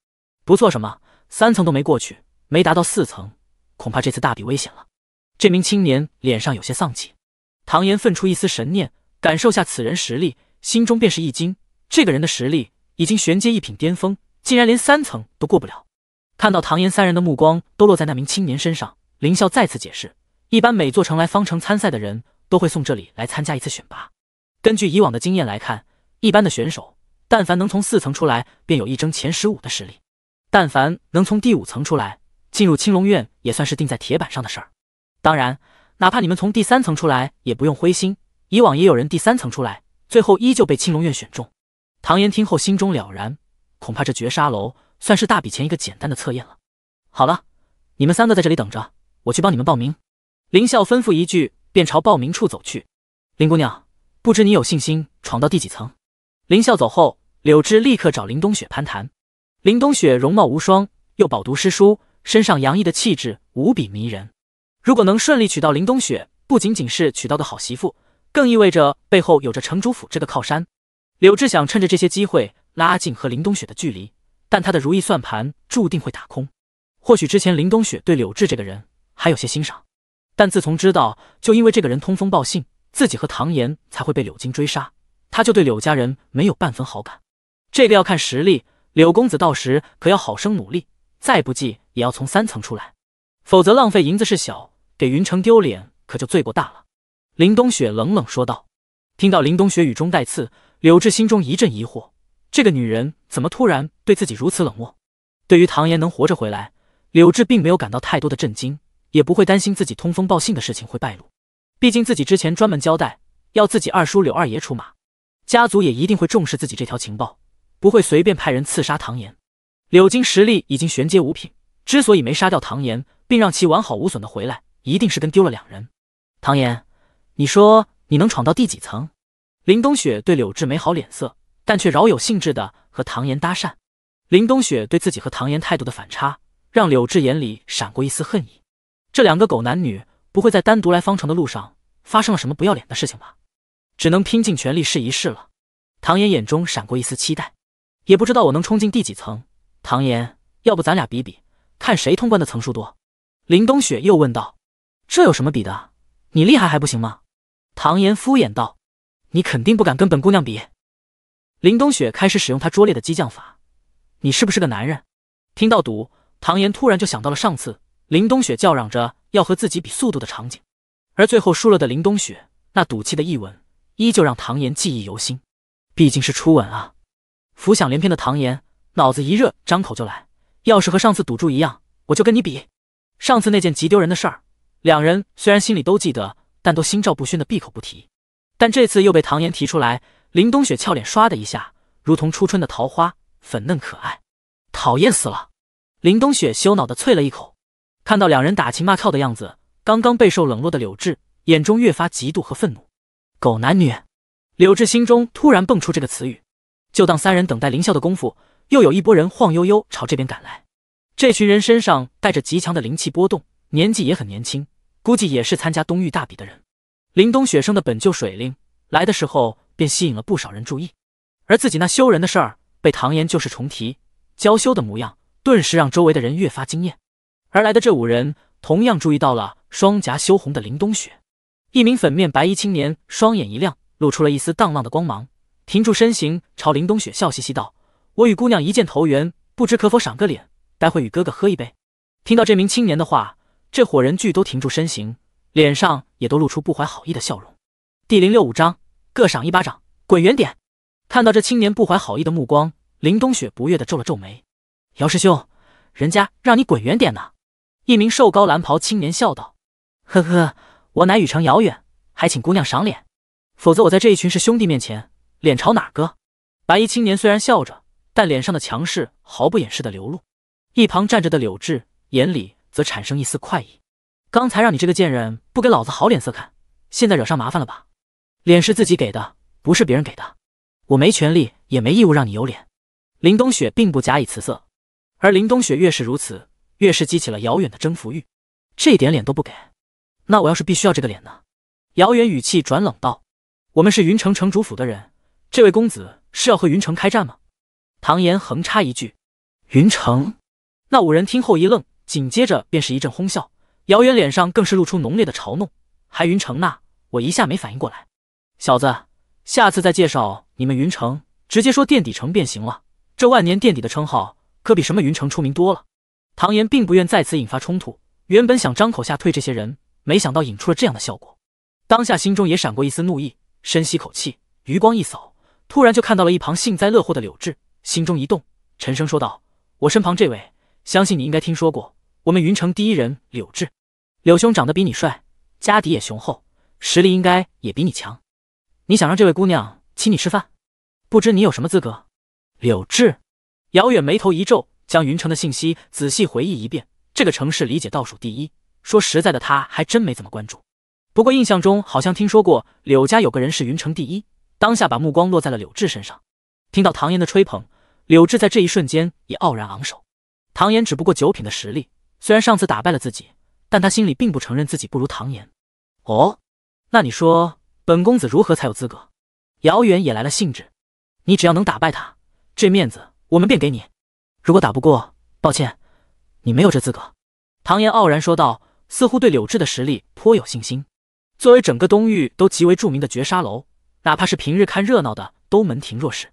不错，什么三层都没过去，没达到四层，恐怕这次大比危险了。这名青年脸上有些丧气。唐岩分出一丝神念，感受下此人实力，心中便是一惊，这个人的实力已经玄阶一品巅峰，竟然连三层都过不了。看到唐岩三人的目光都落在那名青年身上，林啸再次解释：一般每座城来方城参赛的人都会送这里来参加一次选拔，根据以往的经验来看，一般的选手。但凡能从四层出来，便有一争前十五的实力；但凡能从第五层出来，进入青龙院也算是定在铁板上的事儿。当然，哪怕你们从第三层出来，也不用灰心，以往也有人第三层出来，最后依旧被青龙院选中。唐岩听后心中了然，恐怕这绝杀楼算是大比前一个简单的测验了。好了，你们三个在这里等着，我去帮你们报名。林笑吩咐一句，便朝报名处走去。林姑娘，不知你有信心闯到第几层？林笑走后。柳智立刻找林冬雪攀谈。林冬雪容貌无双，又饱读诗书，身上洋溢的气质无比迷人。如果能顺利娶到林冬雪，不仅仅是娶到个好媳妇，更意味着背后有着城主府这个靠山。柳智想趁着这些机会拉近和林冬雪的距离，但他的如意算盘注定会打空。或许之前林冬雪对柳智这个人还有些欣赏，但自从知道就因为这个人通风报信，自己和唐岩才会被柳金追杀，他就对柳家人没有半分好感。这个要看实力，柳公子到时可要好生努力，再不济也要从三层出来，否则浪费银子是小，给云城丢脸可就罪过大了。”林冬雪冷冷说道。听到林冬雪语中带刺，柳志心中一阵疑惑：这个女人怎么突然对自己如此冷漠？对于唐岩能活着回来，柳志并没有感到太多的震惊，也不会担心自己通风报信的事情会败露。毕竟自己之前专门交代，要自己二叔柳二爷出马，家族也一定会重视自己这条情报。不会随便派人刺杀唐岩。柳金实力已经玄阶五品，之所以没杀掉唐岩，并让其完好无损的回来，一定是跟丢了两人。唐岩，你说你能闯到第几层？林冬雪对柳志没好脸色，但却饶有兴致的和唐岩搭讪。林冬雪对自己和唐岩态度的反差，让柳志眼里闪过一丝恨意。这两个狗男女，不会在单独来方城的路上发生了什么不要脸的事情吧？只能拼尽全力试一试了。唐岩眼中闪过一丝期待。也不知道我能冲进第几层。唐岩，要不咱俩比比，看谁通关的层数多？林冬雪又问道：“这有什么比的？你厉害还不行吗？”唐岩敷衍道：“你肯定不敢跟本姑娘比。”林冬雪开始使用她拙劣的激将法：“你是不是个男人？”听到赌，唐岩突然就想到了上次林冬雪叫嚷着要和自己比速度的场景，而最后输了的林冬雪那赌气的一吻，依旧让唐岩记忆犹新。毕竟是初吻啊。浮想联翩的唐岩脑子一热，张口就来：“要是和上次赌注一样，我就跟你比。”上次那件极丢人的事儿，两人虽然心里都记得，但都心照不宣的闭口不提。但这次又被唐岩提出来，林冬雪俏脸唰的一下，如同初春的桃花，粉嫩可爱。讨厌死了！林冬雪羞恼的啐了一口。看到两人打情骂俏的样子，刚刚备受冷落的柳智眼中越发嫉妒和愤怒。狗男女！柳智心中突然蹦出这个词语。就当三人等待林啸的功夫，又有一波人晃悠悠朝这边赶来。这群人身上带着极强的灵气波动，年纪也很年轻，估计也是参加东域大比的人。林冬雪生的本就水灵，来的时候便吸引了不少人注意。而自己那羞人的事儿被唐岩旧事重提，娇羞的模样顿时让周围的人越发惊艳。而来的这五人同样注意到了双颊羞红的林冬雪，一名粉面白衣青年双眼一亮，露出了一丝荡漾的光芒。停住身形，朝林冬雪笑嘻嘻道：“我与姑娘一见投缘，不知可否赏个脸，待会与哥哥喝一杯。”听到这名青年的话，这伙人俱都停住身形，脸上也都露出不怀好意的笑容。第零六五章各赏一巴掌，滚远点！看到这青年不怀好意的目光，林冬雪不悦的皱了皱眉：“姚师兄，人家让你滚远点呢。”一名瘦高蓝袍青年笑道：“呵呵，我乃宇城遥远，还请姑娘赏脸，否则我在这一群是兄弟面前。”脸朝哪搁？白衣青年虽然笑着，但脸上的强势毫不掩饰的流露。一旁站着的柳智眼里则产生一丝快意。刚才让你这个贱人不给老子好脸色看，现在惹上麻烦了吧？脸是自己给的，不是别人给的。我没权利，也没义务让你有脸。林冬雪并不假以辞色，而林冬雪越是如此，越是激起了遥远的征服欲。这点脸都不给，那我要是必须要这个脸呢？遥远语气转冷道：“我们是云城城主府的人。”这位公子是要和云城开战吗？唐岩横插一句：“云城那五人听后一愣，紧接着便是一阵哄笑。姚远脸上更是露出浓烈的嘲弄：‘还云城那，我一下没反应过来。’小子，下次再介绍你们云城，直接说垫底城便行了。这万年垫底的称号，可比什么云城出名多了。”唐岩并不愿再次引发冲突，原本想张口吓退这些人，没想到引出了这样的效果，当下心中也闪过一丝怒意，深吸口气，余光一扫。突然就看到了一旁幸灾乐祸的柳智，心中一动，沉声说道：“我身旁这位，相信你应该听说过，我们云城第一人柳智。柳兄长得比你帅，家底也雄厚，实力应该也比你强。你想让这位姑娘请你吃饭，不知你有什么资格？”柳智，姚远眉头一皱，将云城的信息仔细回忆一遍，这个城市理解倒数第一，说实在的，他还真没怎么关注。不过印象中好像听说过柳家有个人是云城第一。当下把目光落在了柳智身上。听到唐岩的吹捧，柳智在这一瞬间也傲然昂首。唐岩只不过九品的实力，虽然上次打败了自己，但他心里并不承认自己不如唐岩。哦，那你说本公子如何才有资格？姚远也来了兴致。你只要能打败他，这面子我们便给你。如果打不过，抱歉，你没有这资格。唐岩傲然说道，似乎对柳智的实力颇有信心。作为整个东域都极为著名的绝杀楼。哪怕是平日看热闹的都门庭若市，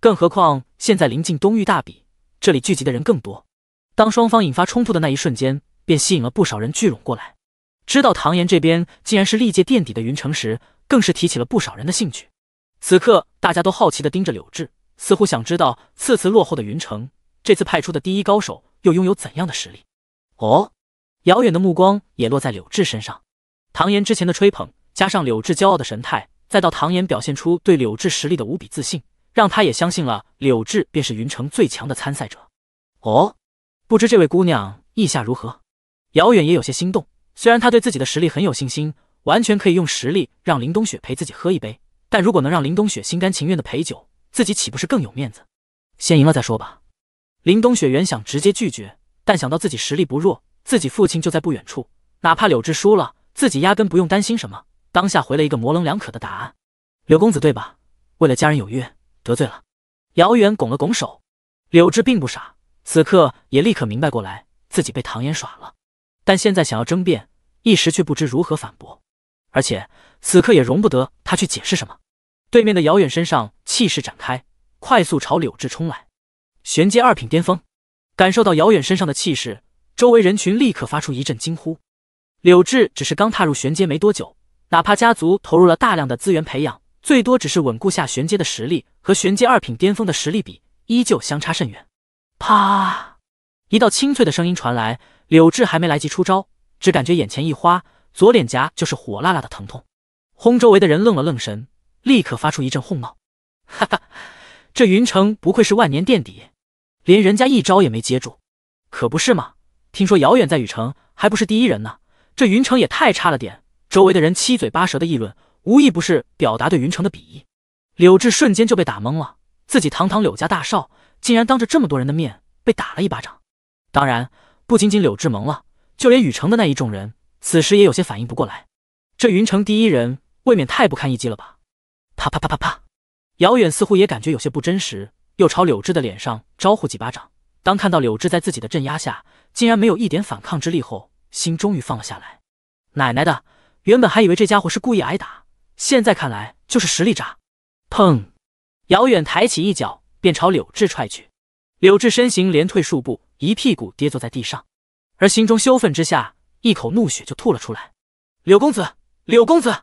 更何况现在临近冬玉大比，这里聚集的人更多。当双方引发冲突的那一瞬间，便吸引了不少人聚拢过来。知道唐岩这边竟然是历届垫底的云城时，更是提起了不少人的兴趣。此刻，大家都好奇的盯着柳智，似乎想知道次次落后的云城这次派出的第一高手又拥有怎样的实力。哦，遥远的目光也落在柳智身上。唐岩之前的吹捧加上柳智骄傲的神态。再到唐岩表现出对柳智实力的无比自信，让他也相信了柳智便是云城最强的参赛者。哦，不知这位姑娘意下如何？姚远也有些心动，虽然他对自己的实力很有信心，完全可以用实力让林冬雪陪自己喝一杯，但如果能让林冬雪心甘情愿的陪酒，自己岂不是更有面子？先赢了再说吧。林冬雪原想直接拒绝，但想到自己实力不弱，自己父亲就在不远处，哪怕柳智输了，自己压根不用担心什么。当下回了一个模棱两可的答案，柳公子对吧？为了家人有约，得罪了。姚远拱了拱手。柳智并不傻，此刻也立刻明白过来自己被唐嫣耍了，但现在想要争辩，一时却不知如何反驳，而且此刻也容不得他去解释什么。对面的姚远身上气势展开，快速朝柳智冲来。玄阶二品巅峰，感受到姚远身上的气势，周围人群立刻发出一阵惊呼。柳智只是刚踏入玄阶没多久。哪怕家族投入了大量的资源培养，最多只是稳固下玄阶的实力，和玄阶二品巅峰的实力比，依旧相差甚远。啪！一道清脆的声音传来，柳智还没来及出招，只感觉眼前一花，左脸颊就是火辣辣的疼痛。轰！周围的人愣了愣神，立刻发出一阵哄闹。哈哈，这云城不愧是万年垫底，连人家一招也没接住，可不是吗？听说遥远在禹城还不是第一人呢，这云城也太差了点。周围的人七嘴八舌的议论，无一不是表达对云城的鄙夷。柳志瞬间就被打懵了，自己堂堂柳家大少，竟然当着这么多人的面被打了一巴掌。当然，不仅仅柳志懵了，就连雨城的那一众人，此时也有些反应不过来。这云城第一人，未免太不堪一击了吧？啪啪啪啪啪！姚远似乎也感觉有些不真实，又朝柳志的脸上招呼几巴掌。当看到柳志在自己的镇压下，竟然没有一点反抗之力后，心终于放了下来。奶奶的！原本还以为这家伙是故意挨打，现在看来就是实力渣。砰！姚远抬起一脚，便朝柳智踹去。柳智身形连退数步，一屁股跌坐在地上，而心中羞愤之下，一口怒血就吐了出来。柳公子，柳公子！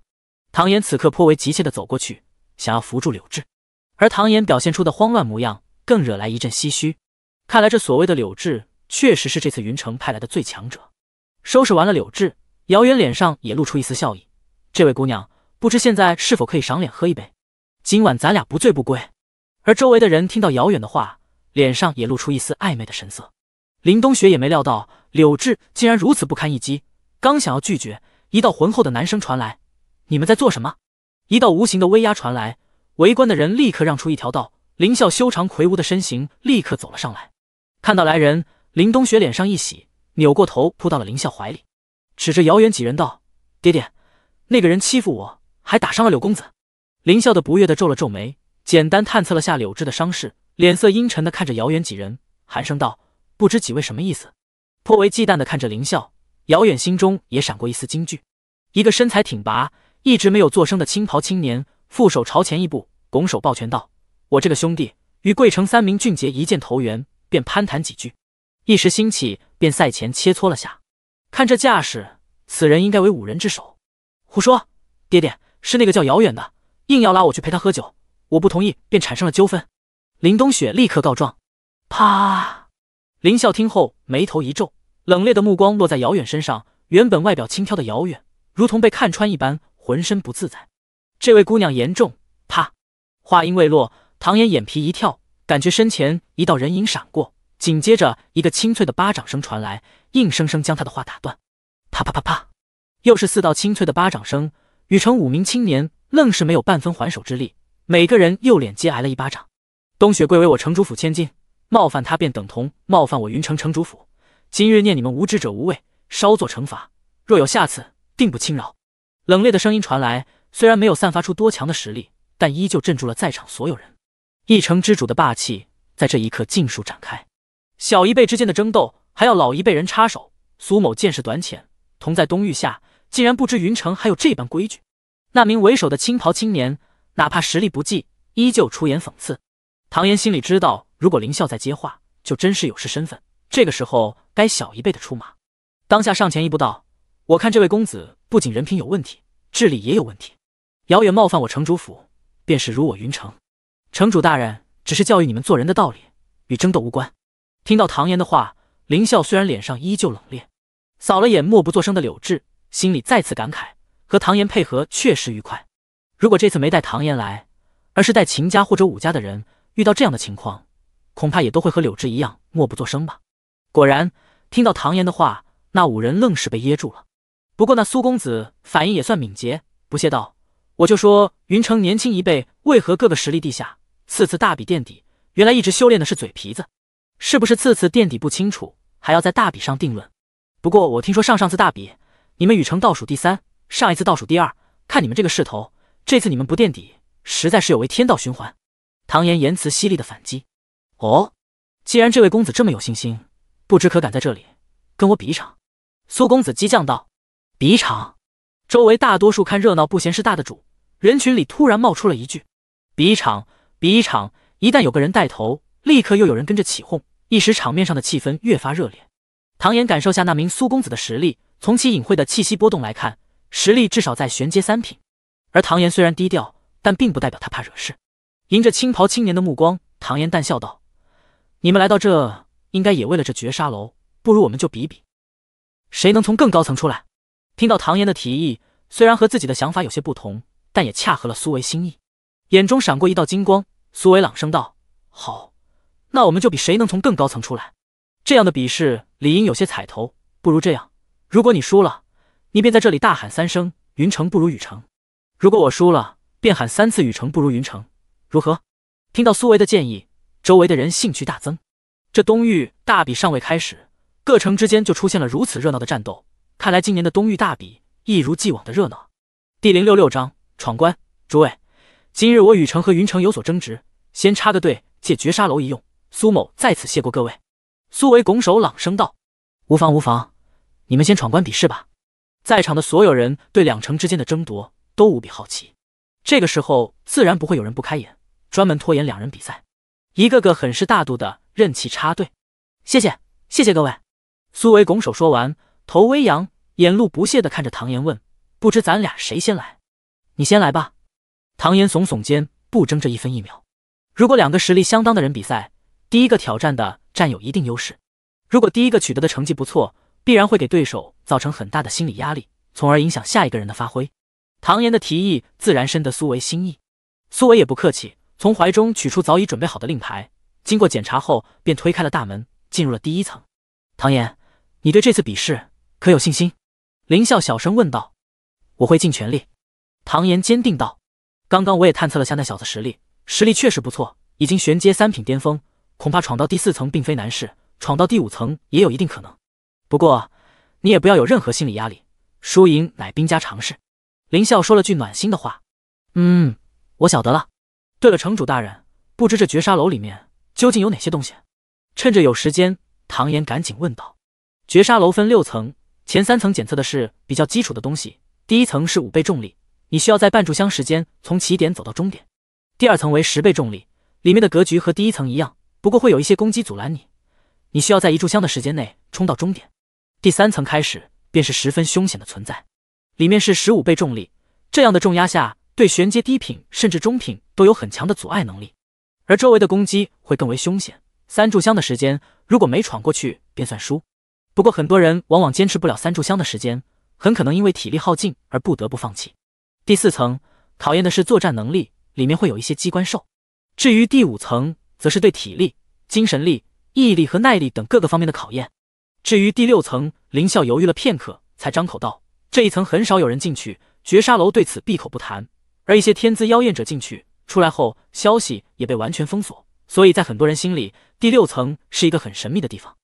唐岩此刻颇为急切的走过去，想要扶住柳智，而唐岩表现出的慌乱模样，更惹来一阵唏嘘。看来这所谓的柳智，确实是这次云城派来的最强者。收拾完了柳智。姚远脸上也露出一丝笑意，这位姑娘，不知现在是否可以赏脸喝一杯？今晚咱俩不醉不归。而周围的人听到姚远的话，脸上也露出一丝暧昧的神色。林冬雪也没料到柳志竟然如此不堪一击，刚想要拒绝，一道浑厚的男声传来：“你们在做什么？”一道无形的威压传来，围观的人立刻让出一条道。林笑修长魁梧的身形立刻走了上来。看到来人，林冬雪脸上一喜，扭过头扑到了林笑怀里。指着姚远几人道：“爹爹，那个人欺负我，还打伤了柳公子。”林笑的不悦的皱了皱眉，简单探测了下柳枝的伤势，脸色阴沉的看着姚远几人，寒声道：“不知几位什么意思？”颇为忌惮的看着林笑，姚远心中也闪过一丝惊惧。一个身材挺拔、一直没有作声的青袍青年，负手朝前一步，拱手抱拳道：“我这个兄弟与贵城三名俊杰一见投缘，便攀谈几句，一时兴起，便赛前切磋了下。”看这架势，此人应该为五人之首。胡说，爹爹是那个叫遥远的，硬要拉我去陪他喝酒，我不同意便产生了纠纷。林冬雪立刻告状。啪！林笑听后眉头一皱，冷冽的目光落在遥远身上。原本外表轻佻的遥远，如同被看穿一般，浑身不自在。这位姑娘言重。啪！话音未落，唐嫣眼皮一跳，感觉身前一道人影闪过。紧接着，一个清脆的巴掌声传来，硬生生将他的话打断。啪啪啪啪，又是四道清脆的巴掌声。禹城五名青年愣是没有半分还手之力，每个人右脸皆挨了一巴掌。冬雪贵为我城主府千金，冒犯他便等同冒犯我云城城主府。今日念你们无知者无畏，稍作惩罚。若有下次，定不轻饶。冷冽的声音传来，虽然没有散发出多强的实力，但依旧镇住了在场所有人。一城之主的霸气在这一刻尽数展开。小一辈之间的争斗，还要老一辈人插手。苏某见识短浅，同在东域下，竟然不知云城还有这般规矩。那名为首的青袍青年，哪怕实力不济，依旧出言讽刺。唐岩心里知道，如果林笑再接话，就真是有失身份。这个时候该小一辈的出马，当下上前一步道：“我看这位公子不仅人品有问题，智力也有问题。遥远冒犯我城主府，便是辱我云城。城主大人只是教育你们做人的道理，与争斗无关。”听到唐岩的话，林笑虽然脸上依旧冷冽，扫了眼默不作声的柳智，心里再次感慨：和唐岩配合确实愉快。如果这次没带唐岩来，而是带秦家或者武家的人，遇到这样的情况，恐怕也都会和柳智一样默不作声吧。果然，听到唐岩的话，那五人愣是被噎住了。不过那苏公子反应也算敏捷，不屑道：“我就说云城年轻一辈为何各个实力低下，次次大比垫底，原来一直修炼的是嘴皮子。”是不是次次垫底不清楚，还要在大比上定论？不过我听说上上次大比你们禹城倒数第三，上一次倒数第二，看你们这个势头，这次你们不垫底，实在是有违天道循环。唐岩言辞犀利的反击。哦，既然这位公子这么有信心，不知可敢在这里跟我比一场？苏公子激将道。比一场？周围大多数看热闹不嫌事大的主，人群里突然冒出了一句：“比一场，比一场！”一旦有个人带头，立刻又有人跟着起哄。一时场面上的气氛越发热烈。唐岩感受下那名苏公子的实力，从其隐晦的气息波动来看，实力至少在玄阶三品。而唐岩虽然低调，但并不代表他怕惹事。迎着青袍青年的目光，唐岩淡笑道：“你们来到这，应该也为了这绝杀楼。不如我们就比比，谁能从更高层出来。”听到唐岩的提议，虽然和自己的想法有些不同，但也恰合了苏维心意，眼中闪过一道金光。苏维朗声道：“好。”那我们就比谁能从更高层出来。这样的比试理应有些彩头，不如这样：如果你输了，你便在这里大喊三声“云城不如雨城”；如果我输了，便喊三次“雨城不如云城”，如何？听到苏维的建议，周围的人兴趣大增。这东域大比尚未开始，各城之间就出现了如此热闹的战斗，看来今年的东域大比一如既往的热闹。第零六六章闯关。诸位，今日我雨城和云城有所争执，先插个队，借绝杀楼一用。苏某再次谢过各位。苏维拱手朗声道：“无妨无妨，你们先闯关比试吧。”在场的所有人对两城之间的争夺都无比好奇，这个时候自然不会有人不开眼，专门拖延两人比赛，一个个很是大度的任其插队。谢谢，谢谢各位。苏维拱手说完，头微扬，眼露不屑的看着唐岩问：“不知咱俩谁先来？你先来吧。”唐岩耸耸肩，不争这一分一秒。如果两个实力相当的人比赛，第一个挑战的占有一定优势，如果第一个取得的成绩不错，必然会给对手造成很大的心理压力，从而影响下一个人的发挥。唐岩的提议自然深得苏维心意，苏维也不客气，从怀中取出早已准备好的令牌，经过检查后便推开了大门，进入了第一层。唐岩，你对这次比试可有信心？林笑小声问道。我会尽全力，唐岩坚定道。刚刚我也探测了下那小子实力，实力确实不错，已经玄阶三品巅峰。恐怕闯到第四层并非难事，闯到第五层也有一定可能。不过你也不要有任何心理压力，输赢乃兵家常事。林笑说了句暖心的话。嗯，我晓得了。对了，城主大人，不知这绝杀楼里面究竟有哪些东西？趁着有时间，唐岩赶紧问道。绝杀楼分六层，前三层检测的是比较基础的东西。第一层是五倍重力，你需要在半炷香时间从起点走到终点。第二层为十倍重力，里面的格局和第一层一样。不过会有一些攻击阻拦你，你需要在一炷香的时间内冲到终点。第三层开始便是十分凶险的存在，里面是十五倍重力，这样的重压下对玄阶低品甚至中品都有很强的阻碍能力，而周围的攻击会更为凶险。三炷香的时间，如果没闯过去便算输。不过很多人往往坚持不了三炷香的时间，很可能因为体力耗尽而不得不放弃。第四层考验的是作战能力，里面会有一些机关兽。至于第五层。则是对体力、精神力、毅力和耐力等各个方面的考验。至于第六层，林啸犹豫了片刻，才张口道：“这一层很少有人进去，绝杀楼对此闭口不谈。而一些天资妖艳者进去，出来后消息也被完全封锁，所以在很多人心里，第六层是一个很神秘的地方。”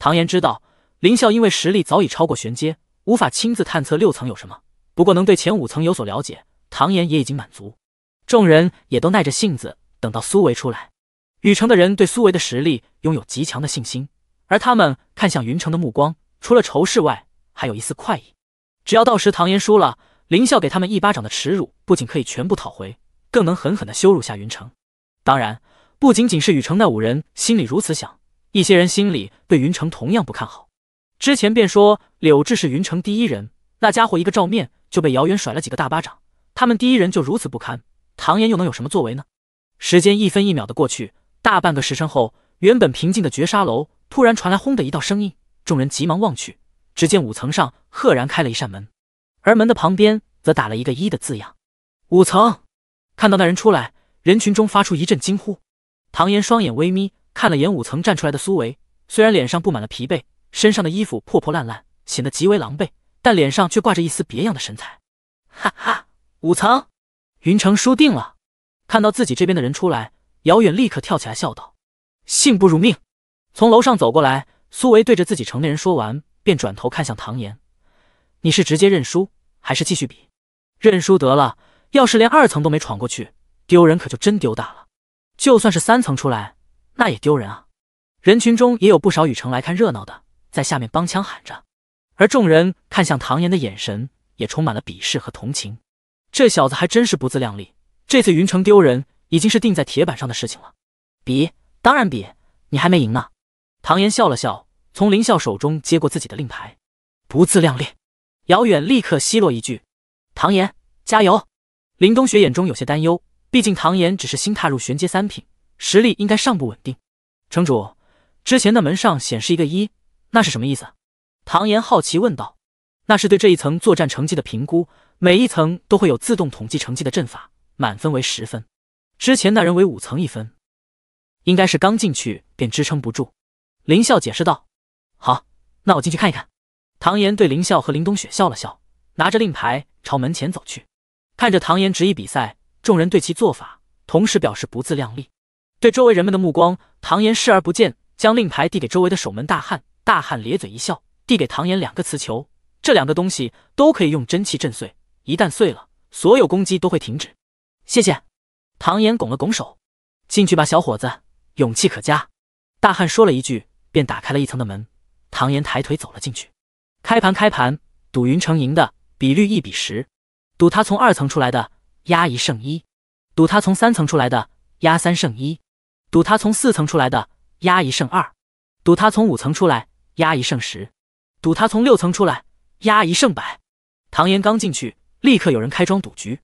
唐岩知道，林啸因为实力早已超过玄阶，无法亲自探测六层有什么。不过能对前五层有所了解，唐岩也已经满足。众人也都耐着性子，等到苏维出来。雨城的人对苏维的实力拥有极强的信心，而他们看向云城的目光，除了仇视外，还有一丝快意。只要到时唐嫣输了，林笑给他们一巴掌的耻辱，不仅可以全部讨回，更能狠狠地羞辱下云城。当然，不仅仅是雨城那五人心里如此想，一些人心里对云城同样不看好。之前便说柳智是云城第一人，那家伙一个照面就被姚远甩了几个大巴掌，他们第一人就如此不堪，唐嫣又能有什么作为呢？时间一分一秒的过去。大半个时辰后，原本平静的绝杀楼突然传来“轰”的一道声音，众人急忙望去，只见五层上赫然开了一扇门，而门的旁边则打了一个“一”的字样。五层看到那人出来，人群中发出一阵惊呼。唐岩双眼微眯，看了眼五层站出来的苏维，虽然脸上布满了疲惫，身上的衣服破破烂烂，显得极为狼狈，但脸上却挂着一丝别样的神采。哈哈，五层，云城输定了！看到自己这边的人出来。姚远立刻跳起来笑道：“幸不辱命。”从楼上走过来，苏维对着自己城内人说完，便转头看向唐岩：“你是直接认输，还是继续比？认输得了，要是连二层都没闯过去，丢人可就真丢大了。就算是三层出来，那也丢人啊！”人群中也有不少雨城来看热闹的，在下面帮腔喊着，而众人看向唐岩的眼神也充满了鄙视和同情。这小子还真是不自量力，这次云城丢人。已经是定在铁板上的事情了，比当然比，你还没赢呢。唐岩笑了笑，从林笑手中接过自己的令牌。不自量力！姚远立刻奚落一句。唐岩加油！林冬雪眼中有些担忧，毕竟唐岩只是新踏入玄阶三品，实力应该尚不稳定。城主之前的门上显示一个一，那是什么意思？唐岩好奇问道。那是对这一层作战成绩的评估，每一层都会有自动统计成绩的阵法，满分为十分。之前那人为五层一分，应该是刚进去便支撑不住。林笑解释道：“好，那我进去看一看。”唐岩对林笑和林冬雪笑了笑，拿着令牌朝门前走去。看着唐岩执意比赛，众人对其做法同时表示不自量力。对周围人们的目光，唐岩视而不见，将令牌递给周围的守门大汉。大汉咧嘴一笑，递给唐岩两个词球。这两个东西都可以用真气震碎，一旦碎了，所有攻击都会停止。谢谢。唐岩拱了拱手，进去吧，小伙子，勇气可嘉。大汉说了一句，便打开了一层的门。唐岩抬腿走了进去。开盘，开盘，赌云成赢的比率一比十，赌他从二层出来的压一胜一，赌他从三层出来的压三胜一，赌他从四层出来的压一胜二，赌他从五层出来压一胜十，赌他从六层出来压一胜百。唐岩刚进去，立刻有人开庄赌局。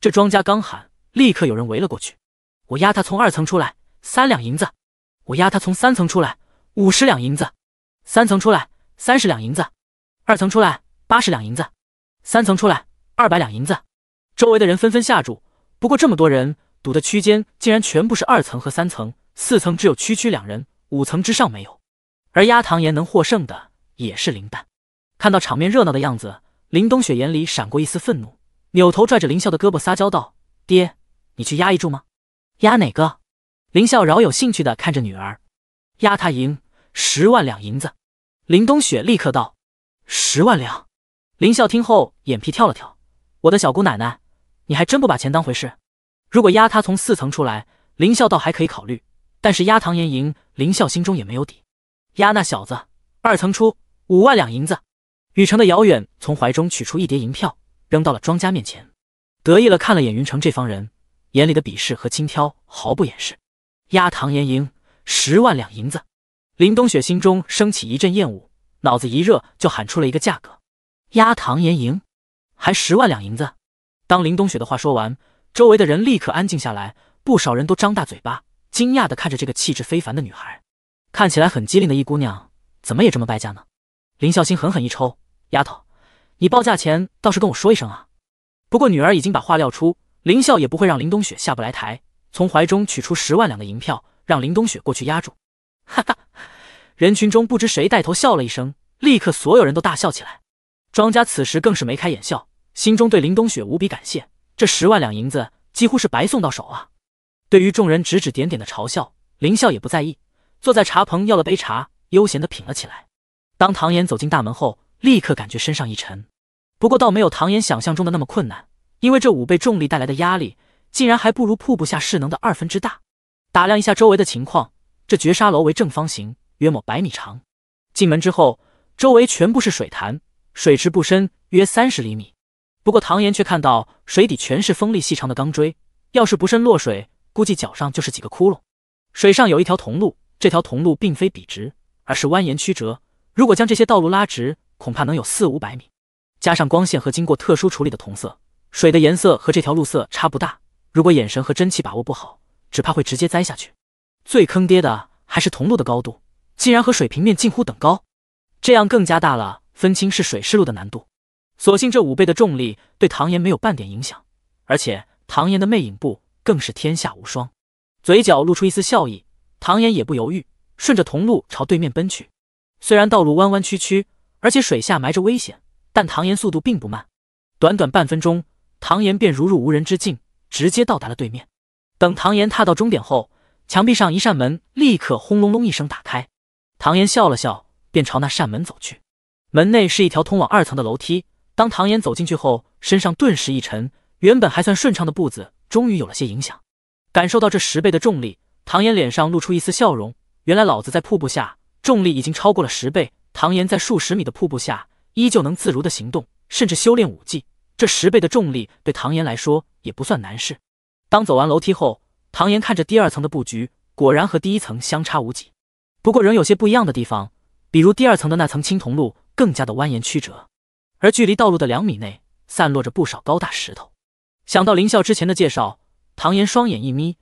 这庄家刚喊。立刻有人围了过去。我押他从二层出来，三两银子；我押他从三层出来，五十两银子；三层出来三十两银子；二层出来八十两银子；三层出来二百两银子。周围的人纷纷下注，不过这么多人赌的区间竟然全部是二层和三层，四层只有区区两人，五层之上没有。而压唐岩能获胜的也是林丹。看到场面热闹的样子，林冬雪眼里闪过一丝愤怒，扭头拽着林笑的胳膊撒娇道：“爹。”你去压一注吗？压哪个？林笑饶有兴趣的看着女儿，押他赢十万两银子。林冬雪立刻道：“十万两。”林笑听后眼皮跳了跳，我的小姑奶奶，你还真不把钱当回事。如果压他从四层出来，林笑倒还可以考虑，但是压唐岩赢，林笑心中也没有底。压那小子二层出五万两银子。雨城的姚远从怀中取出一叠银票，扔到了庄家面前，得意了看了眼云城这方人。眼里的鄙视和轻佻毫不掩饰，压唐延赢十万两银子。林冬雪心中升起一阵厌恶，脑子一热就喊出了一个价格：压唐颜莹。还十万两银子。当林冬雪的话说完，周围的人立刻安静下来，不少人都张大嘴巴，惊讶地看着这个气质非凡的女孩。看起来很机灵的一姑娘，怎么也这么败家呢？林孝心狠狠一抽，丫头，你报价前倒是跟我说一声啊！不过女儿已经把话撂出。林笑也不会让林冬雪下不来台，从怀中取出十万两的银票，让林冬雪过去压住。哈哈！人群中不知谁带头笑了一声，立刻所有人都大笑起来。庄家此时更是眉开眼笑，心中对林冬雪无比感谢，这十万两银子几乎是白送到手啊！对于众人指指点点的嘲笑，林笑也不在意，坐在茶棚要了杯茶，悠闲的品了起来。当唐岩走进大门后，立刻感觉身上一沉，不过倒没有唐岩想象中的那么困难。因为这五倍重力带来的压力，竟然还不如瀑布下势能的二分之大。打量一下周围的情况，这绝杀楼为正方形，约莫百米长。进门之后，周围全部是水潭，水池不深，约三十厘米。不过唐岩却看到水底全是锋利细长的钢锥，要是不慎落水，估计脚上就是几个窟窿。水上有一条铜路，这条铜路并非笔直，而是蜿蜒曲折。如果将这些道路拉直，恐怕能有四五百米。加上光线和经过特殊处理的铜色。水的颜色和这条路色差不大，如果眼神和真气把握不好，只怕会直接栽下去。最坑爹的还是同路的高度，竟然和水平面近乎等高，这样更加大了分清是水是路的难度。所幸这五倍的重力对唐岩没有半点影响，而且唐岩的魅影步更是天下无双。嘴角露出一丝笑意，唐岩也不犹豫，顺着同路朝对面奔去。虽然道路弯弯曲曲，而且水下埋着危险，但唐岩速度并不慢，短短半分钟。唐岩便如入无人之境，直接到达了对面。等唐岩踏到终点后，墙壁上一扇门立刻轰隆隆一声打开。唐岩笑了笑，便朝那扇门走去。门内是一条通往二层的楼梯。当唐岩走进去后，身上顿时一沉，原本还算顺畅的步子终于有了些影响。感受到这十倍的重力，唐岩脸上露出一丝笑容。原来老子在瀑布下重力已经超过了十倍。唐岩在数十米的瀑布下依旧能自如的行动，甚至修炼武技。这十倍的重力对唐岩来说也不算难事。当走完楼梯后，唐岩看着第二层的布局，果然和第一层相差无几。不过仍有些不一样的地方，比如第二层的那层青铜路更加的蜿蜒曲折，而距离道路的两米内散落着不少高大石头。想到林啸之前的介绍，唐岩双眼一眯。